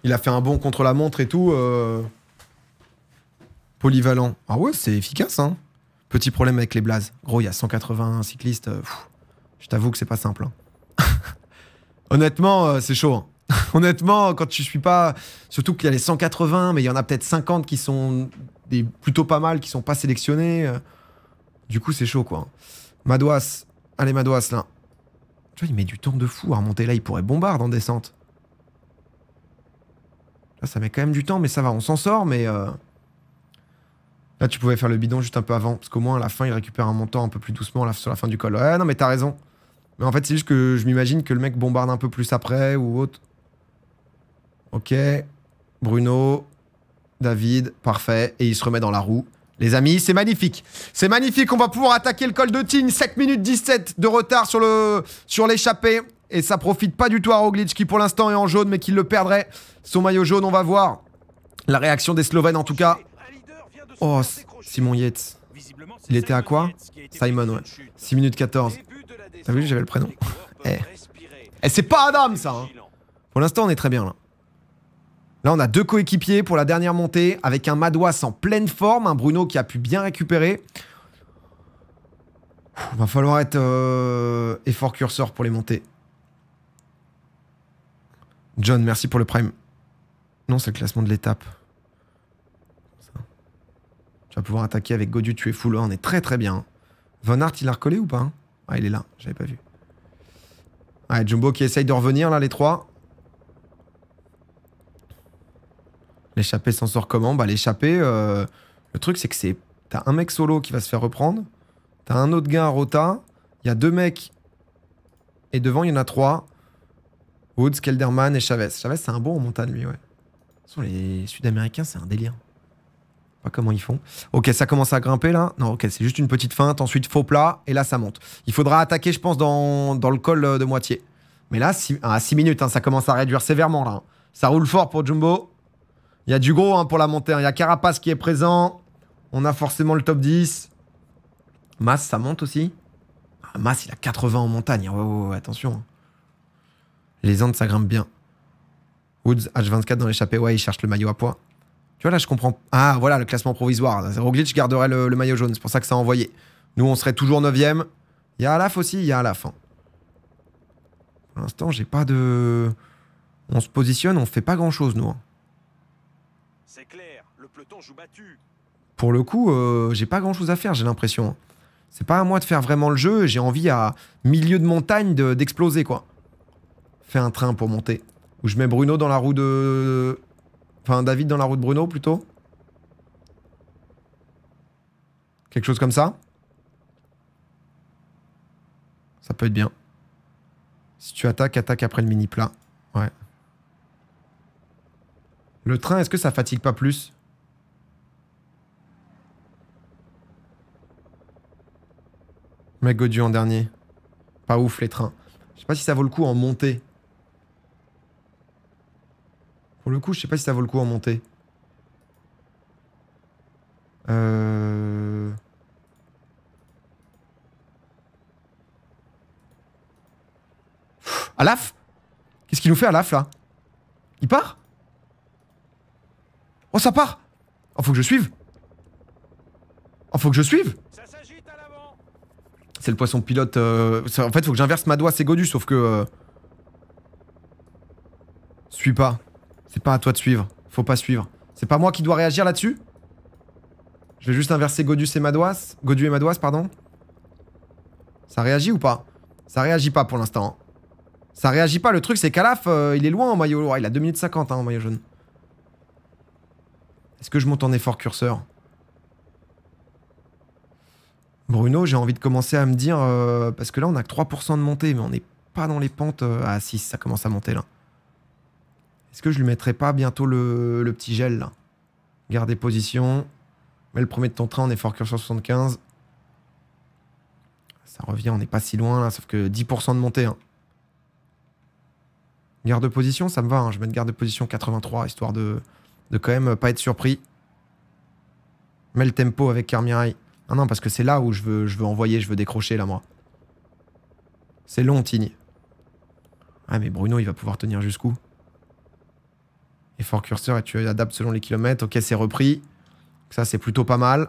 Il a fait un bon contre la montre et tout. Euh, polyvalent. Ah ouais, c'est efficace, hein. Petit problème avec les blazes. Gros, il y a 180 cyclistes. Euh, je t'avoue que c'est pas simple. Hein. Honnêtement, euh, c'est chaud. Hein. Honnêtement, quand tu suis pas. Surtout qu'il y a les 180, mais il y en a peut-être 50 qui sont des plutôt pas mal, qui sont pas sélectionnés. Euh. Du coup, c'est chaud, quoi. Madouas. Allez, Madouas, là. Tu vois, il met du temps de fou à remonter là. Il pourrait bombarder en descente. Là, ça met quand même du temps, mais ça va, on s'en sort, mais. Là, tu pouvais faire le bidon juste un peu avant, parce qu'au moins, à la fin, il récupère un montant un peu plus doucement sur la fin du col. Ouais, non, mais t'as raison. Mais en fait, c'est juste que je m'imagine que le mec bombarde un peu plus après ou autre. Ok. Bruno, David, parfait. Et il se remet dans la roue. Les amis, c'est magnifique. C'est magnifique. On va pouvoir attaquer le col de Tignes. 7 minutes 17 de retard sur le sur l'échappée. Et ça profite pas du tout à Roglic qui pour l'instant est en jaune mais qui le perdrait. Son maillot jaune, on va voir. La réaction des Slovènes en tout cas. Oh, Simon Yates. Il était à quoi Simon, ouais. 6 minutes 14. T'as vu, j'avais le prénom. Eh. eh. c'est pas Adam, ça hein. Pour l'instant, on est très bien, là. Là, on a deux coéquipiers pour la dernière montée, avec un Madouas en pleine forme, un Bruno qui a pu bien récupérer. Il va falloir être euh, effort curseur pour les montées. John, merci pour le prime. Non, c'est le classement de l'étape pouvoir attaquer avec Godu, tuer Fuller, on est très très bien. Von Hart, il a recollé ou pas hein Ah, il est là, j'avais pas vu. Ouais, Jumbo qui essaye de revenir là, les trois. L'échappée s'en sort comment Bah l'échappée, euh, le truc c'est que c'est... T'as un mec solo qui va se faire reprendre, t'as un autre gars à Rota, il y a deux mecs, et devant il y en a trois. Woods, Kelderman et Chavez. Chavez c'est un bon en montagne lui, ouais. les Sud-Américains c'est un délire pas comment ils font. Ok, ça commence à grimper là. Non, ok, c'est juste une petite feinte. Ensuite, faux plat. Et là, ça monte. Il faudra attaquer, je pense, dans, dans le col euh, de moitié. Mais là, à 6 ah, minutes, hein, ça commence à réduire sévèrement là. Ça roule fort pour Jumbo. Il y a du gros hein, pour la montée. Hein. Il y a Carapace qui est présent. On a forcément le top 10. Mass, ça monte aussi. Ah, masse il a 80 en montagne. attention. Les Andes, ça grimpe bien. Woods, H24 dans l'échappée. Ouais, il cherche le maillot à poids. Tu vois, là, je comprends. Ah, voilà, le classement provisoire. glitch, garderait le, maillot jaune. C'est pour ça que ça a envoyé. Nous, on serait toujours 9 Il y a Alaf aussi, il y a Alaf. Hein. Pour l'instant, j'ai pas de. On se positionne, on fait pas grand chose, nous. Hein. C'est clair, le peloton joue battu. Pour le coup, euh, j'ai pas grand chose à faire, j'ai l'impression. C'est pas à moi de faire vraiment le jeu, j'ai envie à milieu de montagne d'exploser, quoi. Fais un train pour monter. Ou je mets Bruno dans la roue de. Enfin, David dans la route Bruno, plutôt Quelque chose comme ça Ça peut être bien. Si tu attaques, attaque après le mini-plat. Ouais. Le train, est-ce que ça fatigue pas plus Mec Godu en dernier. Pas ouf les trains. Je sais pas si ça vaut le coup en montée le coup, je sais pas si ça vaut le coup en monter Euh... Alaf Qu'est-ce qu'il nous fait Alaf là Il part Oh ça part Oh faut que je suive Oh faut que je suive C'est le poisson pilote euh, En fait faut que j'inverse ma doigt, c'est Godu sauf que... Euh, suis pas. C'est pas à toi de suivre. Faut pas suivre. C'est pas moi qui dois réagir là-dessus Je vais juste inverser Godus et Madouas. Godu et Madouas, pardon. Ça réagit ou pas Ça réagit pas pour l'instant. Hein. Ça réagit pas. Le truc, c'est qu'Alaf, euh, il est loin en maillot. Oh, il a 2 minutes 50 hein, en maillot jaune. Est-ce que je monte en effort curseur Bruno, j'ai envie de commencer à me dire... Euh, parce que là, on a que 3% de montée, mais on n'est pas dans les pentes... Euh, à 6, ça commence à monter là. Est-ce que je lui mettrais pas bientôt le, petit gel là des position. Mais le premier de ton train est fort sur 75. Ça revient, on n'est pas si loin là, sauf que 10% de montée. Hein. Garde Garde position, ça me va. Hein. Je vais mettre garde position 83, histoire de, de quand même pas être surpris. Mets le tempo avec Carmirail. Ah non, parce que c'est là où je veux, je veux envoyer, je veux décrocher là, moi. C'est long, Tigny. Ah, mais Bruno, il va pouvoir tenir jusqu'où Effort curseur et tu adaptes selon les kilomètres. Ok, c'est repris. ça, c'est plutôt pas mal.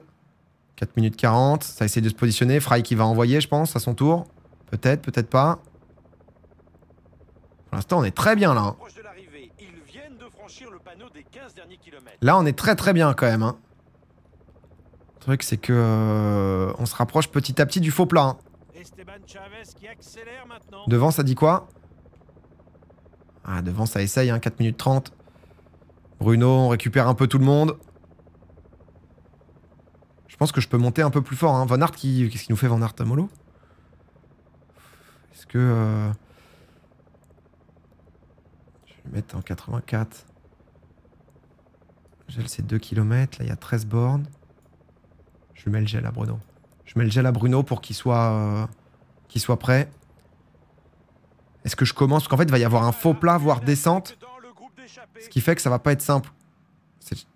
4 minutes 40. Ça essaie de se positionner. Fry qui va envoyer, je pense, à son tour. Peut-être, peut-être pas. Pour l'instant, on est très bien là. Hein. Là, on est très très bien quand même. Hein. Le truc, c'est que euh, on se rapproche petit à petit du faux plat. Hein. Devant, ça dit quoi Ah, devant, ça essaye, hein, 4 minutes 30. Bruno, on récupère un peu tout le monde. Je pense que je peux monter un peu plus fort. Hein. Van Hart, qui... qu'est-ce qu'il nous fait Van Hart à Est-ce que... Euh, je vais le mettre en 84. Gel, c'est 2 km. Là, il y a 13 bornes. Je mets le gel à Bruno. Je mets le gel à Bruno pour qu'il soit, euh, qu'il soit prêt. Est-ce que je commence Parce qu'en fait, il va y avoir un faux plat, voire descente. Ce qui fait que ça va pas être simple.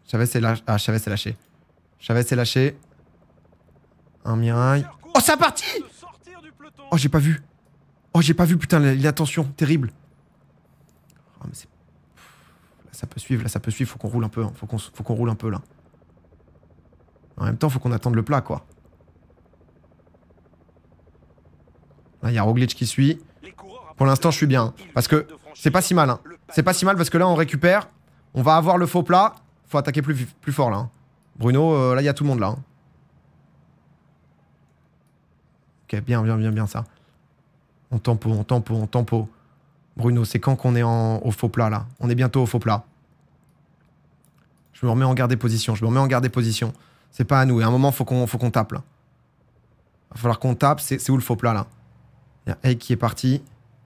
Chavez s'est lâché. Ah, Chavez s'est lâché. Chavez s'est lâché. Un mirail. Oh, c'est parti Oh, j'ai pas vu. Oh, j'ai pas vu, putain, l'attention. Terrible. Oh, mais c'est... Là, ça peut suivre, là, ça peut suivre. Faut qu'on roule un peu. Hein. Faut qu'on roule un peu, là. En même temps, faut qu'on attende le plat, quoi. Là, il y a Roglic qui suit. Pour l'instant, je suis bien. Hein. parce que c'est pas si mal. Hein. C'est pas si mal parce que là, on récupère. On va avoir le faux plat. Faut attaquer plus, plus fort là. Hein. Bruno, euh, là, il y a tout le monde là. Hein. Ok, bien, bien, bien, bien ça. On tempo, on tempo, on tempo. Bruno, c'est quand qu'on est au faux plat là On est bientôt au faux plat. Je me remets en garde des positions, je me remets en garde des positions. C'est pas à nous. Et à un moment, faut qu'on faut tape là. Va falloir qu'on tape. C'est où le faux plat là Il qui est parti.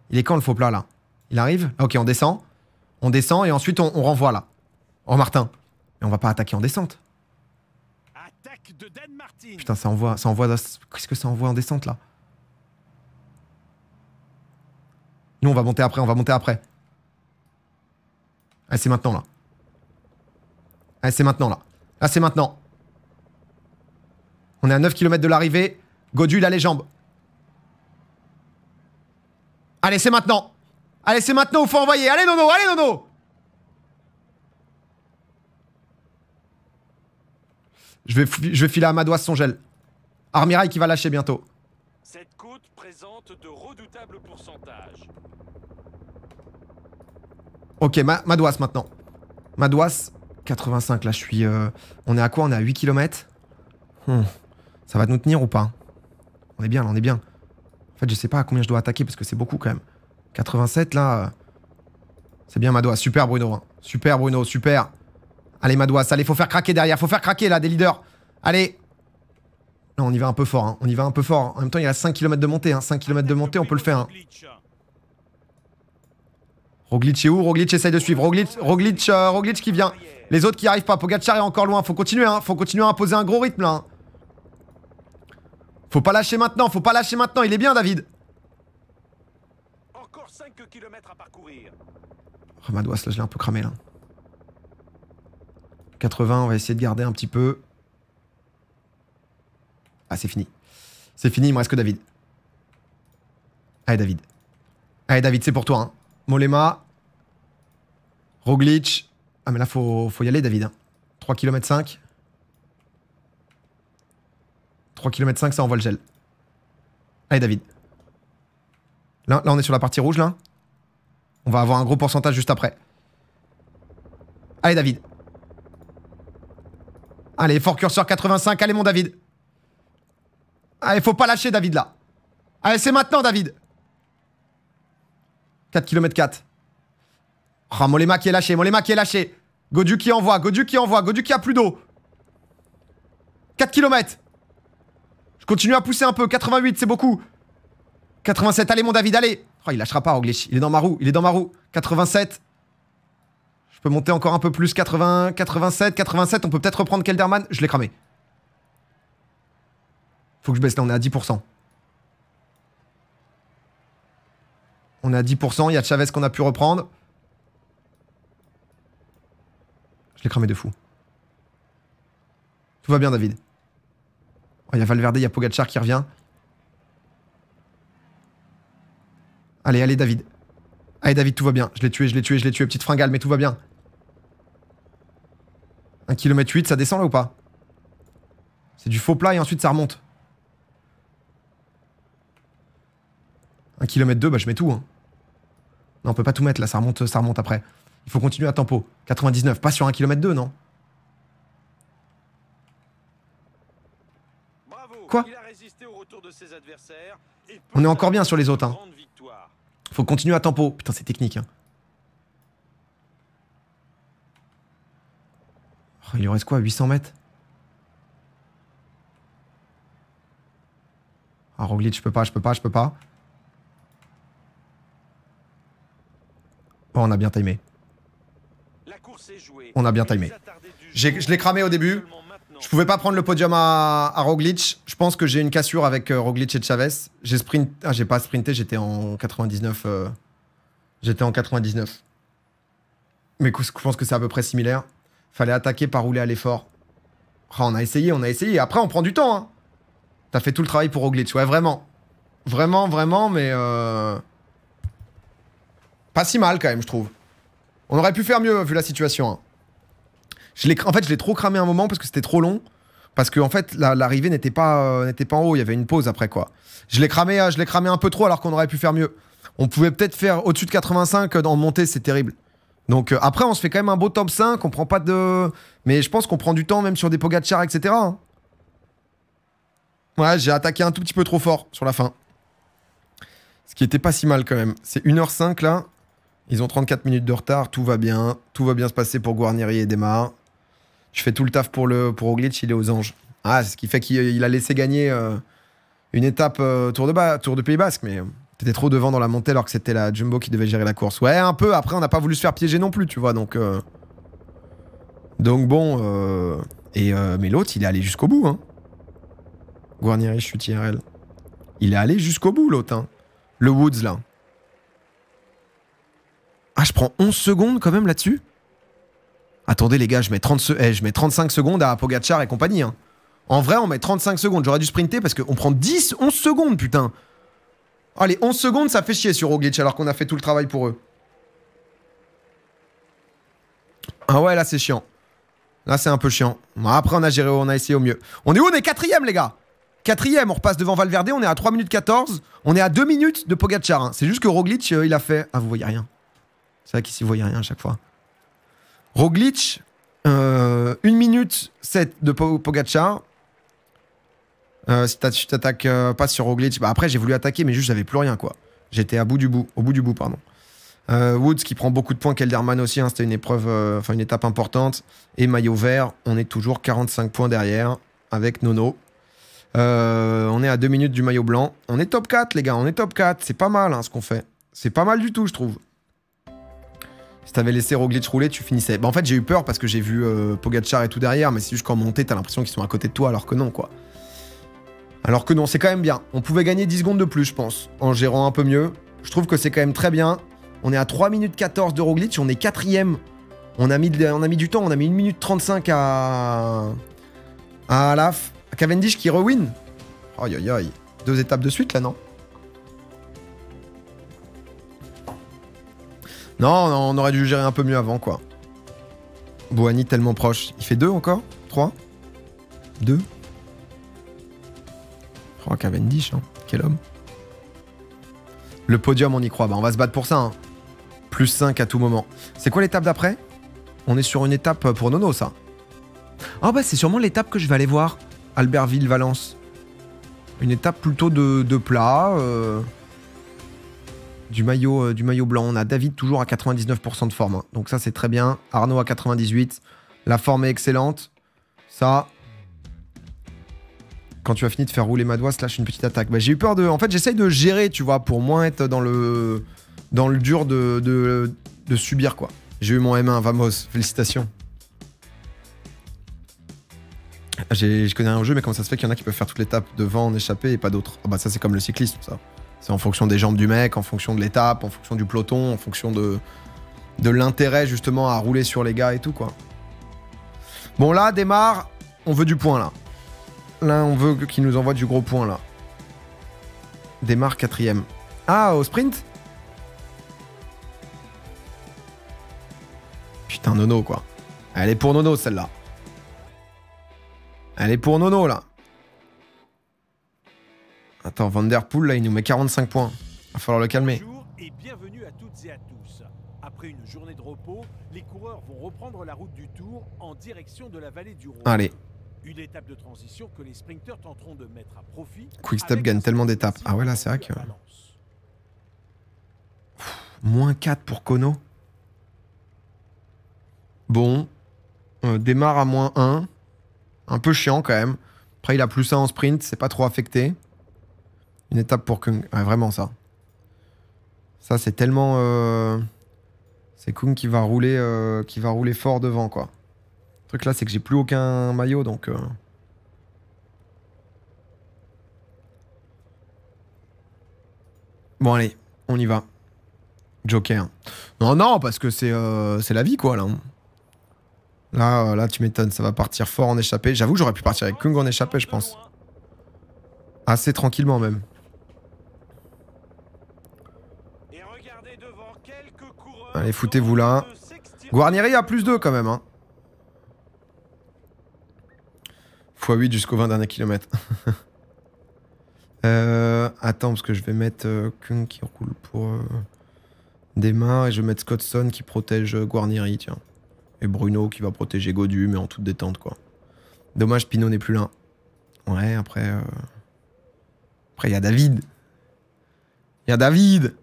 Il est quand le faux plat là Il arrive Ok, on descend. On descend et ensuite on, renvoie là. Oh Martin. Mais on va pas attaquer en descente. Attaque de Dan Martin. Putain, ça envoie. Qu'est-ce que ça envoie en descente là Nous, on va monter après, on va monter après. Allez ah, c'est maintenant là. Allez ah, c'est maintenant là. Là, ah, c'est maintenant. On est à 9 km de l'arrivée. Godu, il a les jambes. Allez, c'est maintenant. Allez, c'est maintenant où faut envoyer. Allez, Nono, allez, Nono je vais, je vais filer à Madoise son gel. Armirail qui va lâcher bientôt. Cette côte présente de redoutables pourcentages. Ok, ma Madouas maintenant. Madouas, 85, là je suis... Euh, on est à quoi On est à 8 km hmm. Ça va nous tenir ou pas On est bien, là on est bien. En fait je sais pas à combien je dois attaquer parce que c'est beaucoup quand même. 87 là. C'est bien Madois. Super Bruno. Hein. Super Bruno, super. Allez Madois, allez, faut faire craquer derrière. Faut faire craquer là, des leaders. Allez. on y va un peu fort. Hein. On y va un peu fort. Hein. En même temps, il y a 5 km de montée. Hein. 5 km de montée, on peut le faire. Hein. Roglic est où Roglic essaye de suivre. Euh, Roglic, qui vient. Les autres qui arrivent pas. Pogacar est encore loin. Faut continuer, hein. Faut continuer à imposer un gros rythme, là. Faut pas lâcher maintenant. Faut pas lâcher maintenant. Il est bien, David kilomètres à parcourir. là, je l'ai un peu cramé, là. 80, on va essayer de garder un petit peu. Ah, c'est fini. C'est fini, il me reste que David. Allez, David. Allez, David, c'est pour toi. Hein. Molema. Roglic. Ah, mais là, faut, faut y aller, David. Hein. 3 km 5. 3 km 5, ça envoie le gel. Allez, David. Là, là, on est sur la partie rouge, là. On va avoir un gros pourcentage juste après. Allez, David. Allez, fort curseur 85. Allez, mon David. Allez, faut pas lâcher, David, là. Allez, c'est maintenant, David. 4 km 4. Oh, Molema qui est lâché, Molema qui est lâché. Godu qui envoie, Godu qui envoie, Godu qui a plus d'eau. 4 km. Je continue à pousser un peu, 88, c'est beaucoup. 87, allez mon David, allez Oh, il lâchera pas Roglic. Il est dans ma roue, il est dans ma roue. 87. Je peux monter encore un peu plus. 80, 87, 87. On peut peut-être reprendre Kelderman. Je l'ai cramé. Faut que je baisse là, on est à 10%. On est à 10%, il y a Chavez qu'on a pu reprendre. Je l'ai cramé de fou. Tout va bien, David. Oh, il y a Valverde, il y a Pogachar qui revient. Allez, allez, David. Allez, David, tout va bien. Je l'ai tué, je l'ai tué, je l'ai tué, petite fringale, mais tout va bien. 1 km 8, ça descend là ou pas C'est du faux plat et ensuite ça remonte. 1 km 2, bah je mets tout. Hein. Non, on peut pas tout mettre là, ça remonte, ça remonte après. Il faut continuer à tempo. 99, pas sur 1 km 2, non Bravo, Quoi il a résisté au retour de ses adversaires on est encore bien sur les autres. Hein. Faut continuer à tempo. Putain, c'est technique. Hein. Oh, il lui reste quoi 800 mètres Ah, Roglic, je peux pas, je peux pas, je peux pas. Oh, on a bien timé. On a bien timé. Je l'ai cramé au début. Je pouvais pas prendre le podium à, Roglic. Je pense que j'ai une cassure avec euh, Roglic et Chavez. J'ai sprint... Ah, j'ai pas sprinté, j'étais en 99. Euh, j'étais en 99. Mais je pense que c'est à peu près similaire. Fallait attaquer par rouler à l'effort. Ah, on a essayé, on a essayé. Après, on prend du temps. Hein. T'as fait tout le travail pour Roglic. Ouais, vraiment. Vraiment, vraiment, mais... Euh, pas si mal, quand même, je trouve. On aurait pu faire mieux, vu la situation. Hein en fait, je l'ai trop cramé un moment parce que c'était trop long. Parce que en fait, l'arrivée n'était pas, euh, n'était pas en haut. Il y avait une pause après quoi. Je l'ai cramé, euh, je l'ai cramé un peu trop alors qu'on aurait pu faire mieux. On pouvait peut-être faire au-dessus de 85 euh, dans le montée, c'est terrible. Donc après, on se fait quand même un beau top 5. On prend pas de, mais je pense qu'on prend du temps même sur des Pogacar, etc. Hein. Ouais, j'ai attaqué un tout petit peu trop fort sur la fin. Ce qui était pas si mal quand même. C'est 1h05 là. Ils ont 34 minutes de retard, tout va bien. Tout va bien se passer pour Guarnieri et Demar. Je fais tout le taf pour, le, pour il est aux anges. Ah, c'est ce qui fait qu'il a laissé gagner euh, une étape euh, tour, de bas, tour de Pays Basque, mais euh, t'étais trop devant dans la montée alors que c'était la Jumbo qui devait gérer la course. Ouais, un peu, après on n'a pas voulu se faire piéger non plus, tu vois, donc... Donc bon, et, mais l'autre, il est allé jusqu'au bout, hein. Guarnieri, je Il est allé jusqu'au bout, l'autre, hein. Le Woods, là. Ah, je prends 11 secondes quand même là-dessus Attendez les gars, je mets, 30 eh, je mets 35 secondes à Pogachar et compagnie. Hein. En vrai, on met 35 secondes. J'aurais dû sprinter parce qu'on prend 10, 11 secondes, putain. Allez, 11 secondes, ça fait chier sur Roglic alors qu'on a fait tout le travail pour eux. Ah ouais, là c'est chiant. Là c'est un peu chiant. Après, on a géré, on a essayé au mieux. On est où On est quatrième, les gars Quatrième, on repasse devant Valverde, on est à 3 minutes 14, on est à 2 minutes de Pogachar. Hein. C'est juste que Roglic, euh, il a fait... Ah, vous voyez rien. C'est vrai qu'ici, vous voyez rien à chaque fois. Roglic, 1 euh, minute 7 de Pogacar. Euh, si tu t'attaques euh, pas sur Roglitch. Bah, après j'ai voulu attaquer, mais juste j'avais plus rien quoi. J'étais à bout du bout, au bout du bout, pardon. Woods qui prend beaucoup de points, Kelderman aussi, hein, c'était une épreuve, enfin une étape importante. Et maillot vert, on est toujours 45 points derrière avec Nono. on est à 2 minutes du maillot blanc. On est top 4, les gars, on est top 4. C'est pas mal hein, ce qu'on fait. C'est pas mal du tout, je trouve. Si t'avais laissé Roglic rouler, tu finissais. Bah, en fait, j'ai eu peur parce que j'ai vu euh, Pogachar et tout derrière, mais c'est juste qu'en montée, t'as l'impression qu'ils sont à côté de toi alors que non, quoi. Alors que non, c'est quand même bien. On pouvait gagner 10 secondes de plus, je pense, en gérant un peu mieux. Je trouve que c'est quand même très bien. On est à 3 minutes 14 de Roglic, on est quatrième. On a mis, on a mis du temps, on a mis 1 minute 35 à... à Alaf. À Cavendish qui rewin. Aïe aïe aïe. Deux étapes de suite là, non Non, on aurait dû gérer un peu mieux avant, quoi. Boani tellement proche. Il fait deux encore 3 2 Oh, Cavendish, hein. quel homme. Le podium, on y croit. Bah, on va se battre pour ça. Hein. Plus 5 à tout moment. C'est quoi l'étape d'après On est sur une étape euh, pour Nono, ça. Ah bah c'est sûrement l'étape que je vais aller voir. Albertville-Valence. Une étape plutôt de, plat. Euh du maillot, euh, du maillot blanc. On a David toujours à 99% de forme. Hein. Donc ça, c'est très bien. Arnaud à 98. La forme est excellente. Ça... Quand tu as fini de faire rouler ma Madois, lâche une petite attaque. Bah, j'ai eu peur de... En fait, j'essaye de gérer, tu vois, pour moins être dans le, dans le dur de, subir, quoi. J'ai eu mon M1, vamos, félicitations. Je connais un jeu, mais comment ça se fait qu'il y en a qui peuvent faire toutes les devant en échappé et pas d'autres ah bah ça c'est comme le cyclisme, ça. C'est en fonction des jambes du mec, en fonction de l'étape, en fonction du peloton, en fonction de, de l'intérêt justement à rouler sur les gars et tout quoi. Bon là, démarre, on veut du point là. Là, on veut qu'il nous envoie du gros point là. Démarre quatrième. Ah, au sprint Putain, Nono quoi. Elle est pour Nono celle-là. Elle est pour Nono là. Attends, Vanderpool là, il nous met 45 points. Va falloir le calmer. et à tous. Après une journée de repos, les coureurs vont reprendre la route du en direction de la vallée du Allez. Une étape de transition que les sprinteurs tenteront de mettre à profit. Quickstep gagne tellement d'étapes. Ah ouais, là, c'est vrai que. moins 4 pour Kono. Bon. Euh, démarre à moins 1. Un peu chiant quand même. Après, il a plus 1 en sprint, c'est pas trop affecté. Une étape pour Kung. Ouais, vraiment ça. Ça, c'est tellement. Euh, c'est Kung qui va rouler, euh, qui va rouler fort devant, quoi. Le truc là, c'est que j'ai plus aucun maillot, donc. Euh. Bon, allez, on y va. Joker. Non, non, parce que c'est la vie, quoi, là. Là, là, tu m'étonnes, ça va partir fort en échappée. J'avoue, j'aurais pu partir avec Kung en échappée, je pense. Assez tranquillement, même. Allez, foutez-vous là. Guarnieri a plus 2 quand même. Hein. x8 jusqu'au 20 derniers kilomètre. Euh, attends, parce que je vais mettre euh, Kung qui roule pour euh, des mains et je vais mettre Scottson qui protège Guarnieri, tiens. Et Bruno qui va protéger Godu, mais en toute détente, quoi. Dommage, Pinot n'est plus là. Ouais, après... Après, il y a David. Il y a David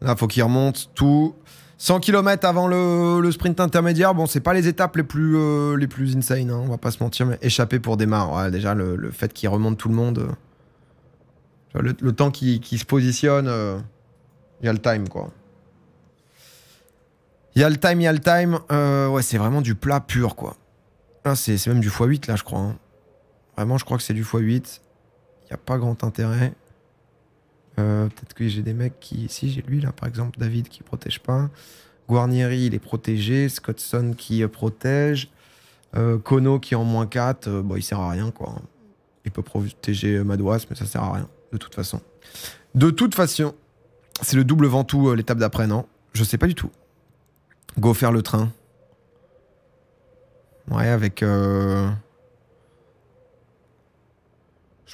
Là, faut qu'il remonte tout. 100 km avant le, sprint intermédiaire, bon, c'est pas les étapes les plus, euh, les plus insane, hein, on va pas se mentir, mais échapper pour démarrer, déjà, le, fait qu'il remonte tout le monde, euh, le, temps qui se positionne, il euh, y a le time, quoi. Il y a le time, il y a le time. ouais, c'est vraiment du plat pur, quoi. Ah, c'est même du x8, là, je crois. Hein. Vraiment, je crois que c'est du x8. Il n'y a pas grand intérêt. Euh, peut-être que j'ai des mecs qui. Si, j'ai lui là, par exemple, David qui protège pas. Guarnieri, il est protégé. Scottson qui euh, protège. Euh, Kono qui est en moins 4. bon, il sert à rien, quoi. Il peut protéger Madouas, mais ça sert à rien, de toute façon. De toute façon, c'est le double Ventoux l'étape d'après, non Je sais pas du tout. Go faire le train. Ouais, avec. Je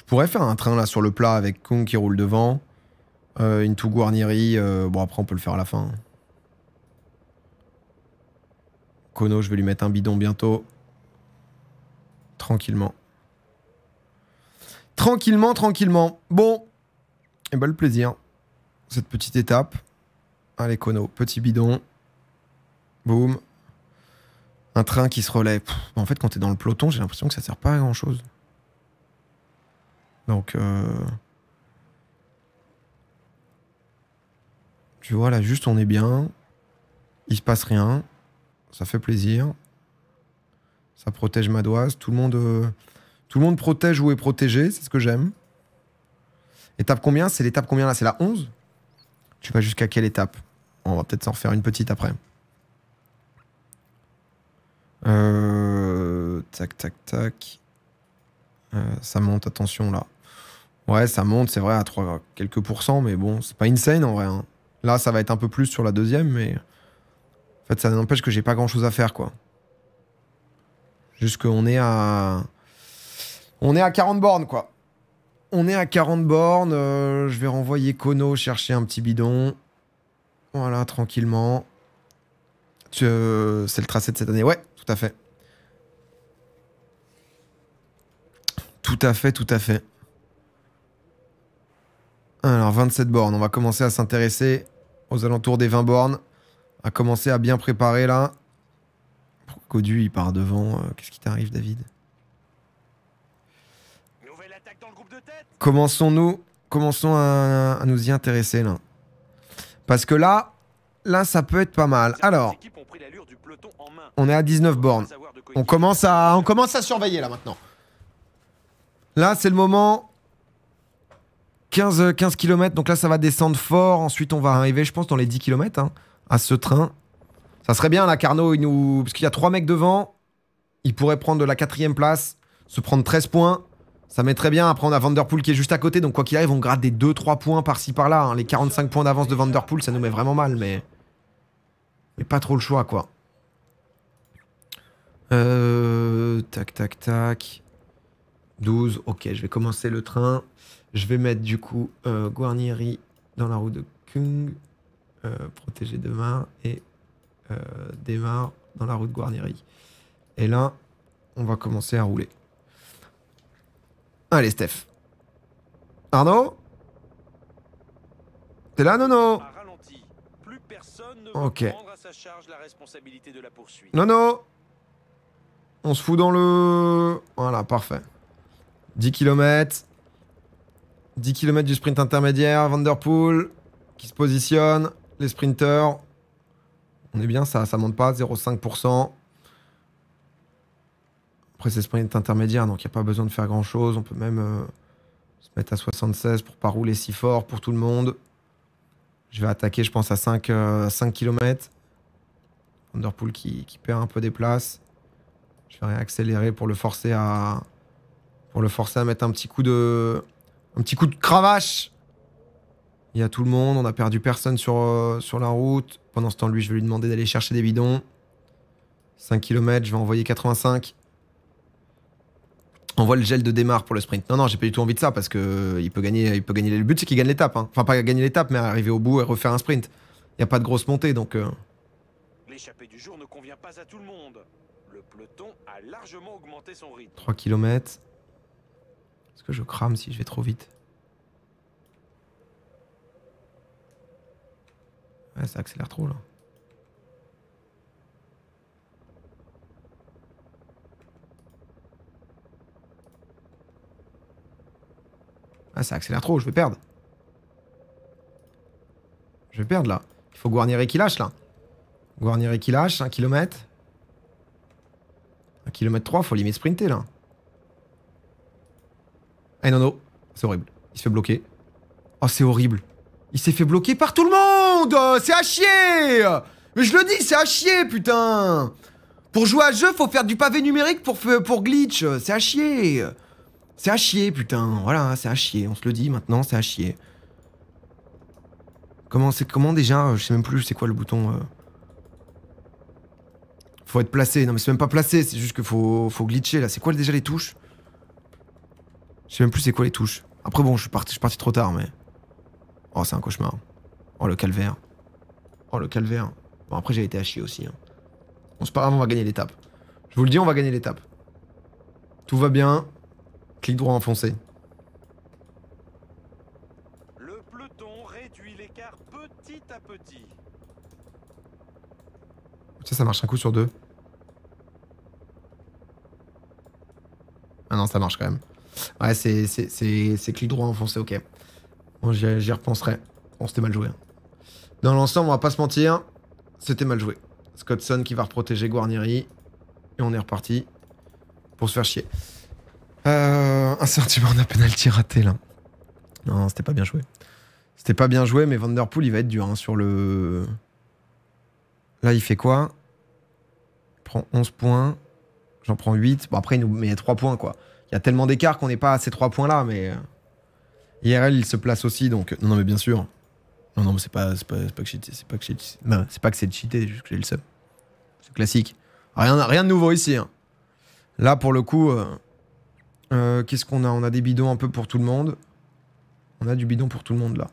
pourrais faire un train là sur le plat avec Kung qui roule devant. Une euh, into Guarnieri, euh, bon, après, on peut le faire à la fin. Kono, je vais lui mettre un bidon bientôt. Tranquillement. Tranquillement, tranquillement. Bon. Et eh ben, le plaisir. Cette petite étape. Allez, Kono. Petit bidon. Boum. Un train qui se relève. en fait, quand t'es dans le peloton, j'ai l'impression que ça sert pas à grand chose. Donc. Euh Tu vois, là, juste on est bien. Il se passe rien. Ça fait plaisir. Ça protège Madoise. Tout le monde, euh, tout le monde protège ou est protégé. C'est ce que j'aime. Étape combien C'est l'étape combien là C'est la 11 Tu vas jusqu'à quelle étape On va peut-être s'en refaire une petite après. Euh, tac, tac, tac. Euh, ça monte, attention là. Ouais, ça monte, c'est vrai, à quelques pourcents, mais bon, c'est pas insane en vrai. Hein. Là, ça va être un peu plus sur la deuxième, mais. En fait, ça n'empêche que j'ai pas grand chose à faire, quoi. Juste qu'on est à. On est à 40 bornes, quoi. On est à 40 bornes. Euh, je vais renvoyer Kono chercher un petit bidon. Voilà, tranquillement. Euh, c'est le tracé de cette année. Ouais, tout à fait. Tout à fait, tout à fait. Alors, 27 bornes. On va commencer à s'intéresser aux alentours des 20 bornes. A commencé à bien préparer là. Codu, il part devant. Euh, qu'est-ce qui t'arrive, David Commençons-nous, commençons à, nous y intéresser là. Parce que là, là, ça peut être pas mal. Alors, on est à 19 bornes. On commence à, on commence à surveiller là maintenant. Là, c'est le moment 15, km, donc là ça va descendre fort. Ensuite on va arriver, je pense, dans les 10 km hein, à ce train. Ça serait bien là, Carnot, nous... parce qu'il y a 3 mecs devant. Il pourrait prendre de la quatrième place, se prendre 13 points. Ça met très bien. Après, on a Vanderpool qui est juste à côté. Donc, quoi qu'il arrive, on gratte des 2-3 points par-ci par-là. Hein. Les 45 points d'avance de Vanderpool, ça nous met vraiment mal. Mais. Mais pas trop le choix, quoi. Euh, tac, tac, tac. 12. Ok, je vais commencer le train. Je vais mettre du coup euh, Guarnieri dans la roue de Kung, Protéger euh, protégé de et euh, Démarre dans la roue de Guarnieri. Et là, on va commencer à rouler. Allez, Steph. Arnaud T'es là, Nono Ok. Nono On se fout dans le... Voilà, parfait. 10 km. 10 km du sprint intermédiaire, Vanderpool qui se positionne, les sprinteurs. On est bien, ça ça monte pas, 0,5%. Après, c'est sprint intermédiaire, donc il n'y a pas besoin de faire grand-chose. On peut même euh, se mettre à 76 pour ne pas rouler si fort pour tout le monde. Je vais attaquer, je pense, à 5, 5 km. Vanderpool qui, qui, perd un peu des places. Je vais réaccélérer pour le forcer à, pour le forcer à mettre un petit coup de, un petit coup de cravache Il y a tout le monde, on a perdu personne sur, euh, sur la route. Pendant ce temps, lui, je vais lui demander d'aller chercher des bidons. 5 km, je vais envoyer 85. voit le gel de démarre pour le sprint. Non, non, j'ai pas du tout envie de ça parce que euh, il peut gagner, il peut gagner. Le but, c'est qu'il gagne l'étape. Hein. Enfin, pas gagner l'étape, mais arriver au bout et refaire un sprint. Il n'y a pas de grosse montée, donc. Euh. du pas tout le monde. Le 3 km. Est-ce que je crame si je vais trop vite Ouais, ça accélère trop là. Ah, ça accélère trop, je vais perdre. Je vais perdre là. Il faut Guarnier qui lâche là. Guarnier qui lâche, 1 km. 1 km 3, faut limite sprinter là. Eh non, non, c'est horrible. Il se fait bloquer. Oh, c'est horrible. Il s'est fait bloquer par tout le monde oh, C'est à chier Mais je le dis, c'est à chier, putain Pour jouer à jeu, faut faire du pavé numérique pour, pour glitch. C'est à chier C'est à chier, putain. Voilà, c'est à chier. On se le dit maintenant, c'est à chier. Comment, c'est, comment déjà euh, Je sais même plus, c'est quoi le bouton euh. Faut être placé. Non, mais c'est même pas placé, c'est juste que faut, faut glitcher, là. C'est quoi déjà les touches je sais même plus c'est quoi les touches. Après bon, je suis parti, je suis parti trop tard, mais... Oh, c'est un cauchemar. Oh, le calvaire. Oh, le calvaire. Bon, après, j'ai été à chier aussi. Hein. Bon, c'est pas on va gagner l'étape. Je vous le dis, on va gagner l'étape. Tout va bien. Clic droit enfoncé. à petit. Ça, ça marche un coup sur deux. Ah non, ça marche quand même. Ouais, c'est, c'est, clic droit enfoncé, ok. j'y, repenserai. On s'était mal joué. Hein. Dans l'ensemble, on va pas se mentir, c'était mal joué. Scottson qui va reprotéger Guarnieri. Et on est reparti pour se faire chier. Euh, un sentiment d'un penalty raté là. Non, c'était pas bien joué. C'était pas bien joué, mais Vanderpool il va être dur hein, sur le. Là, il fait quoi prend 11 points. J'en prends 8. Bon, après, il nous met 3 points quoi y a tellement d'écart qu'on n'est pas à ces trois points-là, mais euh, IRL, il se place aussi, donc. Non, non, mais bien sûr. Non, non, mais c'est pas, pas que c'est pas que cheaté. Ben, c'est pas que c'est cheaté, juste que j'ai le seum. C'est classique. Rien, rien de nouveau ici. Hein. Là, pour le coup, euh, euh, qu'est-ce qu'on a On a des bidons un peu pour tout le monde. On a du bidon pour tout le monde, là.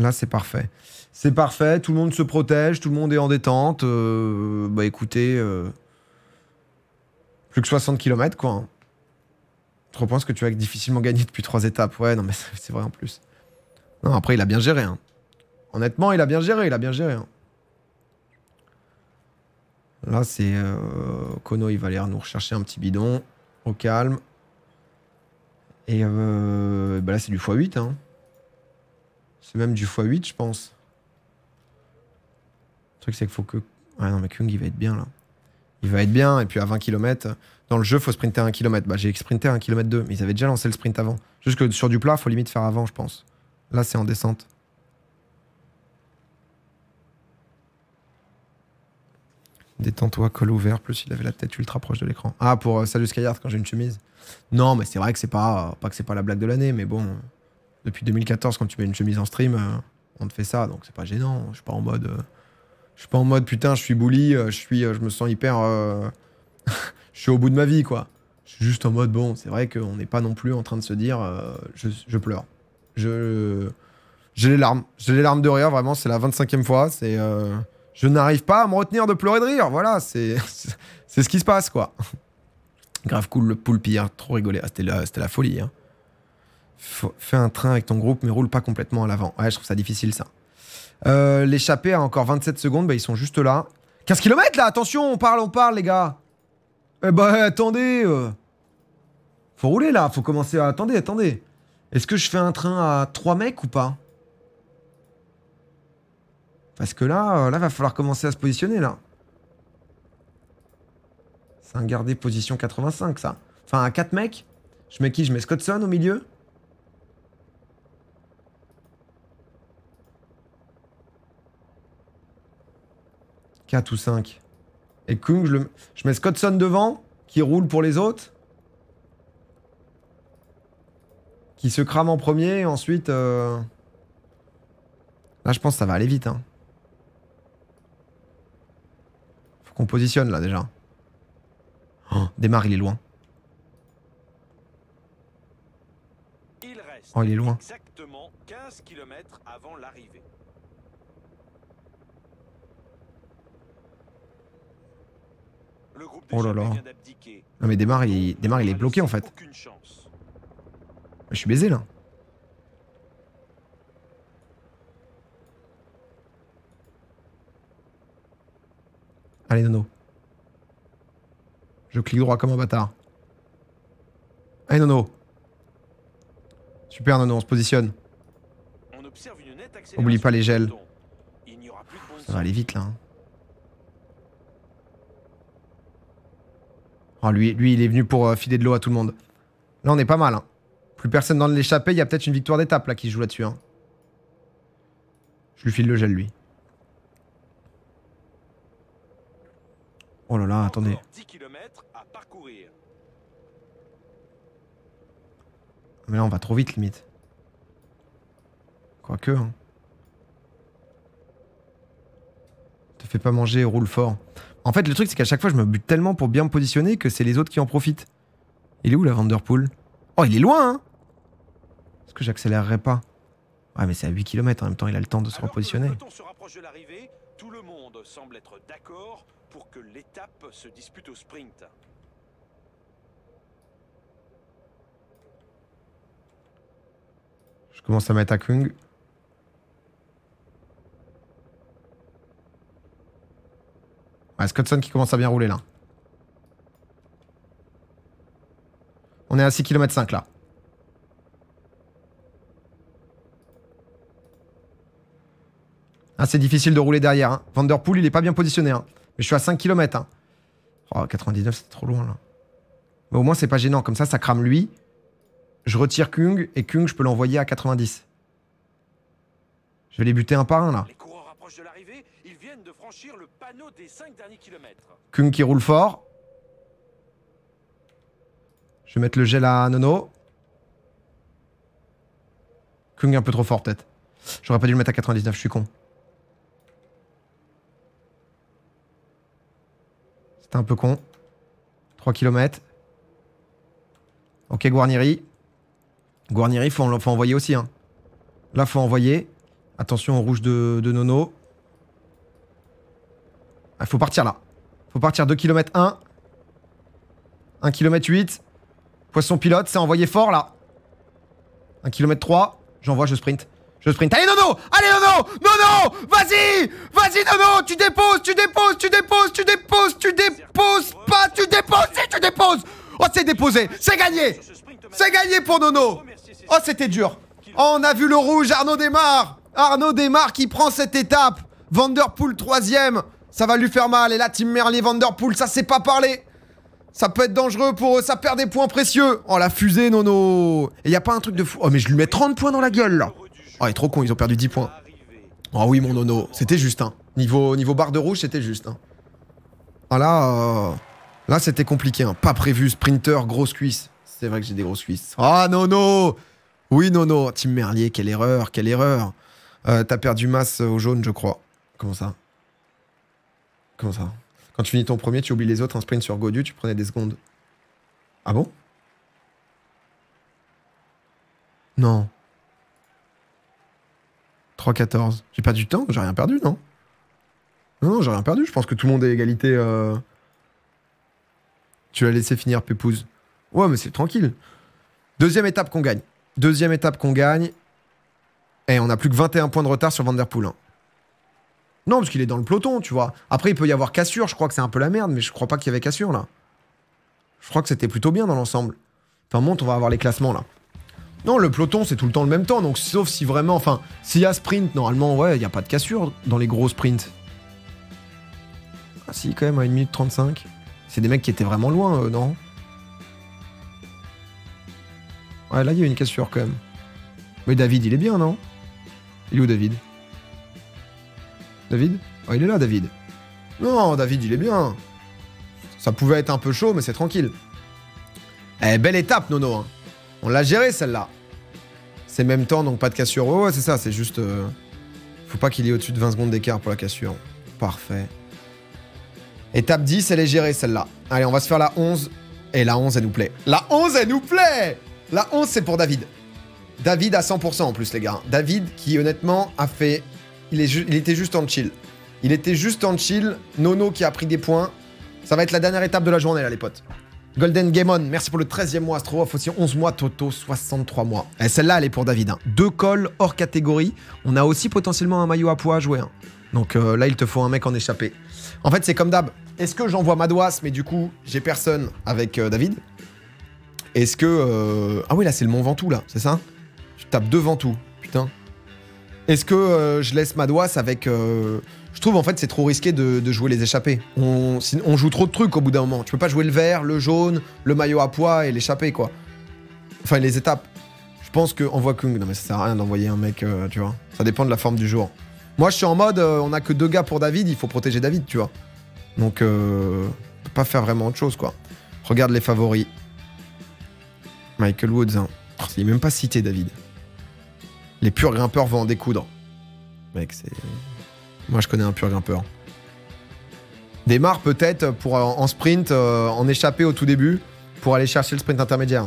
Là, c'est parfait. C'est parfait, tout le monde se protège, tout le monde est en détente. bah écoutez, plus que 60 km, quoi. Hein. Je pense que tu as difficilement gagné depuis trois étapes. Ouais, non, mais c'est vrai en plus. Non, après, il a bien géré. Hein. Honnêtement, il a bien géré, il a bien géré. Hein. Là, c'est... Euh, Kono, il va aller nous rechercher un petit bidon. Au calme. Et euh, bah là, c'est du x8. Hein. C'est même du x8, je pense. Le truc, c'est qu'il faut que... Ouais, ah non, mais Kung, il va être bien, là. Il va être bien, et puis à 20 km dans le jeu, faut sprinter un kilomètre. Bah, j'ai sprinté un kilomètre 2, mais ils avaient déjà lancé le sprint avant. Juste que sur du plat, faut limite faire avant, je pense. Là, c'est en descente. Détends-toi, col ouvert, plus il avait la tête ultra proche de l'écran. Ah, pour euh, Salut Skyard quand j'ai une chemise. Non, mais c'est vrai que c'est pas, euh, pas que c'est pas la blague de l'année, mais bon, depuis 2014, quand tu mets une chemise en stream, euh, on te fait ça, donc c'est pas gênant. Je suis pas en mode, je suis pas en mode putain, je suis bully, je je me sens hyper. je suis au bout de ma vie, quoi. Je suis juste en mode, bon, c'est vrai qu'on n'est pas non plus en train de se dire, euh, je, pleure. Je... J'ai les larmes. J'ai les larmes de rire, vraiment, c'est la 25e fois. C'est... Euh, je n'arrive pas à me retenir de pleurer de rire, voilà, c'est... c'est ce qui se passe, quoi. Grave cool, le poulpire, trop rigolé. Ah, c'était la, folie, hein. fais un train avec ton groupe, mais roule pas complètement à l'avant. Ouais, je trouve ça difficile, ça. L'échapper euh, L'échappée a encore 27 secondes, bah, ils sont juste là. 15 km, là, attention, on parle, on parle, les gars eh bah attendez euh. Faut rouler là, faut commencer à... Attendez, attendez. Est-ce que je fais un train à 3 mecs ou pas Parce que là, euh, là, va falloir commencer à se positionner là. C'est un gardé position 85 ça. Enfin à 4 mecs. Je mets qui Je mets Scottson au milieu Quatre ou 5 et Kung, je, le... je mets Scottson devant, qui roule pour les autres. Qui se crame en premier, et ensuite... Euh, là, je pense que ça va aller vite. Hein. Faut qu'on positionne, là, déjà. Oh, démarre, il est loin. Il reste oh, il est loin. Exactement 15 km avant l'arrivée. Oh là là. Non mais démarre, il, démarre, il est bloqué en fait. Je suis baisé là. Allez Nono. Je clique droit comme un bâtard. Allez Nono. Super Nono, on se positionne. On Oublie pas les gels. ça va aller vite là. Hein. lui, il est venu pour euh, filer de l'eau à tout le monde. Là, on est pas mal. Hein. Plus personne dans l'échappée. Il y a peut-être une victoire d'étape là qui joue là-dessus. Hein. Je lui file le gel, lui. Oh là là, attendez. Mais là, on va trop vite, limite. Quoique. Hein. Te fais pas manger, roule fort. En fait, le truc, c'est qu'à chaque fois, je me bute tellement pour bien me positionner que c'est les autres qui en profitent. Il est où la Vanderpool Oh, il est loin, hein Est-ce que j'accélérerai pas Ouais, mais c'est à 8 km en même temps, il a le temps de se repositionner. l'étape dispute au sprint. Je commence à mettre à Kung. Ah, Scotson qui commence à bien rouler là. On est à 6 km 5 là. Ah, c'est difficile de rouler derrière. Hein. Vanderpool, il est pas bien positionné. Hein. Mais je suis à 5 km. Hein. Oh, 99, c'est trop loin là. Mais au moins, c'est pas gênant. Comme ça, ça crame lui. Je retire Kung et Kung, je peux l'envoyer à 90. Je vais les buter un par un là. Kung qui roule fort. Je vais mettre le gel à Nono. Kung un peu trop fort peut-être. J'aurais pas dû le mettre à 99, je suis con. C'était un peu con. 3 km. Ok, Guarnieri. Guarnieri faut, envoyer aussi. Hein. Là, faut envoyer. Attention au rouge de Nono. Il ah, faut partir là. Faut partir 2 km 1. 1 km 8. Poisson pilote, c'est envoyé fort là. 1 km 3. J'envoie, je sprint. Je sprint. Allez Nono Allez Nono Nono Vas-y Vas-y Nono Tu déposes, tu déposes, tu déposes, tu déposes, tu déposes pas, tu déposes, si tu déposes Oh c'est déposé C'est gagné C'est gagné pour Nono Oh c'était dur Oh on a vu le rouge, Arnaud démarre Arnaud démarre qui prend cette étape Vanderpool troisième ça va lui faire mal. Et là, Team Merlier Vanderpool, ça s'est pas parlé Ça peut être dangereux pour eux. Ça perd des points précieux. Oh, la fusée, Nono. Et y a pas un truc de fou. Oh, mais je lui mets 30 points dans la gueule, là. Oh, il est trop con. Ils ont perdu 10 points. Oh oui, mon Nono. C'était juste, hein. Niveau, niveau barre de rouge, c'était juste, hein. Ah là, euh, là, c'était compliqué, hein. Pas prévu. Sprinter, grosse cuisse. C'est vrai que j'ai des grosses cuisses. Ah, oh, Nono. Oui, Nono. Team Merlier, quelle erreur, quelle erreur. Euh, t'as perdu masse euh, au jaune, je crois. Comment ça Comment ça Quand tu finis ton premier, tu oublies les autres, un sprint sur Godu, tu prenais des secondes. Ah bon Non. 3-14. J'ai pas du temps, j'ai rien perdu, non Non, j'ai rien perdu. Je pense que tout le monde est égalité. Euh. Tu l'as laissé finir, Pépouze. Ouais, mais c'est tranquille. Deuxième étape qu'on gagne. Deuxième étape qu'on gagne. Et eh, on a plus que 21 points de retard sur Vanderpool. Hein. Non, parce qu'il est dans le peloton, tu vois. Après, il peut y avoir cassure, je crois que c'est un peu la merde, mais je crois pas qu'il y avait cassure, là. Je crois que c'était plutôt bien dans l'ensemble. Enfin, monte, on va avoir les classements, là. Non, le peloton, c'est tout le temps le même temps, donc sauf si vraiment... Enfin, s'il y a sprint, normalement, ouais, il n'y a pas de cassure dans les gros sprints. Ah si, quand même, à 1 minute 35. C'est des mecs qui étaient vraiment loin, non Ouais, là, il y a une cassure, quand même. Mais David, il est bien, non Il est où, David David Oh, il est là, David. Non, David, il est bien. Ça pouvait être un peu chaud, mais c'est tranquille. Eh, belle étape, Nono. Hein. On l'a géré, celle-là. C'est même temps, donc pas de cassure. Oh, c'est ça, c'est juste... Euh, faut pas qu'il y ait au-dessus de 20 secondes d'écart pour la cassure. Parfait. Étape 10, elle est gérée, celle-là. Allez, on va se faire la 11. Et la 11, elle nous plaît. La 11, elle nous plaît La 11, c'est pour David. David à 100% en plus, les gars. David qui, honnêtement, a fait il, était juste en chill. Il était juste en chill. Nono qui a pris des points. Ça va être la dernière étape de la journée, là, les potes. Golden Gamon, merci pour le 13e mois. Astro aussi 11 mois. Toto, 63 mois. Eh, celle-là, elle est pour David. Hein. Deux cols hors catégorie. On a aussi potentiellement un maillot à poids à jouer. Hein. Donc euh, là, il te faut un mec en échappé. En fait, c'est comme d'hab. Est-ce que j'envoie Madouas, mais du coup, j'ai personne avec euh, David Est-ce que. Euh, ah oui, là, c'est le Mont Ventoux, là, c'est ça Je tape deux Ventoux. Putain. Est-ce que euh, je laisse ma Madouas avec. Euh, je trouve en fait c'est trop risqué de, jouer les échappées. On, on, joue trop de trucs au bout d'un moment. Tu peux pas jouer le vert, le jaune, le maillot à poids et l'échappé, quoi. Enfin les étapes. Je pense que envoie Kung. Non mais ça sert à rien d'envoyer un mec, euh, tu vois. Ça dépend de la forme du jour. Moi je suis en mode on a que deux gars pour David, il faut protéger David, tu vois. Donc pas faire vraiment autre chose quoi. Regarde les favoris. Michael Woods, hein. il est même pas cité David. Les purs grimpeurs vont en découdre. Mec, c'est. Moi, je connais un pur grimpeur. Démarre peut-être pour euh, en sprint, euh, en échapper au tout début, pour aller chercher le sprint intermédiaire.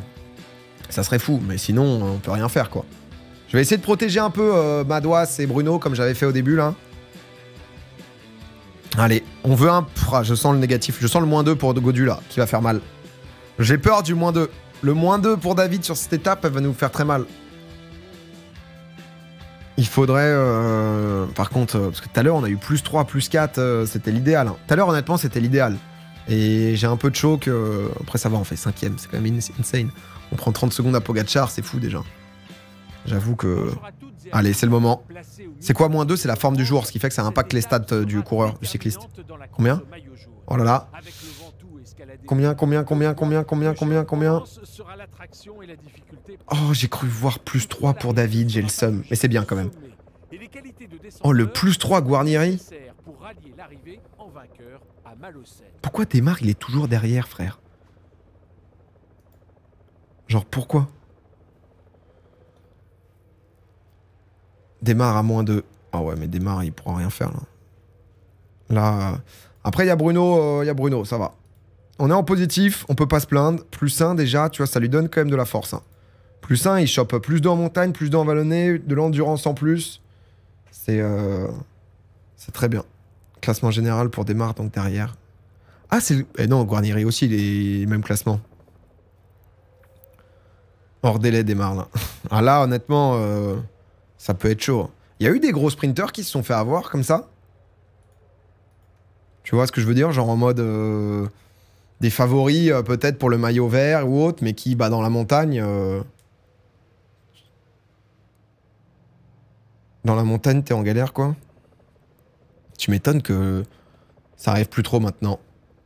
Ça serait fou, mais sinon, on peut rien faire, quoi. Je vais essayer de protéger un peu euh, Madois et Bruno, comme j'avais fait au début, là. Allez, on veut un... Ah, je sens le négatif. Je sens le moins 2 pour Godu, là, qui va faire mal. J'ai peur du moins 2. Le moins 2 pour David sur cette étape, elle va nous faire très mal. Il faudrait, euh, par contre, euh, parce que tout à l'heure on a eu plus 3, plus 4, euh, c'était l'idéal. Tout à l'heure honnêtement c'était l'idéal. Et j'ai un peu de choc. après ça va, on fait cinquième, c'est quand même insane. On prend 30 secondes à Pogachar, c'est fou déjà. J'avoue que... Allez, c'est le moment. C'est quoi moins 2 C'est la forme du jour, ce qui fait que ça impacte les stats du coureur, du cycliste. Combien Oh là là. Combien, combien, combien, combien, combien, combien, combien Oh, j'ai cru voir plus 3 pour David, j'ai le seum. Mais c'est bien quand même. Oh, le plus 3 Guarnieri Pourquoi Démarre, il est toujours derrière, frère Genre, pourquoi Démarre à moins de... Ah ouais, mais Démarre, il pourra rien faire, là. Là... Euh, après, il y a Bruno, euh, il y a Bruno, ça va. On est en positif, on peut pas se plaindre. Plus 1 déjà, tu vois, ça lui donne quand même de la force. Hein. Plus 1, il chope plus 2 en montagne, plus 2 en vallonnée, de l'endurance en plus. C'est euh, c'est très bien. Classement général pour Démarre, donc derrière. Ah, c'est... Eh non, Guarnieri aussi, les mêmes classements. Hors délai, Démarre, là. Ah là, honnêtement, euh, ça peut être chaud. Hein. Il y a eu des gros sprinters qui se sont fait avoir comme ça. Tu vois ce que je veux dire Genre en mode... Euh, des favoris euh, peut-être pour le maillot vert ou autre, mais qui, bah, dans la montagne, euh, dans la montagne, t'es en galère, quoi. Tu m'étonnes que ça arrive plus trop maintenant.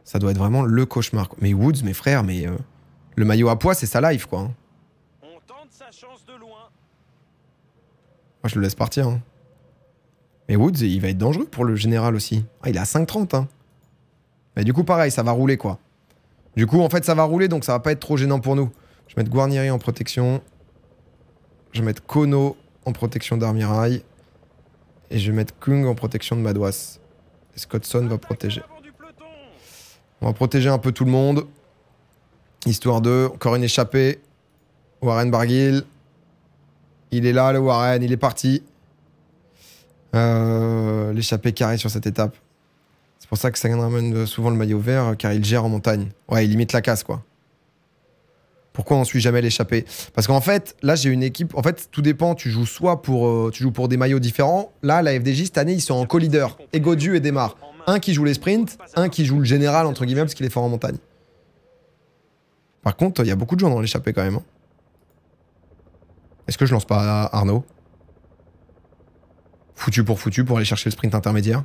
Ça doit être vraiment le cauchemar. Mais Woods, mes frères, mais euh, le maillot à poids, c'est sa life, quoi. Hein. On sa de loin. Moi, je le laisse partir. Hein. Mais Woods, il va être dangereux pour le général aussi. Ah, il est à 5,30. Hein. Mais du coup, pareil, ça va rouler, quoi. Du coup, en fait, ça va rouler, donc ça va pas être trop gênant pour nous. Je vais mettre Guarnieri en protection. Je vais mettre Kono en protection d'Armirail. Et je vais mettre Kung en protection de Madouas. Et Scottson va protéger. On va protéger un peu tout le monde. Histoire de... Encore une échappée. Warren Barguil. Il est là, le Warren. Il est parti. Euh, l'échappée carrée sur cette étape. C'est pour ça que Sagan ramène souvent le maillot vert, euh, car il gère en montagne. Ouais, il limite la casse, quoi. Pourquoi on ne suit jamais l'échappé Parce qu'en fait, là, j'ai une équipe. En fait, tout dépend. Tu joues soit pour, euh, tu joues pour des maillots différents. Là, la FDJ, cette année, ils sont en co-leader. du et Démarre. Un qui joue les sprints, un qui joue le général, entre guillemets, parce qu'il est fort en montagne. Par contre, il y a beaucoup de gens dans l'échappée quand même. Hein. Est-ce que je lance pas Arnaud Foutu pour foutu pour aller chercher le sprint intermédiaire.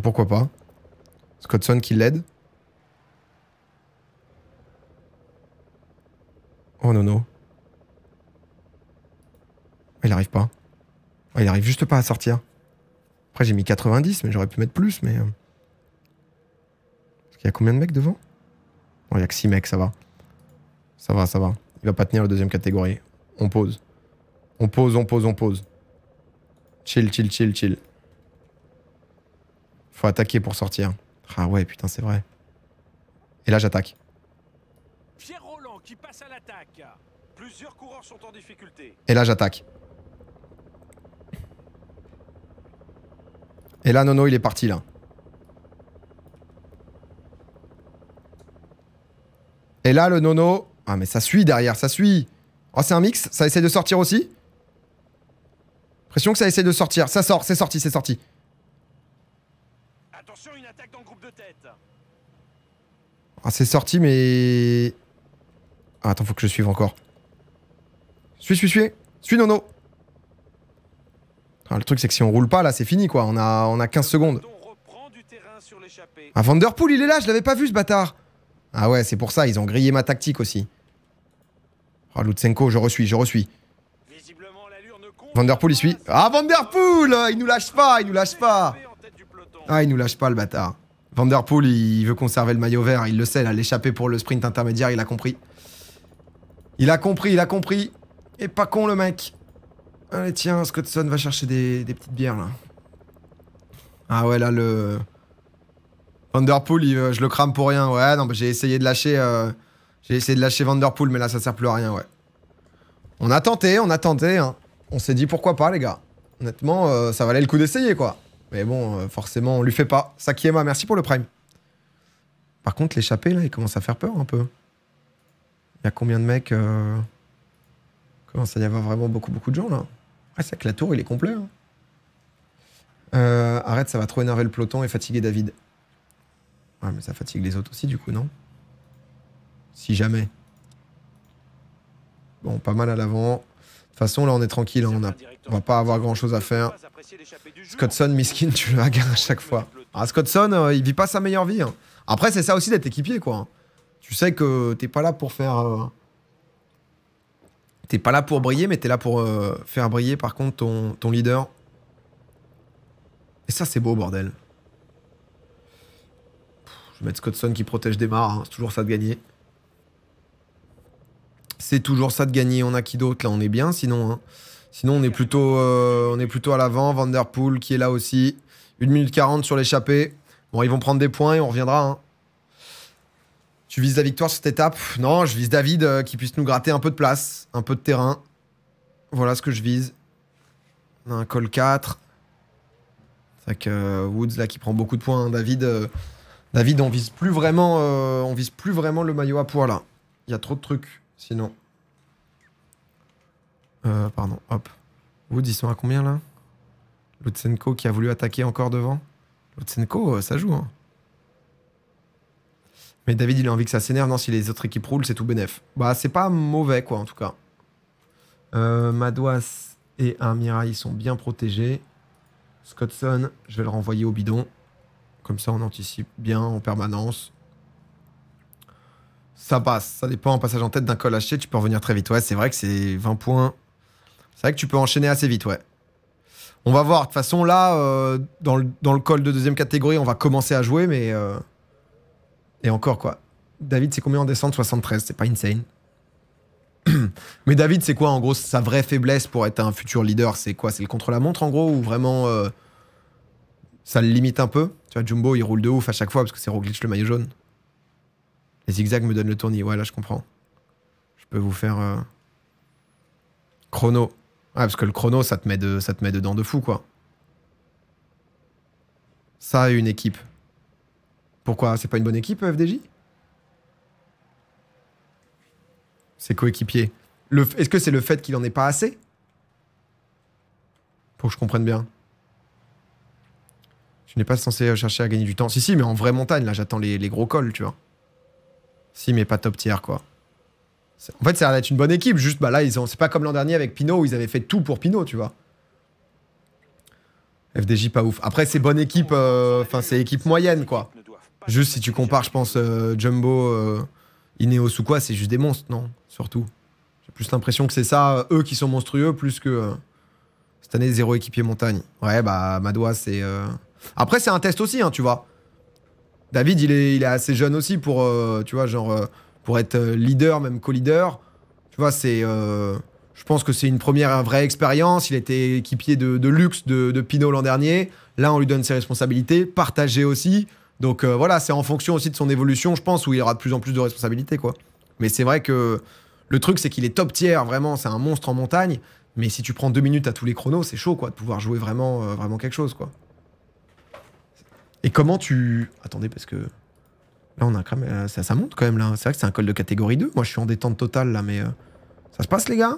pourquoi pas Scottson qui l'aide Oh non non. Ah, il arrive pas. Ah, il arrive juste pas à sortir. Après j'ai mis 90, mais j'aurais pu mettre plus, mais... Euh. Parce y a combien de mecs devant il y a que 6 mecs, ça va. Ça va, ça va. Il va pas tenir la deuxième catégorie. On pose. On pose, on pose, on pose. Chill, chill, chill, chill. Faut attaquer pour sortir. Ah ouais, putain, c'est vrai. Et là, j'attaque. Et là, j'attaque. Et là, Nono, il est parti, là. Et là, le Nono... Ah, mais ça suit derrière, ça suit. Oh, c'est un mix. Ça essaie de sortir aussi. Pression que ça essaie de sortir. Ça sort, c'est sorti, c'est sorti. Ah, c'est sorti, mais... Ah, attends, faut que je suive encore. Suis, suis, suis. Suis, Nono. Ah, le truc, c'est que si on roule pas, là, c'est fini, quoi. On a, on a 15 secondes. Ah, Vanderpool, il est là, je l'avais pas vu, ce bâtard. Ah ouais, c'est pour ça, ils ont grillé ma tactique aussi. Ah, Lutsenko, je resuis, je resuis. Vanderpool, il suit. Ah, Vanderpool Il nous lâche pas, il nous lâche pas ah, il nous lâche pas, le bâtard. Vanderpool, il veut conserver le maillot vert, il le sait, là, l'échappée pour le sprint intermédiaire, il a compris. Il a compris, il a compris. Et pas con, le mec. Allez, tiens, Scottson va chercher des, petites bières, là. Ah ouais, là, le... Vanderpool, euh, je le crame pour rien. Ouais, non, j'ai essayé de lâcher... Euh, j'ai essayé de lâcher Vanderpool, mais là, ça sert plus à rien, ouais. On a tenté, on a tenté, hein. On s'est dit pourquoi pas, les gars. Honnêtement, euh, ça valait le coup d'essayer, quoi. Mais bon, euh, forcément, on lui fait pas. Sakiema, merci pour le prime. Par contre, l'échappée, là, il commence à faire peur un peu. Il y a combien de mecs euh... Commence à y avoir vraiment beaucoup, beaucoup de gens, là. Ouais, c'est que la tour, il est complet. Hein. Euh, arrête, ça va trop énerver le peloton et fatiguer David. Ouais, mais ça fatigue les autres aussi, du coup, non Si jamais. Bon, pas mal à l'avant. De toute façon, là, on est tranquille. Hein, on a on va pas avoir grand chose à faire. Scottson, Miskin, tu le hagas à chaque fois. Ah, Scottson, euh, il vit pas sa meilleure vie. Hein. Après, c'est ça aussi d'être équipier, quoi. Hein. Tu sais que t'es pas là pour faire. Euh, t'es pas là pour briller, mais t'es là pour euh, faire briller, par contre, ton, leader. Et ça, c'est beau, bordel. je vais mettre Scottson qui protège des mares. Hein. C'est toujours ça de gagner. C'est toujours ça de gagner. On a qui d'autre Là, on est bien, sinon. Sinon, on est plutôt, euh, on est plutôt à l'avant. Vanderpool qui est là aussi. 1 minute 40 sur l'échappée. Bon, ils vont prendre des points et on reviendra. Hein. Tu vises la victoire sur cette étape Non, je vise David euh, qui puisse nous gratter un peu de place, un peu de terrain. Voilà ce que je vise. On a un col 4. C'est que Woods là qui prend beaucoup de points. Hein. David, euh, David, on vise plus vraiment, on vise plus vraiment le maillot à poids là. Il y a trop de trucs sinon. Euh, pardon, hop. Vous ils sont à combien là Lutsenko qui a voulu attaquer encore devant. Lutsenko, euh, ça joue. Hein. Mais David, il a envie que ça s'énerve. Non, si les autres équipes roulent, c'est tout bénef. Bah, c'est pas mauvais, quoi, en tout cas. Euh, Madouas et Amira, ils sont bien protégés. Scottson, je vais le renvoyer au bidon. Comme ça, on anticipe bien en permanence. Ça passe, ça dépend. En passage en tête d'un col haché, tu peux revenir très vite. Ouais, c'est vrai que c'est 20 points c'est vrai que tu peux enchaîner assez vite, ouais. On va voir. De toute façon, là, euh, dans, le, dans, call de deuxième catégorie, on va commencer à jouer, mais. Euh, et encore, quoi. David, c'est combien en descente 73, c'est pas insane. mais David, c'est quoi en gros sa vraie faiblesse pour être un futur leader C'est quoi C'est le contre-la-montre en gros ou vraiment euh, ça le limite un peu Tu vois, Jumbo il roule de ouf à chaque fois parce que c'est Roglic le maillot jaune. Les zigzags me donnent le tournis, ouais, là je comprends. Je peux vous faire. Chrono. Ouais, parce que le chrono, ça te met, de, ça te met dedans de fou, quoi. Ça, une équipe. Pourquoi C'est pas une bonne équipe, FDJ C'est coéquipier Est-ce que c'est le fait qu'il en ait pas assez Pour que je comprenne bien. Tu n'es pas censé chercher à gagner du temps. Si, si, mais en vraie montagne, là, j'attends les, gros cols, tu vois. Si, mais pas top tier, quoi. En fait, ça a l'air une bonne équipe. Juste, bah là, ont. C'est pas comme l'an dernier avec Pinot où ils avaient fait tout pour Pinot, tu vois. FDJ pas ouf. Après, c'est bonne équipe. Euh, enfin, c'est équipe moyenne, quoi. Juste si tu compares, je pense, euh, Jumbo, euh, Ineos ou quoi, c'est juste des monstres, non Surtout. J'ai plus l'impression que c'est ça, eux qui sont monstrueux, plus que cette année zéro équipier montagne. Ouais, bah Madois, c'est. Après, c'est un test aussi, hein, tu vois. David, il est, il est assez jeune aussi pour, tu vois, genre pour être euh, leader, même co-leader. Tu vois, c'est. Euh, je pense que c'est une première vraie expérience. Il était équipier de, luxe de, de Pinot l'an dernier. Là, on lui donne ses responsabilités, partagées aussi. Donc euh, voilà, c'est en fonction aussi de son évolution, je pense, où il aura de plus en plus de responsabilités, quoi. Mais c'est vrai que le truc, c'est qu'il est top tier, vraiment, c'est un monstre en montagne. Mais si tu prends deux minutes à tous les chronos, c'est chaud, quoi, de pouvoir jouer vraiment, vraiment quelque chose, quoi. Et comment tu... Attendez, parce que... Là, on a quand euh, ça, monte quand même, là. Hein. C'est vrai que c'est un col de catégorie 2. Moi, je suis en détente totale, là, mais... Euh, ça se passe, les gars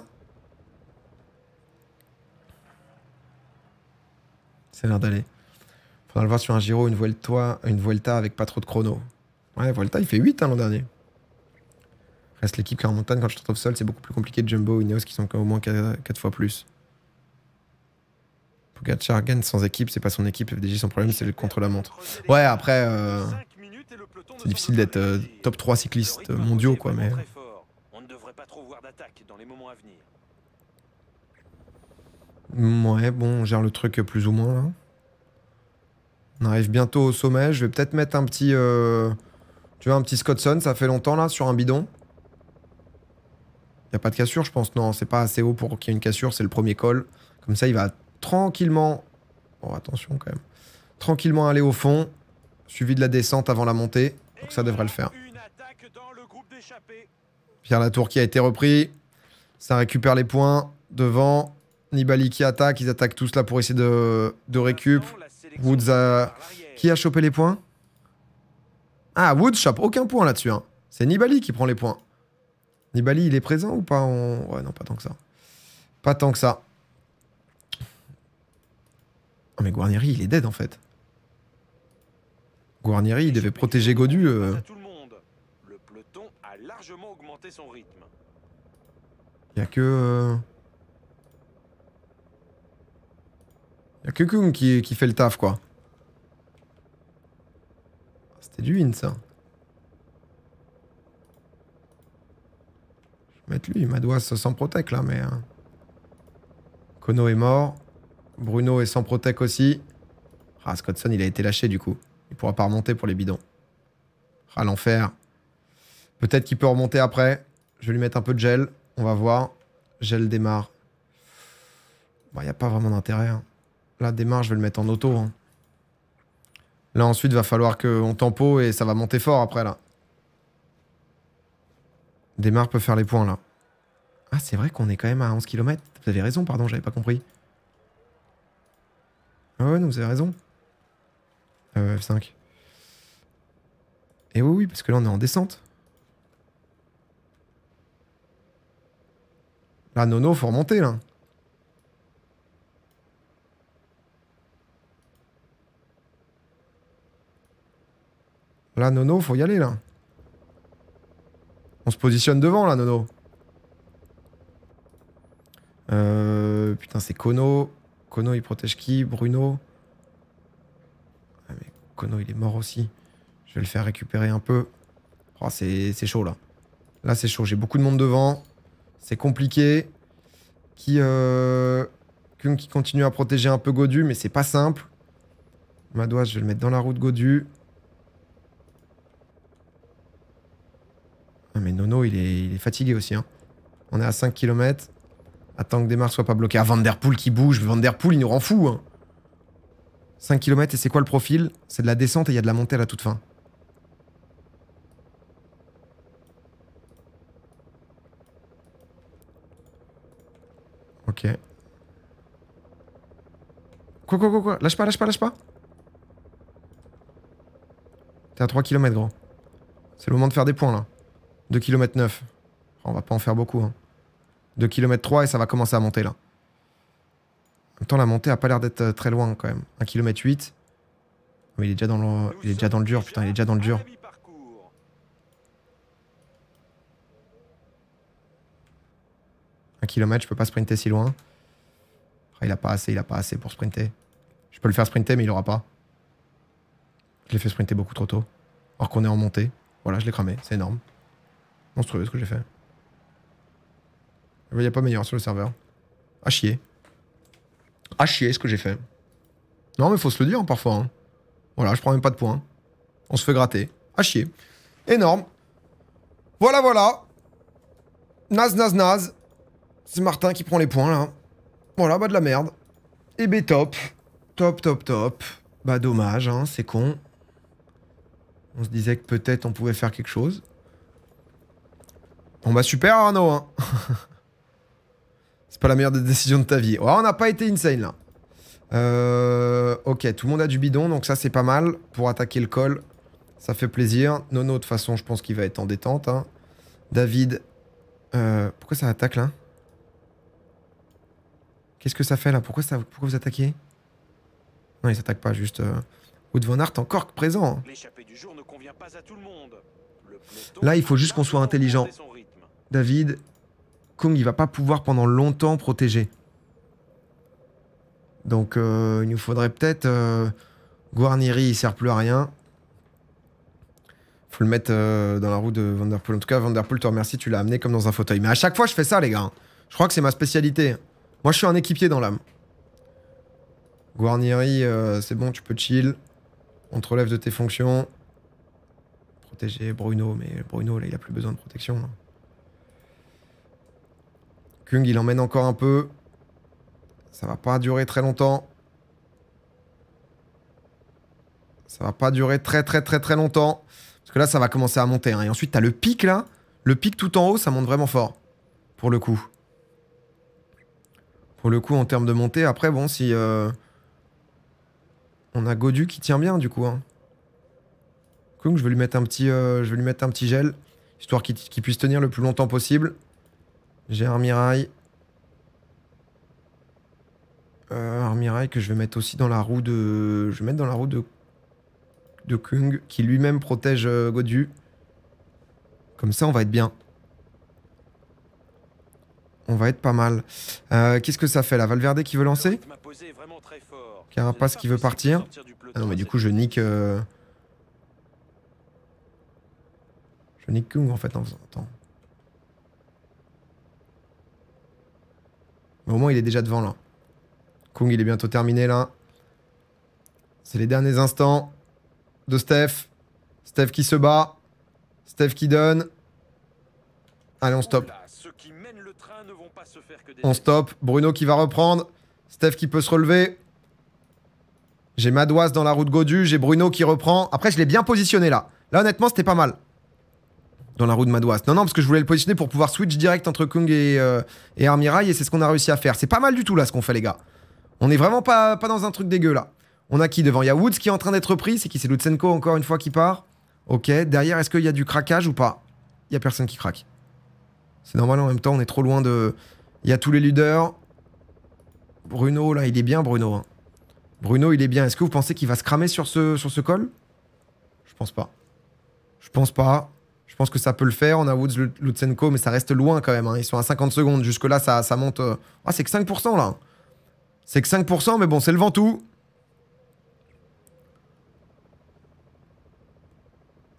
C'est l'air d'aller. Faudra le voir sur un Giro, une Vuelta, une Vuelta avec pas trop de chrono. Ouais, Vuelta, il fait 8 hein, l'an dernier. Reste l'équipe carmontane quand je te retrouve seul, c'est beaucoup plus compliqué de Jumbo Ineos qui sont au moins 4, fois plus. Pogacar gagne sans équipe, c'est pas son équipe. FDJ, son problème, c'est le contre-la-montre. Ouais, après, euh, c'est difficile d'être euh, top 3 cyclistes mondiaux, quoi, mais... Ouais, bon, on gère le truc plus ou moins, là. On arrive bientôt au sommet. Je vais peut-être mettre un petit... Euh, tu vois, un petit Scottson, ça fait longtemps, là, sur un bidon. Y a pas de cassure, je pense. Non, c'est pas assez haut pour qu'il y ait une cassure. C'est le premier col. Comme ça, il va tranquillement... Oh, attention, quand même. Tranquillement aller au fond. Suivi de la descente avant la montée. Donc ça devrait le faire. Pierre Latour qui a été repris. Ça récupère les points devant. Nibali qui attaque. Ils attaquent tous là pour essayer de, de récup. Woods Qui a chopé les points Ah, Woods chope aucun point là-dessus. Hein. C'est Nibali qui prend les points. Nibali, il est présent ou pas Ouais, non, pas tant que ça. Pas tant que ça. Oh, mais Guarneri il est dead en fait. Guarnieri, il devait protéger Godu. Euh. a Il n'y a que... Il euh, n'y a que Kung qui, fait le taf, quoi. C'était du win, hein. ça. Je vais mettre lui, Madouas sans protect, là, mais... Hein. Kono est mort. Bruno est sans protect aussi. Ah, Scottson, il a été lâché, du coup. Il pourra pas remonter pour les bidons. À l'enfer. Peut-être qu'il peut remonter après. Je vais lui mettre un peu de gel. On va voir. Gel démarre. Il n'y a pas vraiment d'intérêt. Hein. Là, démarre, je vais le mettre en auto. Hein. Là, ensuite, va falloir qu'on tempo et ça va monter fort après, là. Démarre peut faire les points, là. Ah, c'est vrai qu'on est quand même à 11 km. Vous avez raison, pardon, j'avais pas compris. Ah ouais, vous avez raison. Euh, ah F5. Et oui, oui, parce que là, on est en descente. Là, Nono, faut remonter, là. Là, Nono, faut y aller, là. On se positionne devant, là, Nono. Euh, putain, c'est Kono. Kono, il protège qui Bruno Kono, il est mort aussi. Je vais le faire récupérer un peu. Oh, c'est chaud, là. Là, c'est chaud. J'ai beaucoup de monde devant. C'est compliqué. Qui, euh, qui continue à protéger un peu Godu, mais c'est pas simple. Madouas, je vais le mettre dans la route Godu. Ah, mais Nono, il est, il est fatigué aussi. Hein. On est à 5 km. Attends que Démarre soit pas bloqué. Ah, Vanderpool qui bouge. Vanderpool, il nous rend fou. Hein. 5 km et c'est quoi le profil C'est de la descente et il y a de la montée à la toute fin. Ok. Quoi, quoi, quoi, quoi Lâche pas, lâche pas, lâche pas T'es à 3 km, gros. C'est le moment de faire des points, là. 2 km 9. On va pas en faire beaucoup. Hein. 2 km 3 et ça va commencer à monter, là la montée a pas l'air d'être euh, très loin quand même. 1 km 8. Mais il est déjà dans le, il est déjà dans le dur, putain, il est déjà dans le dur. Un km, je peux pas sprinter si loin. Ah, il a pas assez, il a pas assez pour sprinter. Je peux le faire sprinter, mais il aura pas. Je l'ai fait sprinter beaucoup trop tôt. Alors qu'on est en montée. Voilà, je l'ai cramé, c'est énorme. Monstrueux ce que j'ai fait. Il n'y a pas meilleur sur le serveur. Ah, chier à chier ce que j'ai fait. Non, mais faut se le dire hein, parfois. Hein. Voilà, je prends même pas de points. On se fait gratter. À chier. Énorme. Voilà, voilà. Naz, naz, naz. C'est Martin qui prend les points, là. Voilà, bah de la merde. Et eh B ben, top. Top, top, top. Bah dommage, hein, c'est con. On se disait que peut-être on pouvait faire quelque chose. Bon bah super Arnaud, hein. C'est pas la meilleure des décisions de ta vie. Oh, on n'a pas été insane là. Euh, ok, tout le monde a du bidon, donc ça c'est pas mal pour attaquer le col. Ça fait plaisir. Nono, de toute façon, je pense qu'il va être en détente. Hein. David. Euh, pourquoi ça attaque là Qu'est-ce que ça fait là pourquoi, ça, pourquoi vous attaquez Non, il s'attaque pas, juste. Euh... Wood encore présent. là, il faut juste qu'on soit intelligent. David, Kung, il va pas pouvoir pendant longtemps protéger. Donc, euh, il nous faudrait peut-être... Euh, Guarnieri, il sert plus à rien. Faut le mettre euh, dans la roue de Vanderpool. En tout cas, Vanderpool, te remercie, tu l'as amené comme dans un fauteuil. Mais à chaque fois, je fais ça, les gars. Je crois que c'est ma spécialité. Moi, je suis un équipier dans l'âme. Guarnieri, c'est bon, tu peux chill. On te relève de tes fonctions. Protéger Bruno, mais Bruno, là, il a plus besoin de protection. Hein. Kung, il emmène encore un peu. Ça va pas durer très longtemps. Ça va pas durer très très très très longtemps. Parce que là, ça va commencer à monter. Hein. Et ensuite, t'as le pic là. Le pic tout en haut, ça monte vraiment fort. Pour le coup. Pour le coup, en termes de montée, après, bon, si... Euh, on a Godu qui tient bien, du coup. Hein. Kung, je vais lui mettre un petit, euh, je vais lui mettre un petit gel. Histoire qu'il puisse tenir le plus longtemps possible. J'ai Armirail. Euh, Armirail que je vais mettre aussi dans la roue de... Je vais mettre dans la roue de... De Kung, qui lui-même protège euh, Godu. Comme ça, on va être bien. On va être pas mal. Euh, qu'est-ce que ça fait la Valverde qui veut lancer Carapace qui veut partir. Ah non mais du coup je nique... Euh, je nique Kung en fait en faisant... au moins, il est déjà devant là. Kung, il est bientôt terminé là. C'est les derniers instants de Steph. Steph qui se bat. Steph qui donne. Allez, on stop. On stop. Bruno qui va reprendre. Steph qui peut se relever. J'ai Madoise dans la route de Godu. J'ai Bruno qui reprend. Après, je l'ai bien positionné là. Là, honnêtement, c'était pas mal dans la roue de Madouas. Non, non, parce que je voulais le positionner pour pouvoir switch direct entre Kung et, euh, et et c'est ce qu'on a réussi à faire. C'est pas mal du tout là ce qu'on fait, les gars. On est vraiment pas, pas dans un truc dégueu là. On a qui devant Il y a Woods qui est en train d'être pris, c'est qui C'est Lutsenko encore une fois qui part. Ok, derrière, est-ce qu'il y a du craquage ou pas Il y a personne qui craque. C'est normal en même temps, on est trop loin de. Il y a tous les leaders. Bruno, là, il est bien, Bruno. Hein. Bruno, il est bien. Est-ce que vous pensez qu'il va se cramer sur ce, sur ce col Je pense pas. Je pense pas. Je pense que ça peut le faire. On a Woods, Lutsenko, mais ça reste loin quand même. Hein. Ils sont à 50 secondes. Jusque-là, ça, monte. Euh. Ah, c'est que 5% là. C'est que 5%, mais bon, c'est le Ventoux.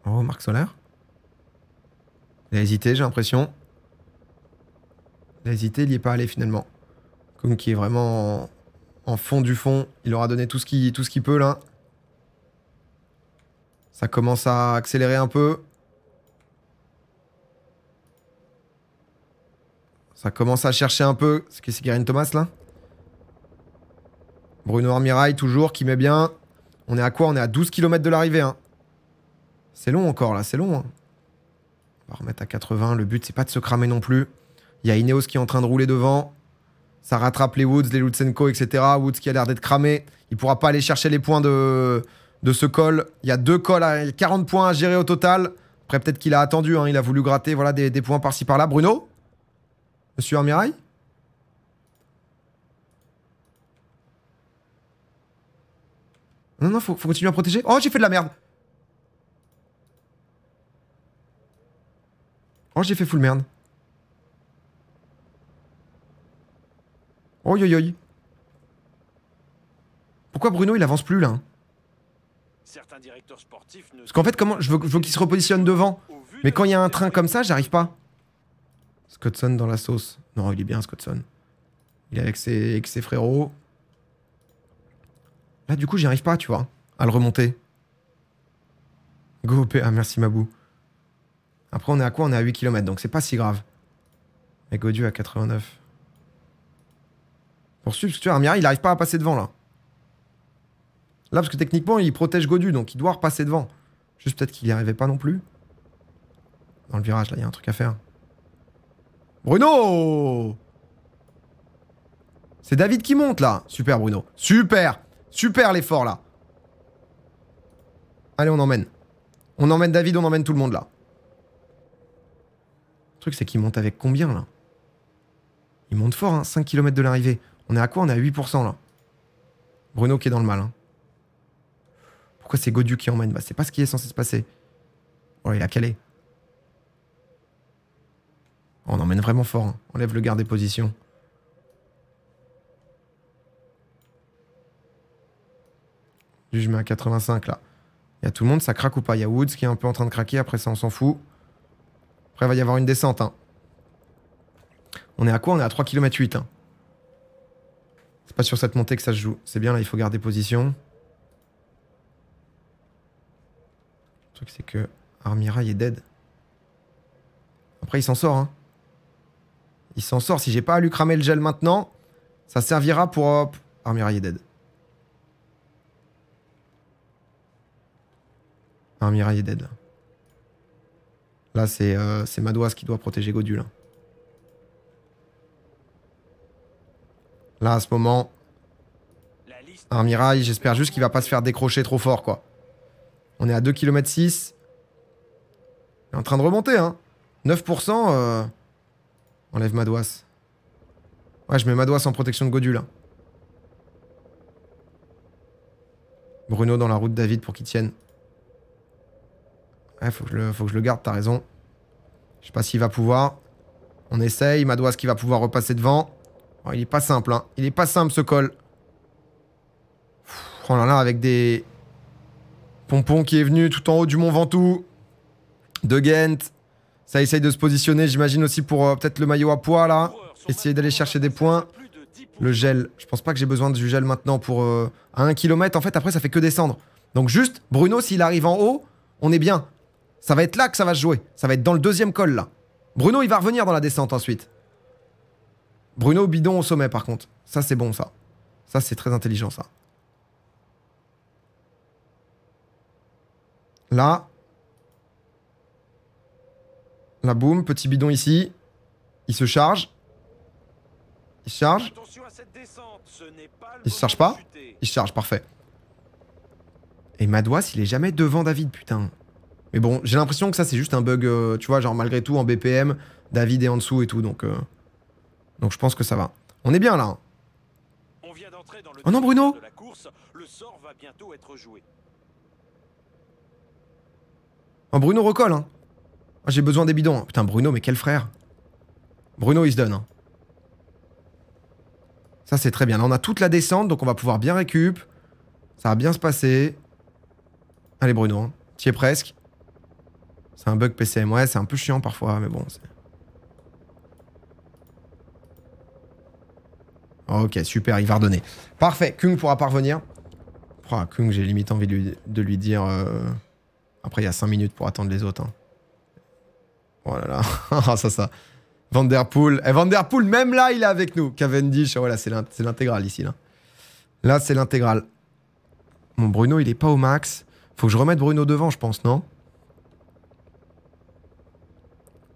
Oh, Marc Solaire. Il a hésité, j'ai l'impression. Il a hésité, il n'y est pas allé finalement. Kung qui est vraiment en, fond du fond. Il aura donné tout ce qu'il peut là. Ça commence à accélérer un peu. Ça commence à chercher un peu. ce que c'est Guérin Thomas là Bruno Armirail toujours qui met bien. On est à quoi On est à 12 km de l'arrivée. Hein. C'est long encore là, c'est long. Hein. On va remettre à 80. Le but c'est pas de se cramer non plus. Il y a Ineos qui est en train de rouler devant. Ça rattrape les Woods, les Lutsenko, etc. Woods qui a l'air d'être cramé. Il pourra pas aller chercher les points de, de ce col. Il y a deux cols à 40 points à gérer au total. Après, peut-être qu'il a attendu, hein. il a voulu gratter voilà, des, des points par-ci par-là. Bruno Monsieur Armirail Non, non, faut, faut continuer à protéger. Oh, j'ai fait de la merde Oh, j'ai fait full merde. Oh, yo, yo. Pourquoi Bruno, il avance plus, là hein Parce qu'en fait, comment je veux, je veux qu'il se repositionne devant. Mais quand il y a un train comme ça, j'arrive pas. Scottson dans la sauce. Non, il est bien, Scottson. Il est avec ses, frérots. Là, du coup, j'y arrive pas, tu vois, à le remonter. Go Ah, merci Mabou. Après, on est à quoi On est à 8 km, donc c'est pas si grave. Et Godu à 89. Poursuivre, parce que tu vois, il arrive pas à passer devant, là. Là, parce que techniquement, il protège Godu, donc il doit repasser devant. Juste peut-être qu'il n'y arrivait pas non plus. Dans le virage, là, il y a un truc à faire. Bruno C'est David qui monte, là. Super, Bruno. Super Super l'effort, là. Allez, on emmène. On emmène David, on emmène tout le monde, là. Le truc, c'est qu'il monte avec combien, là Il monte fort, hein. 5 km de l'arrivée. On est à quoi On est à 8%, là. Bruno qui est dans le mal, hein. Pourquoi c'est Godu qui emmène Bah, c'est pas ce qui est censé se passer. Oh, il a calé. On emmène vraiment fort. Hein. On lève le garde des positions. Je mets à 85 là. Il y a tout le monde, ça craque ou pas Il y a Woods qui est un peu en train de craquer, après ça on s'en fout. Après il va y avoir une descente. Hein. On est à quoi On est à 3 km 8. C'est pas sur cette montée que ça se joue. C'est bien là, il faut garder position. Le truc c'est que Armira il est dead. Après il s'en sort hein. Il s'en sort. Si j'ai pas à lui cramer le gel maintenant, ça servira pour... Euh, Armirail est dead. Armirail est dead. Là, c'est euh, Madoise qui doit protéger Godul. Hein. Là, à ce moment, Armirail, j'espère juste qu'il va pas se faire décrocher trop fort, quoi. On est à 2 km 6. Il est en train de remonter, hein. 9%, Enlève ma Ouais, je mets ma en protection de godule. Hein. Bruno dans la route David pour qu'il tienne. Ouais, faut que je le, garde, t'as raison. Je sais pas s'il va pouvoir. On essaye. Madouas qui va pouvoir repasser devant. Oh, il est pas simple, hein. Il est pas simple, ce col. oh là là, avec des... Pompons qui est venu tout en haut du Mont Ventoux. De Ghent. Ça essaye de se positionner, j'imagine aussi pour euh, peut-être le maillot à poids là. Essayer d'aller chercher des points. Le gel, je pense pas que j'ai besoin du gel maintenant pour... Euh, à 1 km, en fait, après ça fait que descendre. Donc juste, Bruno, s'il arrive en haut, on est bien. Ça va être là que ça va se jouer. Ça va être dans le deuxième col là. Bruno, il va revenir dans la descente ensuite. Bruno, bidon au sommet par contre. Ça, c'est bon ça. Ça, c'est très intelligent ça. Là, Là, boum, petit bidon ici. Il se charge. Il se charge. Il se charge pas Il se charge, parfait. Et Madouas, il est jamais devant David, putain. Mais bon, j'ai l'impression que ça, c'est juste un bug, euh, tu vois, genre malgré tout, en BPM, David est en dessous et tout, donc... Euh, donc je pense que ça va. On est bien, là. Hein. oh non, Bruno Oh, Bruno recolle, hein. Ah, j'ai besoin des bidons. Putain, Bruno, mais quel frère. Bruno, il se donne. Hein. Ça, c'est très bien. Là, on a toute la descente, donc on va pouvoir bien récup. Ça va bien se passer. Allez, Bruno, hein. Tu es presque. C'est un bug PCM. Ouais, c'est un peu chiant parfois, mais bon. Ok, super, il va redonner. Parfait, Kung pourra parvenir. Oh, Kung, j'ai limite envie de lui, dire... Euh, après, il y a 5 minutes pour attendre les autres. Hein. Oh là là, ah, ça, ça. Vanderpool. Et eh, Vanderpool, même là, il est avec nous. Cavendish, voilà, oh c'est l'intégrale ici. Là, là c'est l'intégrale. Mon Bruno, il est pas au max. Faut que je remette Bruno devant, je pense, non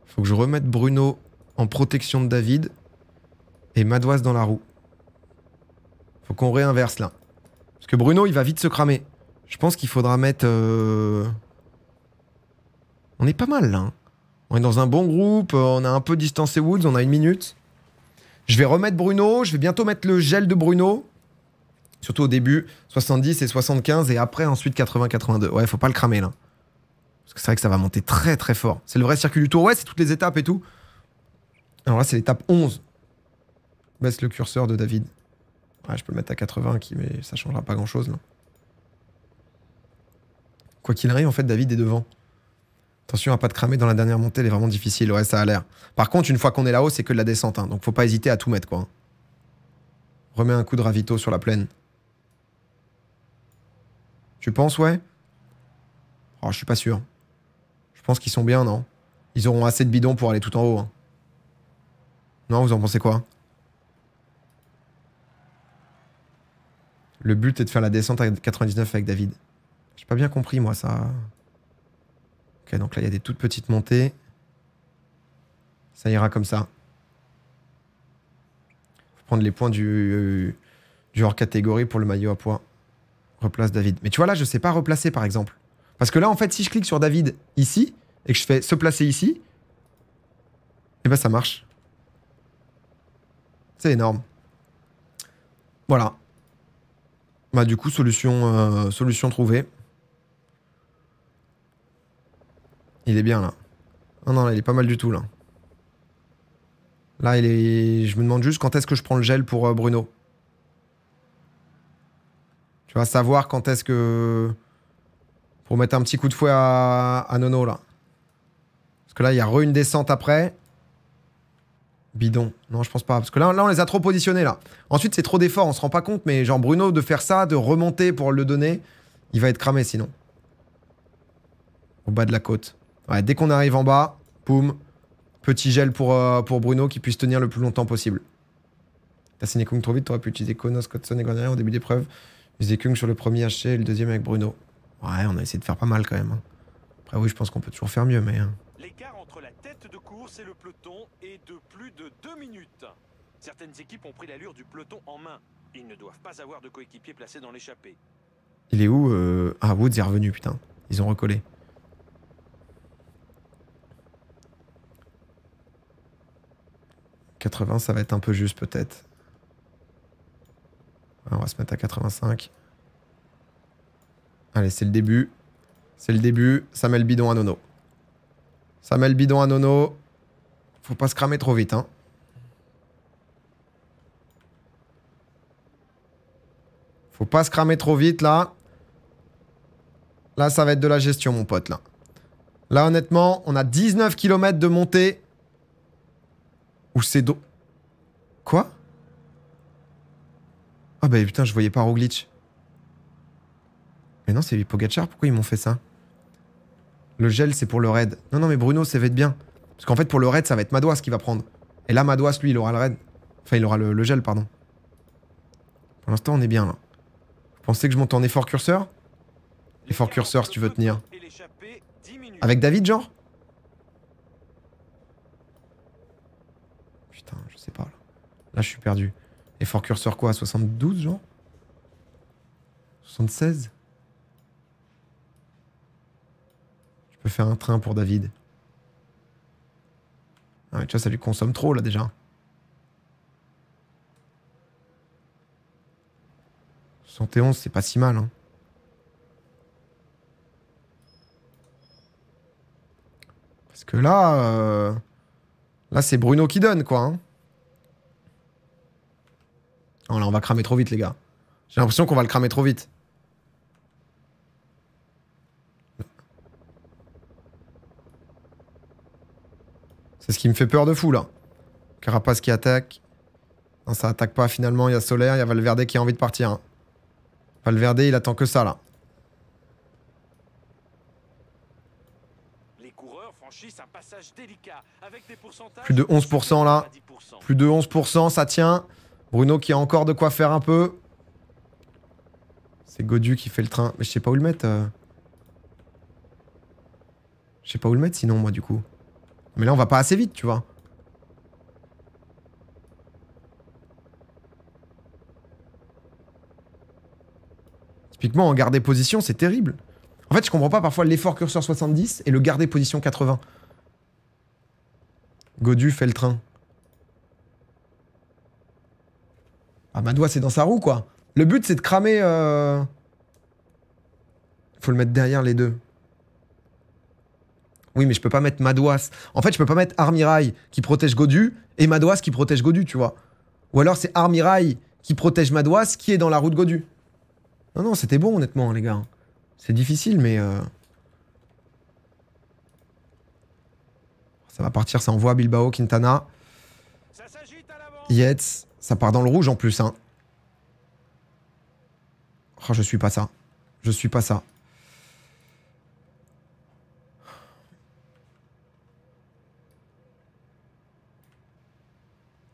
Faut que je remette Bruno en protection de David et Madoise dans la roue. Faut qu'on réinverse là. Parce que Bruno, il va vite se cramer. Je pense qu'il faudra mettre... Euh, On est pas mal là. Hein. On est dans un bon groupe, euh, on a un peu distancé Woods, on a une minute. Je vais remettre Bruno, je vais bientôt mettre le gel de Bruno. Surtout au début, 70 et 75, et après ensuite 80-82. Ouais, faut pas le cramer là. Parce que c'est vrai que ça va monter très très fort. C'est le vrai circuit du tour. Ouais, c'est toutes les étapes et tout. Alors là, c'est l'étape 11. Baisse le curseur de David. Ouais, je peux le mettre à 80, mais ça changera pas grand chose là. Quoi qu'il arrive, en fait, David est devant. Attention à pas de cramer dans la dernière montée, elle est vraiment difficile. Ouais, ça a l'air. Par contre, une fois qu'on est là-haut, c'est que de la descente. Hein. donc faut pas hésiter à tout mettre, quoi. Hein. Remets un coup de ravito sur la plaine. Tu penses, ouais Oh, je suis pas sûr. Je pense qu'ils sont bien, non Ils auront assez de bidons pour aller tout en haut. Hein. Non, vous en pensez quoi Le but est de faire la descente à 99 avec David. J'ai pas bien compris, moi, ça. Ok, donc là, il y a des toutes petites montées. Ça ira comme ça. Faut prendre les points du, du hors catégorie pour le maillot à poids. Replace David. Mais tu vois, là, je sais pas replacer, par exemple. Parce que là, en fait, si je clique sur David ici, et que je fais se placer ici, et eh ben ça marche. C'est énorme. Voilà. Bah du coup, solution, euh, solution trouvée. Il est bien là. Oh non, là, il est pas mal du tout là. Là, il est... je me demande juste quand est-ce que je prends le gel pour euh, Bruno. Tu vas savoir quand est-ce que... Pour mettre un petit coup de fouet à, Nono là. Parce que là, il y a re une descente après. Bidon. Non, je pense pas. Parce que là, là on les a trop positionnés là. Ensuite, c'est trop d'efforts, on se rend pas compte. Mais genre, Bruno, de faire ça, de remonter pour le donner, il va être cramé sinon. Au bas de la côte. Ouais, dès qu'on arrive en bas, poum, petit gel pour, euh, pour Bruno qui puisse tenir le plus longtemps possible. T'as signé Kung trop vite, t'aurais pu utiliser Konos, Kotson et Guardian au début d'épreuve. Utiliser Kung sur le premier HC et le deuxième avec Bruno. Ouais, on a essayé de faire pas mal quand même. Hein. Après oui, je pense qu'on peut toujours faire mieux, mais... Hein. L'écart entre la tête de course et le peloton est de plus de deux minutes. Certaines équipes ont pris l'allure du peloton en main. Ils ne doivent pas avoir de coéquipiers placés dans l'échappée. Il est où euh... Ah, Woods est revenu, putain. Ils ont recollé. 80, ça va être un peu juste peut-être. Ah, on va se mettre à 85. Allez, c'est le début. C'est le début. Ça met le bidon à Nono. Ça met le bidon à Nono. Faut pas se cramer trop vite, hein. Faut pas se cramer trop vite, là. Là, ça va être de la gestion, mon pote, là. Là, honnêtement, on a 19 km de montée. Ou c'est donc... Quoi Ah bah putain, je voyais pas glitch. Mais non, c'est Pogacar, pourquoi ils m'ont fait ça Le gel, c'est pour le raid. Non, non, mais Bruno, ça va être bien. Parce qu'en fait, pour le raid, ça va être Madoise qui va prendre. Et là, Madoise lui, il aura le raid. Enfin, il aura le, le gel, pardon. Pour l'instant, on est bien, là. Vous pensez que je monte en effort curseur Effort curseur, si tu veux tenir. Avec David, genre là. je suis perdu. Effort curseur quoi 72, genre 76 Je peux faire un train pour David. Ah, mais tu vois, ça lui consomme trop, là, déjà. 71, c'est pas si mal, hein. Parce que là... Euh, là, c'est Bruno qui donne, quoi. Hein. Oh là, on va cramer trop vite, les gars. J'ai l'impression qu'on va le cramer trop vite. C'est ce qui me fait peur de fou, là. Carapace qui attaque. Non, ça attaque pas, finalement. Il y a Solaire, il y a Valverde qui a envie de partir. Hein. Valverde, il attend que ça, là. Plus de 11% là. Plus de 11%, ça tient. Bruno qui a encore de quoi faire un peu. C'est Godu qui fait le train. Mais je sais pas où le mettre. Euh. Je sais pas où le mettre sinon, moi, du coup. Mais là, on va pas assez vite, tu vois. Typiquement, en garder position, c'est terrible. En fait, je comprends pas parfois l'effort curseur 70 et le garder position 80. Godu fait le train. Ah, ma c'est dans sa roue, quoi. Le but, c'est de cramer... Il euh, Faut le mettre derrière les deux. Oui, mais je peux pas mettre Madouas. En fait, je peux pas mettre Armirail qui protège Godu et Madouas qui protège Godu, tu vois. Ou alors c'est Armirail qui protège Madouas qui est dans la roue de Godu. Non, non, c'était bon, honnêtement, les gars. C'est difficile, mais... Euh, ça va partir, ça envoie Bilbao, Quintana. Yates. Ça part dans le rouge en plus. Hein. Oh, je suis pas ça. Je suis pas ça.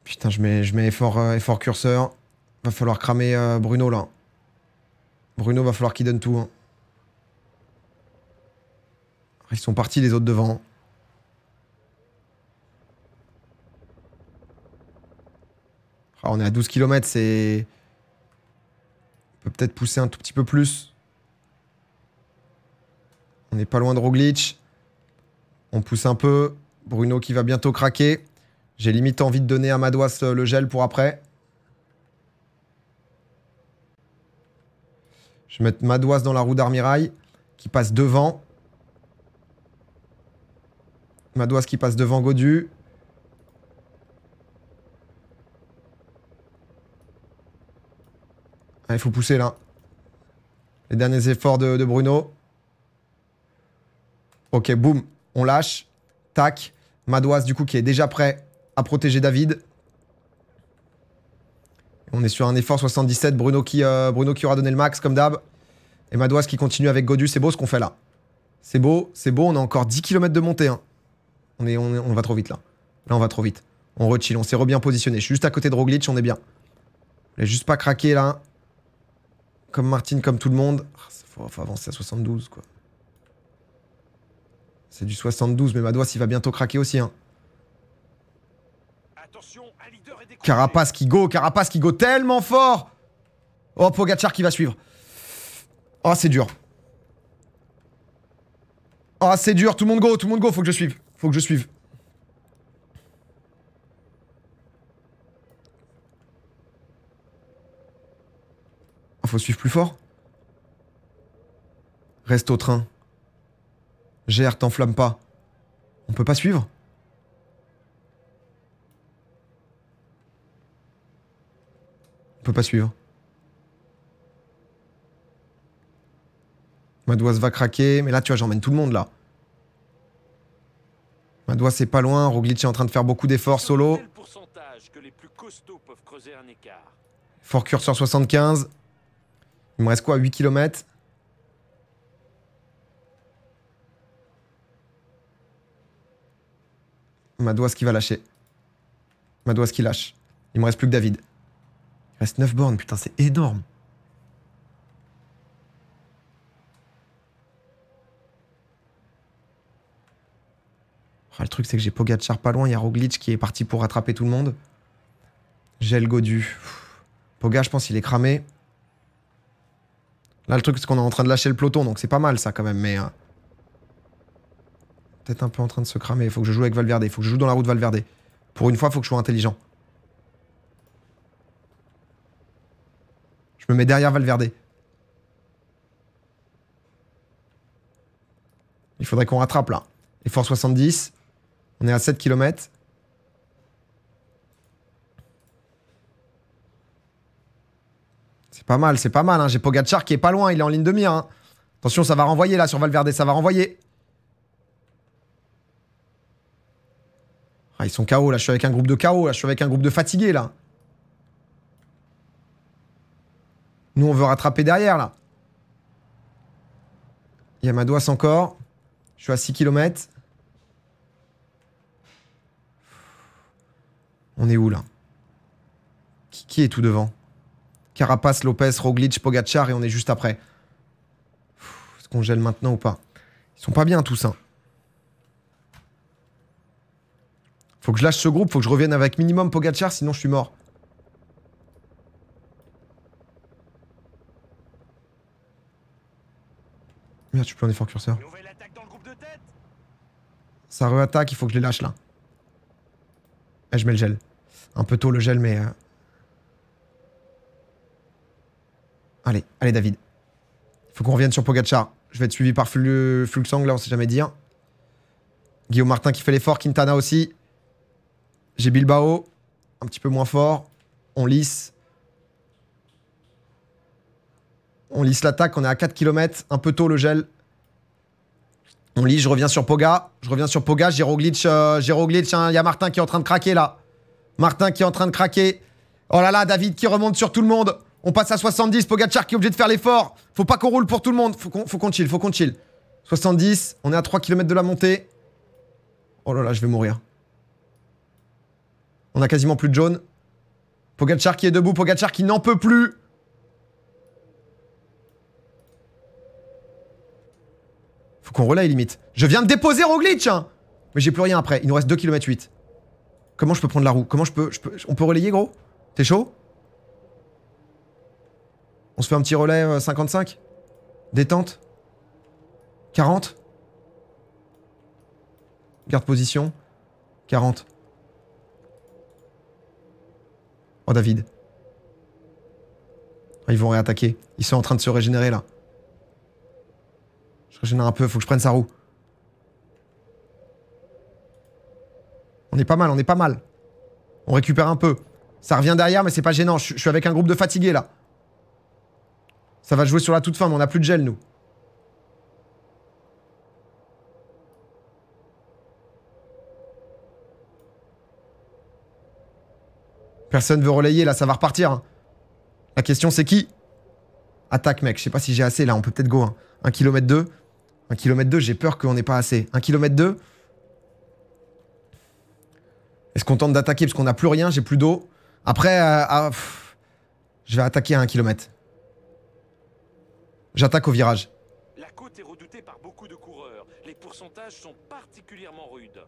Putain, je mets, je mets effort, euh, effort curseur. Va falloir cramer euh, Bruno là. Bruno va falloir qu'il donne tout. Hein. Ils sont partis les autres devant. Ah, on est à 12 km, c'est. On peut peut-être pousser un tout petit peu plus. On n'est pas loin de Roglic. On pousse un peu. Bruno qui va bientôt craquer. J'ai limite envie de donner à Madouas euh, le gel pour après. Je vais mettre Madouas dans la roue d'Armirail qui passe devant. Madouas qui passe devant Godu. il faut pousser là. Les derniers efforts de, Bruno. Ok, boum. On lâche. Tac. Madoise, du coup, qui est déjà prêt à protéger David. On est sur un effort 77. Bruno qui, euh, Bruno qui aura donné le max, comme d'hab. Et Madoise qui continue avec Godu. C'est beau ce qu'on fait là. C'est beau, c'est beau. On a encore 10 km de montée. Hein. On, est, on, va trop vite là. Là, on va trop vite. On rechill. On s'est re bien positionné. Je suis juste à côté de Roglic. On est bien. n'est juste pas craqué, là comme Martine, comme tout le monde, ah, faut, avancer à 72, quoi. C'est du 72, mais ma doisse il va bientôt craquer aussi, hein. Carapace qui go, Carapace qui go tellement fort Oh, Pogachar qui va suivre. Oh, c'est dur. Oh, c'est dur, tout le monde go, tout le monde go, faut que je suive. Faut que je suive. suivre plus fort. Reste au train. Gère, t'enflamme pas. On peut pas suivre On peut pas suivre. Madoise va craquer, mais là tu vois, j'emmène tout le monde là. Madois c'est pas loin, Roglic est en train de faire beaucoup d'efforts solo. Fort curseur 75. Il me reste quoi 8 km Madouas qui va lâcher. Ma Madouas qui lâche. Il me reste plus que David. Il reste 9 bornes, putain, c'est énorme. Oh, le truc, c'est que j'ai Pogacar pas loin, il y a Roglic qui est parti pour rattraper tout le monde. J'ai le Godu. Poga, je pense, il est cramé. Là, le truc, c'est qu'on est en train de lâcher le peloton, donc c'est pas mal ça quand même, mais. Euh, peut-être un peu en train de se cramer. Il faut que je joue avec Valverde. Il faut que je joue dans la route Valverde. Pour une fois, il faut que je sois intelligent. Je me mets derrière Valverde. Il faudrait qu'on rattrape là. Effort 70. On est à 7 km. C'est pas mal, c'est pas mal. Hein. J'ai Pogachar qui est pas loin, il est en ligne de mire. Hein. Attention, ça va renvoyer là sur Valverde, ça va renvoyer. Ah, ils sont KO là, je suis avec un groupe de KO, là, je suis avec un groupe de fatigués là. Nous, on veut rattraper derrière là. Il y a ma encore. Je suis à 6 km. On est où là qui est tout devant Carapace, Lopez, Roglic, Pogachar et on est juste après. Est-ce qu'on gèle maintenant ou pas Ils sont pas bien tous hein. Faut que je lâche ce groupe, faut que je revienne avec minimum Pogachar, sinon je suis mort. Merde, tu peux plein effort curseur. Ça re-attaque, il faut que je les lâche là. Eh, je mets le gel. Un peu tôt le gel, mais euh, Allez, allez David. il Faut qu'on revienne sur Pogachar. Je vais être suivi par Fluxang, là, on sait jamais dire. Guillaume Martin qui fait l'effort, Quintana aussi. J'ai Bilbao, un petit peu moins fort. On lisse. On lisse l'attaque, on est à 4 km, un peu tôt le gel. On lisse, je reviens sur Poga. Je reviens sur Poga, glitch, euh, Glitch. il hein. y a Martin qui est en train de craquer là. Martin qui est en train de craquer. Oh là là, David qui remonte sur tout le monde. On passe à 70. Pogachar qui est obligé de faire l'effort. Faut pas qu'on roule pour tout le monde. Faut qu'on qu chill, faut qu'on chill. 70. On est à 3 km de la montée. Oh là là, je vais mourir. On a quasiment plus de jaune. Pogachar qui est debout. Pogachar qui n'en peut plus. Faut qu'on relaye limite. Je viens de déposer au hein Mais j'ai plus rien après. Il nous reste 2 km 8. Comment je peux prendre la roue Comment je peux, je peux... On peut relayer gros T'es chaud on se fait un petit relais 55 euh, Détente 40 Garde position 40. Oh David. Oh, ils vont réattaquer. Ils sont en train de se régénérer là. Je régénère un peu, faut que je prenne sa roue. On est pas mal, on est pas mal. On récupère un peu. Ça revient derrière, mais c'est pas gênant. Je, suis avec un groupe de fatigués là. Ça va jouer sur la toute fin, mais on n'a plus de gel, nous. Personne veut relayer, là, ça va repartir. Hein. La question, c'est qui Attaque, mec. Je sais pas si j'ai assez, là. On peut peut-être go. 1 km 2. 1 km 2, j'ai peur qu'on n'ait pas assez. 1 km 2. Est-ce qu'on tente d'attaquer Parce qu'on n'a plus rien, j'ai plus d'eau. Après, euh, ah, je vais attaquer à 1 km. J'attaque au virage. La de Les pourcentages sont particulièrement rudes.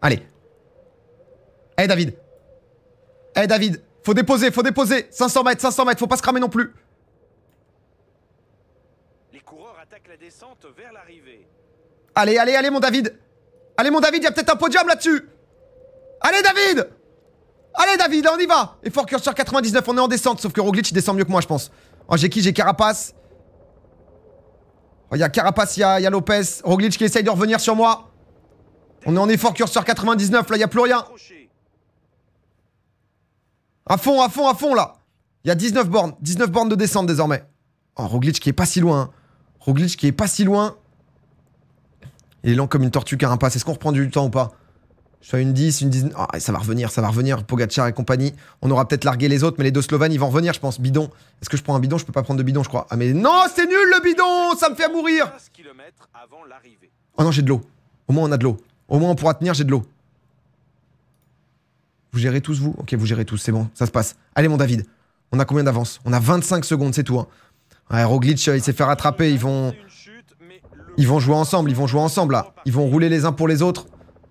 Allez. Hé eh, David. Hé eh, David. Faut déposer, faut déposer. 500 mètres, 500 mètres. Faut pas se cramer non plus. Les coureurs attaquent la descente vers l'arrivée. Allez, allez, allez mon David. Allez mon David, il y a peut-être un podium là-dessus. Allez David Allez David, on y va Effort curseur 99, on est en descente, sauf que Roglic il descend mieux que moi je pense. Oh, j'ai qui J'ai Carapace. Oh, il y a Carapace, il y, a, Lopez. Roglic qui essaye de revenir sur moi. On est en effort curseur 99, là, il n'y a plus rien. À fond, à fond, à fond, là. Il y a 19 bornes. 19 bornes de descente désormais. Oh, Roglic qui est pas si loin. Hein. Roglic qui est pas si loin. Il est lent comme une tortue, Carapace. Est-ce qu'on reprend du temps ou pas je une 10, une 19. Ah, ça va revenir, ça va revenir. Pogacar et compagnie. On aura peut-être largué les autres, mais les deux Slovanes, ils vont revenir, je pense. Bidon. Est-ce que je prends un bidon Je peux pas prendre de bidon, je crois. Ah, mais non, c'est nul le bidon Ça me fait mourir Oh non, j'ai de l'eau. Au moins, on a de l'eau. Au moins, on pourra tenir, j'ai de l'eau. Vous gérez tous, vous Ok, vous gérez tous, c'est bon, ça se passe. Allez, mon David. On a combien d'avance On a 25 secondes, c'est tout. Un hein. euh, il s'est fait rattraper. Ils vont. Ils vont jouer ensemble, ils vont jouer ensemble là. Ils vont rouler les uns pour les autres.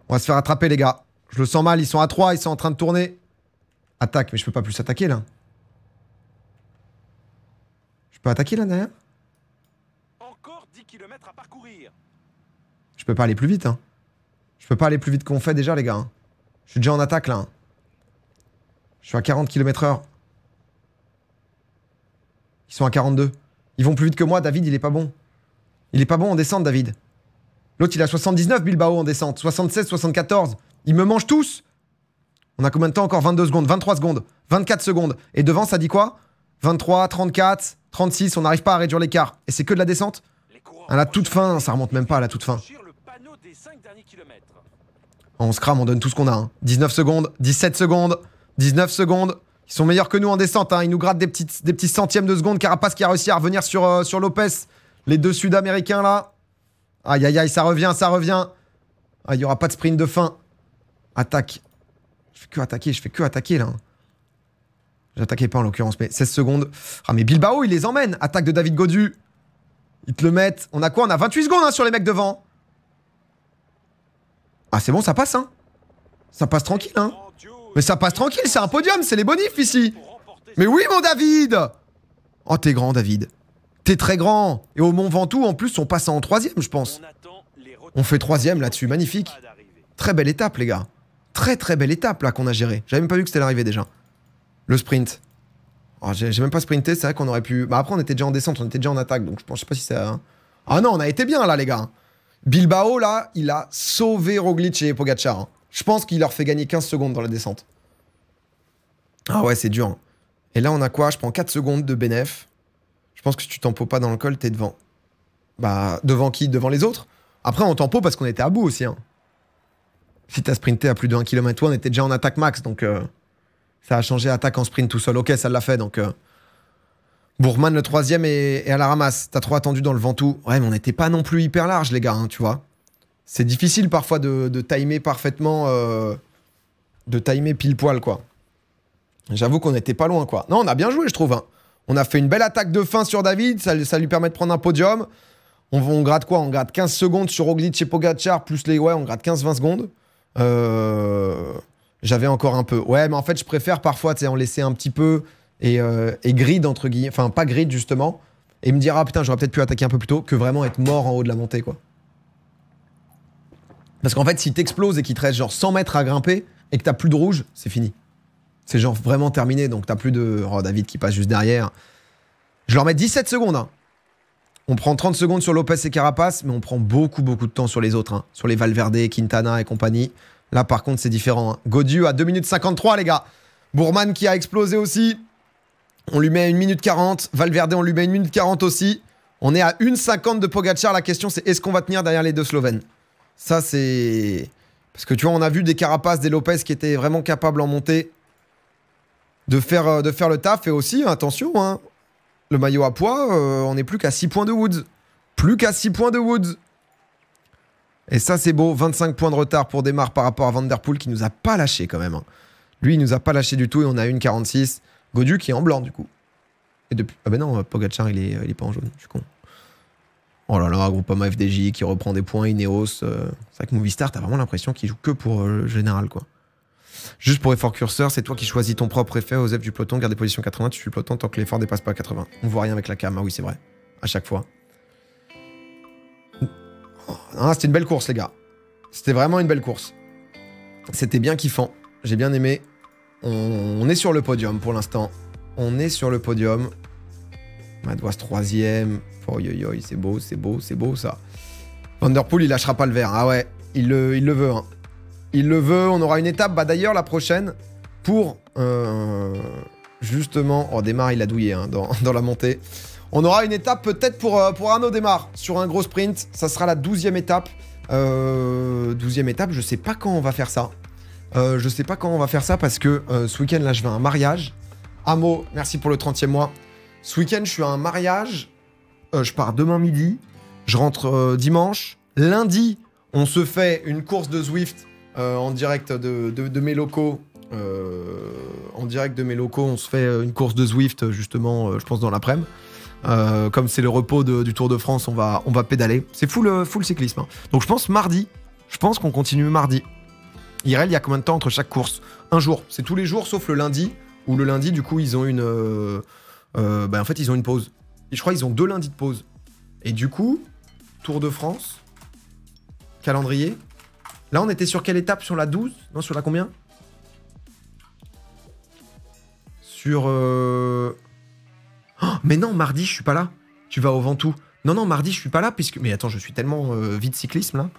On va se faire attraper, les gars. Je le sens mal, ils sont à 3, ils sont en train de tourner. Attaque, mais je peux pas plus attaquer, là. Je peux attaquer, là, derrière Encore à parcourir. Je peux pas aller plus vite, hein. Je peux pas aller plus vite qu'on fait, déjà, les gars. Hein. Je suis déjà en attaque, là. Hein. Je suis à 40 km heure. Ils sont à 42. Ils vont plus vite que moi, David, il est pas bon. Il est pas bon en descente, David. L'autre, il a 79 Bilbao en descente. 76, 74. il me mangent tous. On a combien de temps encore 22 secondes, 23 secondes, 24 secondes. Et devant, ça dit quoi 23, 34, 36. On n'arrive pas à réduire l'écart. Et c'est que de la descente À la toute fin, ça remonte même pas à la toute fin. On se crame, on donne tout ce qu'on a. 19 hein. secondes, 17 secondes, 19 secondes. Ils sont meilleurs que nous en descente. Hein. Ils nous grattent des, petites, des petits centièmes de seconde. Carapace qui a réussi à revenir sur, euh, sur Lopez. Les deux Sud-Américains là. Aïe, aïe, aïe, ça revient, ça revient. Ah, il n'y aura pas de sprint de fin. Attaque. Je fais que attaquer, je fais que attaquer, là. Hein. J'attaquais pas, en l'occurrence, mais 16 secondes. Ah, mais Bilbao, il les emmène. Attaque de David Godu. Ils te le mettent. On a quoi On a 28 secondes hein, sur les mecs devant. Ah, c'est bon, ça passe, hein. Ça passe tranquille, hein. Mais ça passe tranquille, c'est un podium, c'est les bonifs, ici. Mais oui, mon David Oh, t'es grand, David. T'es très grand. Et au Mont Ventoux, en plus, on passe en troisième, je pense. On fait troisième là-dessus, magnifique. Très belle étape, les gars. Très très belle étape là qu'on a gérée. J'avais même pas vu que c'était l'arrivée déjà. Le sprint. Oh, j'ai même pas sprinté, c'est vrai qu'on aurait pu... Bah après, on était déjà en descente, on était déjà en attaque, donc je pense pas si ça... Ah non, on a été bien là, les gars. Bilbao, là, il a sauvé Roglic et Pogacar. Je pense qu'il leur fait gagner 15 secondes dans la descente. Ah ouais, c'est dur. Et là, on a quoi Je prends 4 secondes de bénéf. Je pense que si tu t'en pas dans le col, t'es devant. Bah, devant qui Devant les autres Après, on tempo parce qu'on était à bout aussi. Hein. Si t'as sprinté à plus de 1 km, on était déjà en attaque max. Donc, euh, ça a changé attaque en sprint tout seul. Ok, ça l'a fait. Donc, euh. Bourman, le troisième, et à la ramasse. T'as trop attendu dans le tout. Ouais, mais on n'était pas non plus hyper large, les gars, hein, tu vois. C'est difficile parfois de, timer parfaitement. Euh, de timer pile poil, quoi. J'avoue qu'on n'était pas loin, quoi. Non, on a bien joué, je trouve. Hein. On a fait une belle attaque de fin sur David, ça, lui permet de prendre un podium. On, on gratte quoi On gratte 15 secondes sur Roglic et Pogacar, plus les... Ouais, on gratte 15-20 secondes. Euh, j'avais encore un peu. Ouais, mais en fait, je préfère parfois en laisser un petit peu et, euh, et grid, entre guillemets. Enfin, pas grid, justement. Et me dire, ah putain, j'aurais peut-être pu attaquer un peu plus tôt que vraiment être mort en haut de la montée, quoi. Parce qu'en fait, si t'exploses et qu'il te reste genre 100 mètres à grimper et que t'as plus de rouge, c'est fini. C'est genre vraiment terminé, donc t'as plus de. Oh, David qui passe juste derrière. Je leur mets 17 secondes. Hein. On prend 30 secondes sur Lopez et Carapace, mais on prend beaucoup, beaucoup de temps sur les autres. Hein. Sur les Valverde, Quintana et compagnie. Là, par contre, c'est différent. Hein. Godieu à 2 minutes 53, les gars. Bourman qui a explosé aussi. On lui met 1 minute 40. Valverde, on lui met 1 minute 40 aussi. On est à 1 50 de Pogacar. La question, c'est est-ce qu'on va tenir derrière les deux Slovènes Ça, c'est. Parce que tu vois, on a vu des Carapaces, des Lopez qui étaient vraiment capables en montée de faire, euh, de faire le taf. Et aussi, attention, hein, le maillot à poids, euh, on n'est plus qu'à 6 points de Woods. Plus qu'à 6 points de Woods. Et ça, c'est beau. 25 points de retard pour Démarre par rapport à Vanderpool qui nous a pas lâché quand même. Hein. Lui, il nous a pas lâché du tout et on a une 46. Godu qui est en blanc du coup. Et depuis... Ah ben non, Pogacar, il est, il est pas en jaune. Je suis con. Oh là là, Groupama FDJ qui reprend des points, Ineos. Euh, c'est vrai que Movistar, t'as vraiment l'impression qu'il joue que pour le général quoi. Juste pour effort curseur, c'est toi qui choisis ton propre effet aux du peloton, garde des positions 80, tu suis le peloton tant que l'effort dépasse pas 80. On voit rien avec la cam, ah oui, c'est vrai. À chaque fois. Ah, c'était une belle course, les gars. C'était vraiment une belle course. C'était bien kiffant. J'ai bien aimé. On, est sur le podium pour l'instant. On est sur le podium. Madouas troisième. Oh yo yo, c'est beau, c'est beau, c'est beau ça. Vanderpool, il lâchera pas le verre. Ah ouais, il le, il le veut. Hein il le veut. On aura une étape, bah d'ailleurs la prochaine, pour euh, justement... Oh, démarre, il a douillé hein, dans, la montée. On aura une étape peut-être pour, euh, pour Arnaud démarre sur un gros sprint. Ça sera la douzième étape. Euh, douzième étape, je sais pas quand on va faire ça. je sais pas quand on va faire ça parce que ce week-end là je vais à un mariage. Amo, merci pour le 30e mois. Ce week-end je suis à un mariage. je pars demain midi. Je rentre dimanche. Lundi, on se fait une course de Zwift euh, en direct de, mes locaux. Euh, en direct de mes locaux, on se fait euh, une course de Zwift justement, je pense dans l'après-midi. comme c'est le repos du Tour de France, on va, on va pédaler. C'est full, cyclisme. Hein. Donc je pense mardi. Je pense qu'on continue mardi. Irel, il y a combien de temps entre chaque course Un jour. C'est tous les jours sauf le lundi. Où le lundi, du coup, ils ont une. Ben, en fait, ils ont une pause. je crois qu'ils ont deux lundis de pause. Et du coup, Tour de France, calendrier, Là, on était sur quelle étape Sur la 12 Non, sur la combien Sur... Euh, oh, mais non, mardi, je suis pas là. Tu vas au Ventoux. Non, non, mardi, je suis pas là, puisque... Mais attends, je suis tellement euh, vite de cyclisme, là.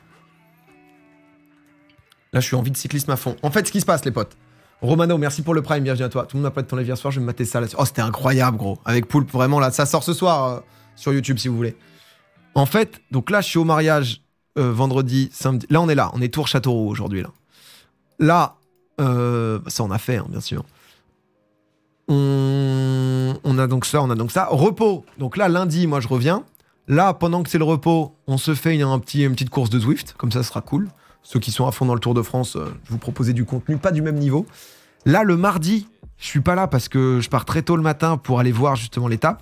Là, je suis en de cyclisme à fond. En fait, ce qui se passe, les potes. Romano, merci pour le prime, bienvenue à toi. Tout le monde m'a pas de ton lèvre hier soir, je vais me mater ça là Oh, c'était incroyable, gros. Avec Poulpe, vraiment, là, ça sort ce soir euh, sur YouTube, si vous voulez. En fait, donc là, je suis au mariage euh, vendredi, samedi. Là, on est là. On est Tour Châteauroux aujourd'hui. Là, là euh, ça, on a fait, hein, bien sûr. On... a donc ça, on a donc ça. Repos. Donc là, lundi, moi, je reviens. Là, pendant que c'est le repos, on se fait une, un petit, une petite course de Zwift. Comme ça, ce sera cool. Ceux qui sont à fond dans le Tour de France, euh, je vous proposez du contenu, pas du même niveau. Là, le mardi, je suis pas là parce que je pars très tôt le matin pour aller voir justement l'étape.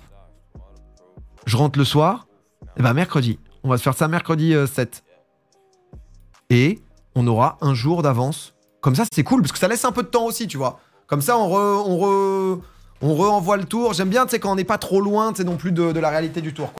Je rentre le soir. Et eh bah, ben, mercredi. On va se faire ça mercredi 7 et on aura un jour d'avance. Comme ça, c'est cool, parce que ça laisse un peu de temps aussi, tu vois. Comme ça, on re... On re on le tour. J'aime bien, tu sais, quand on n'est pas trop loin, tu sais, non plus de, de, la réalité du tour.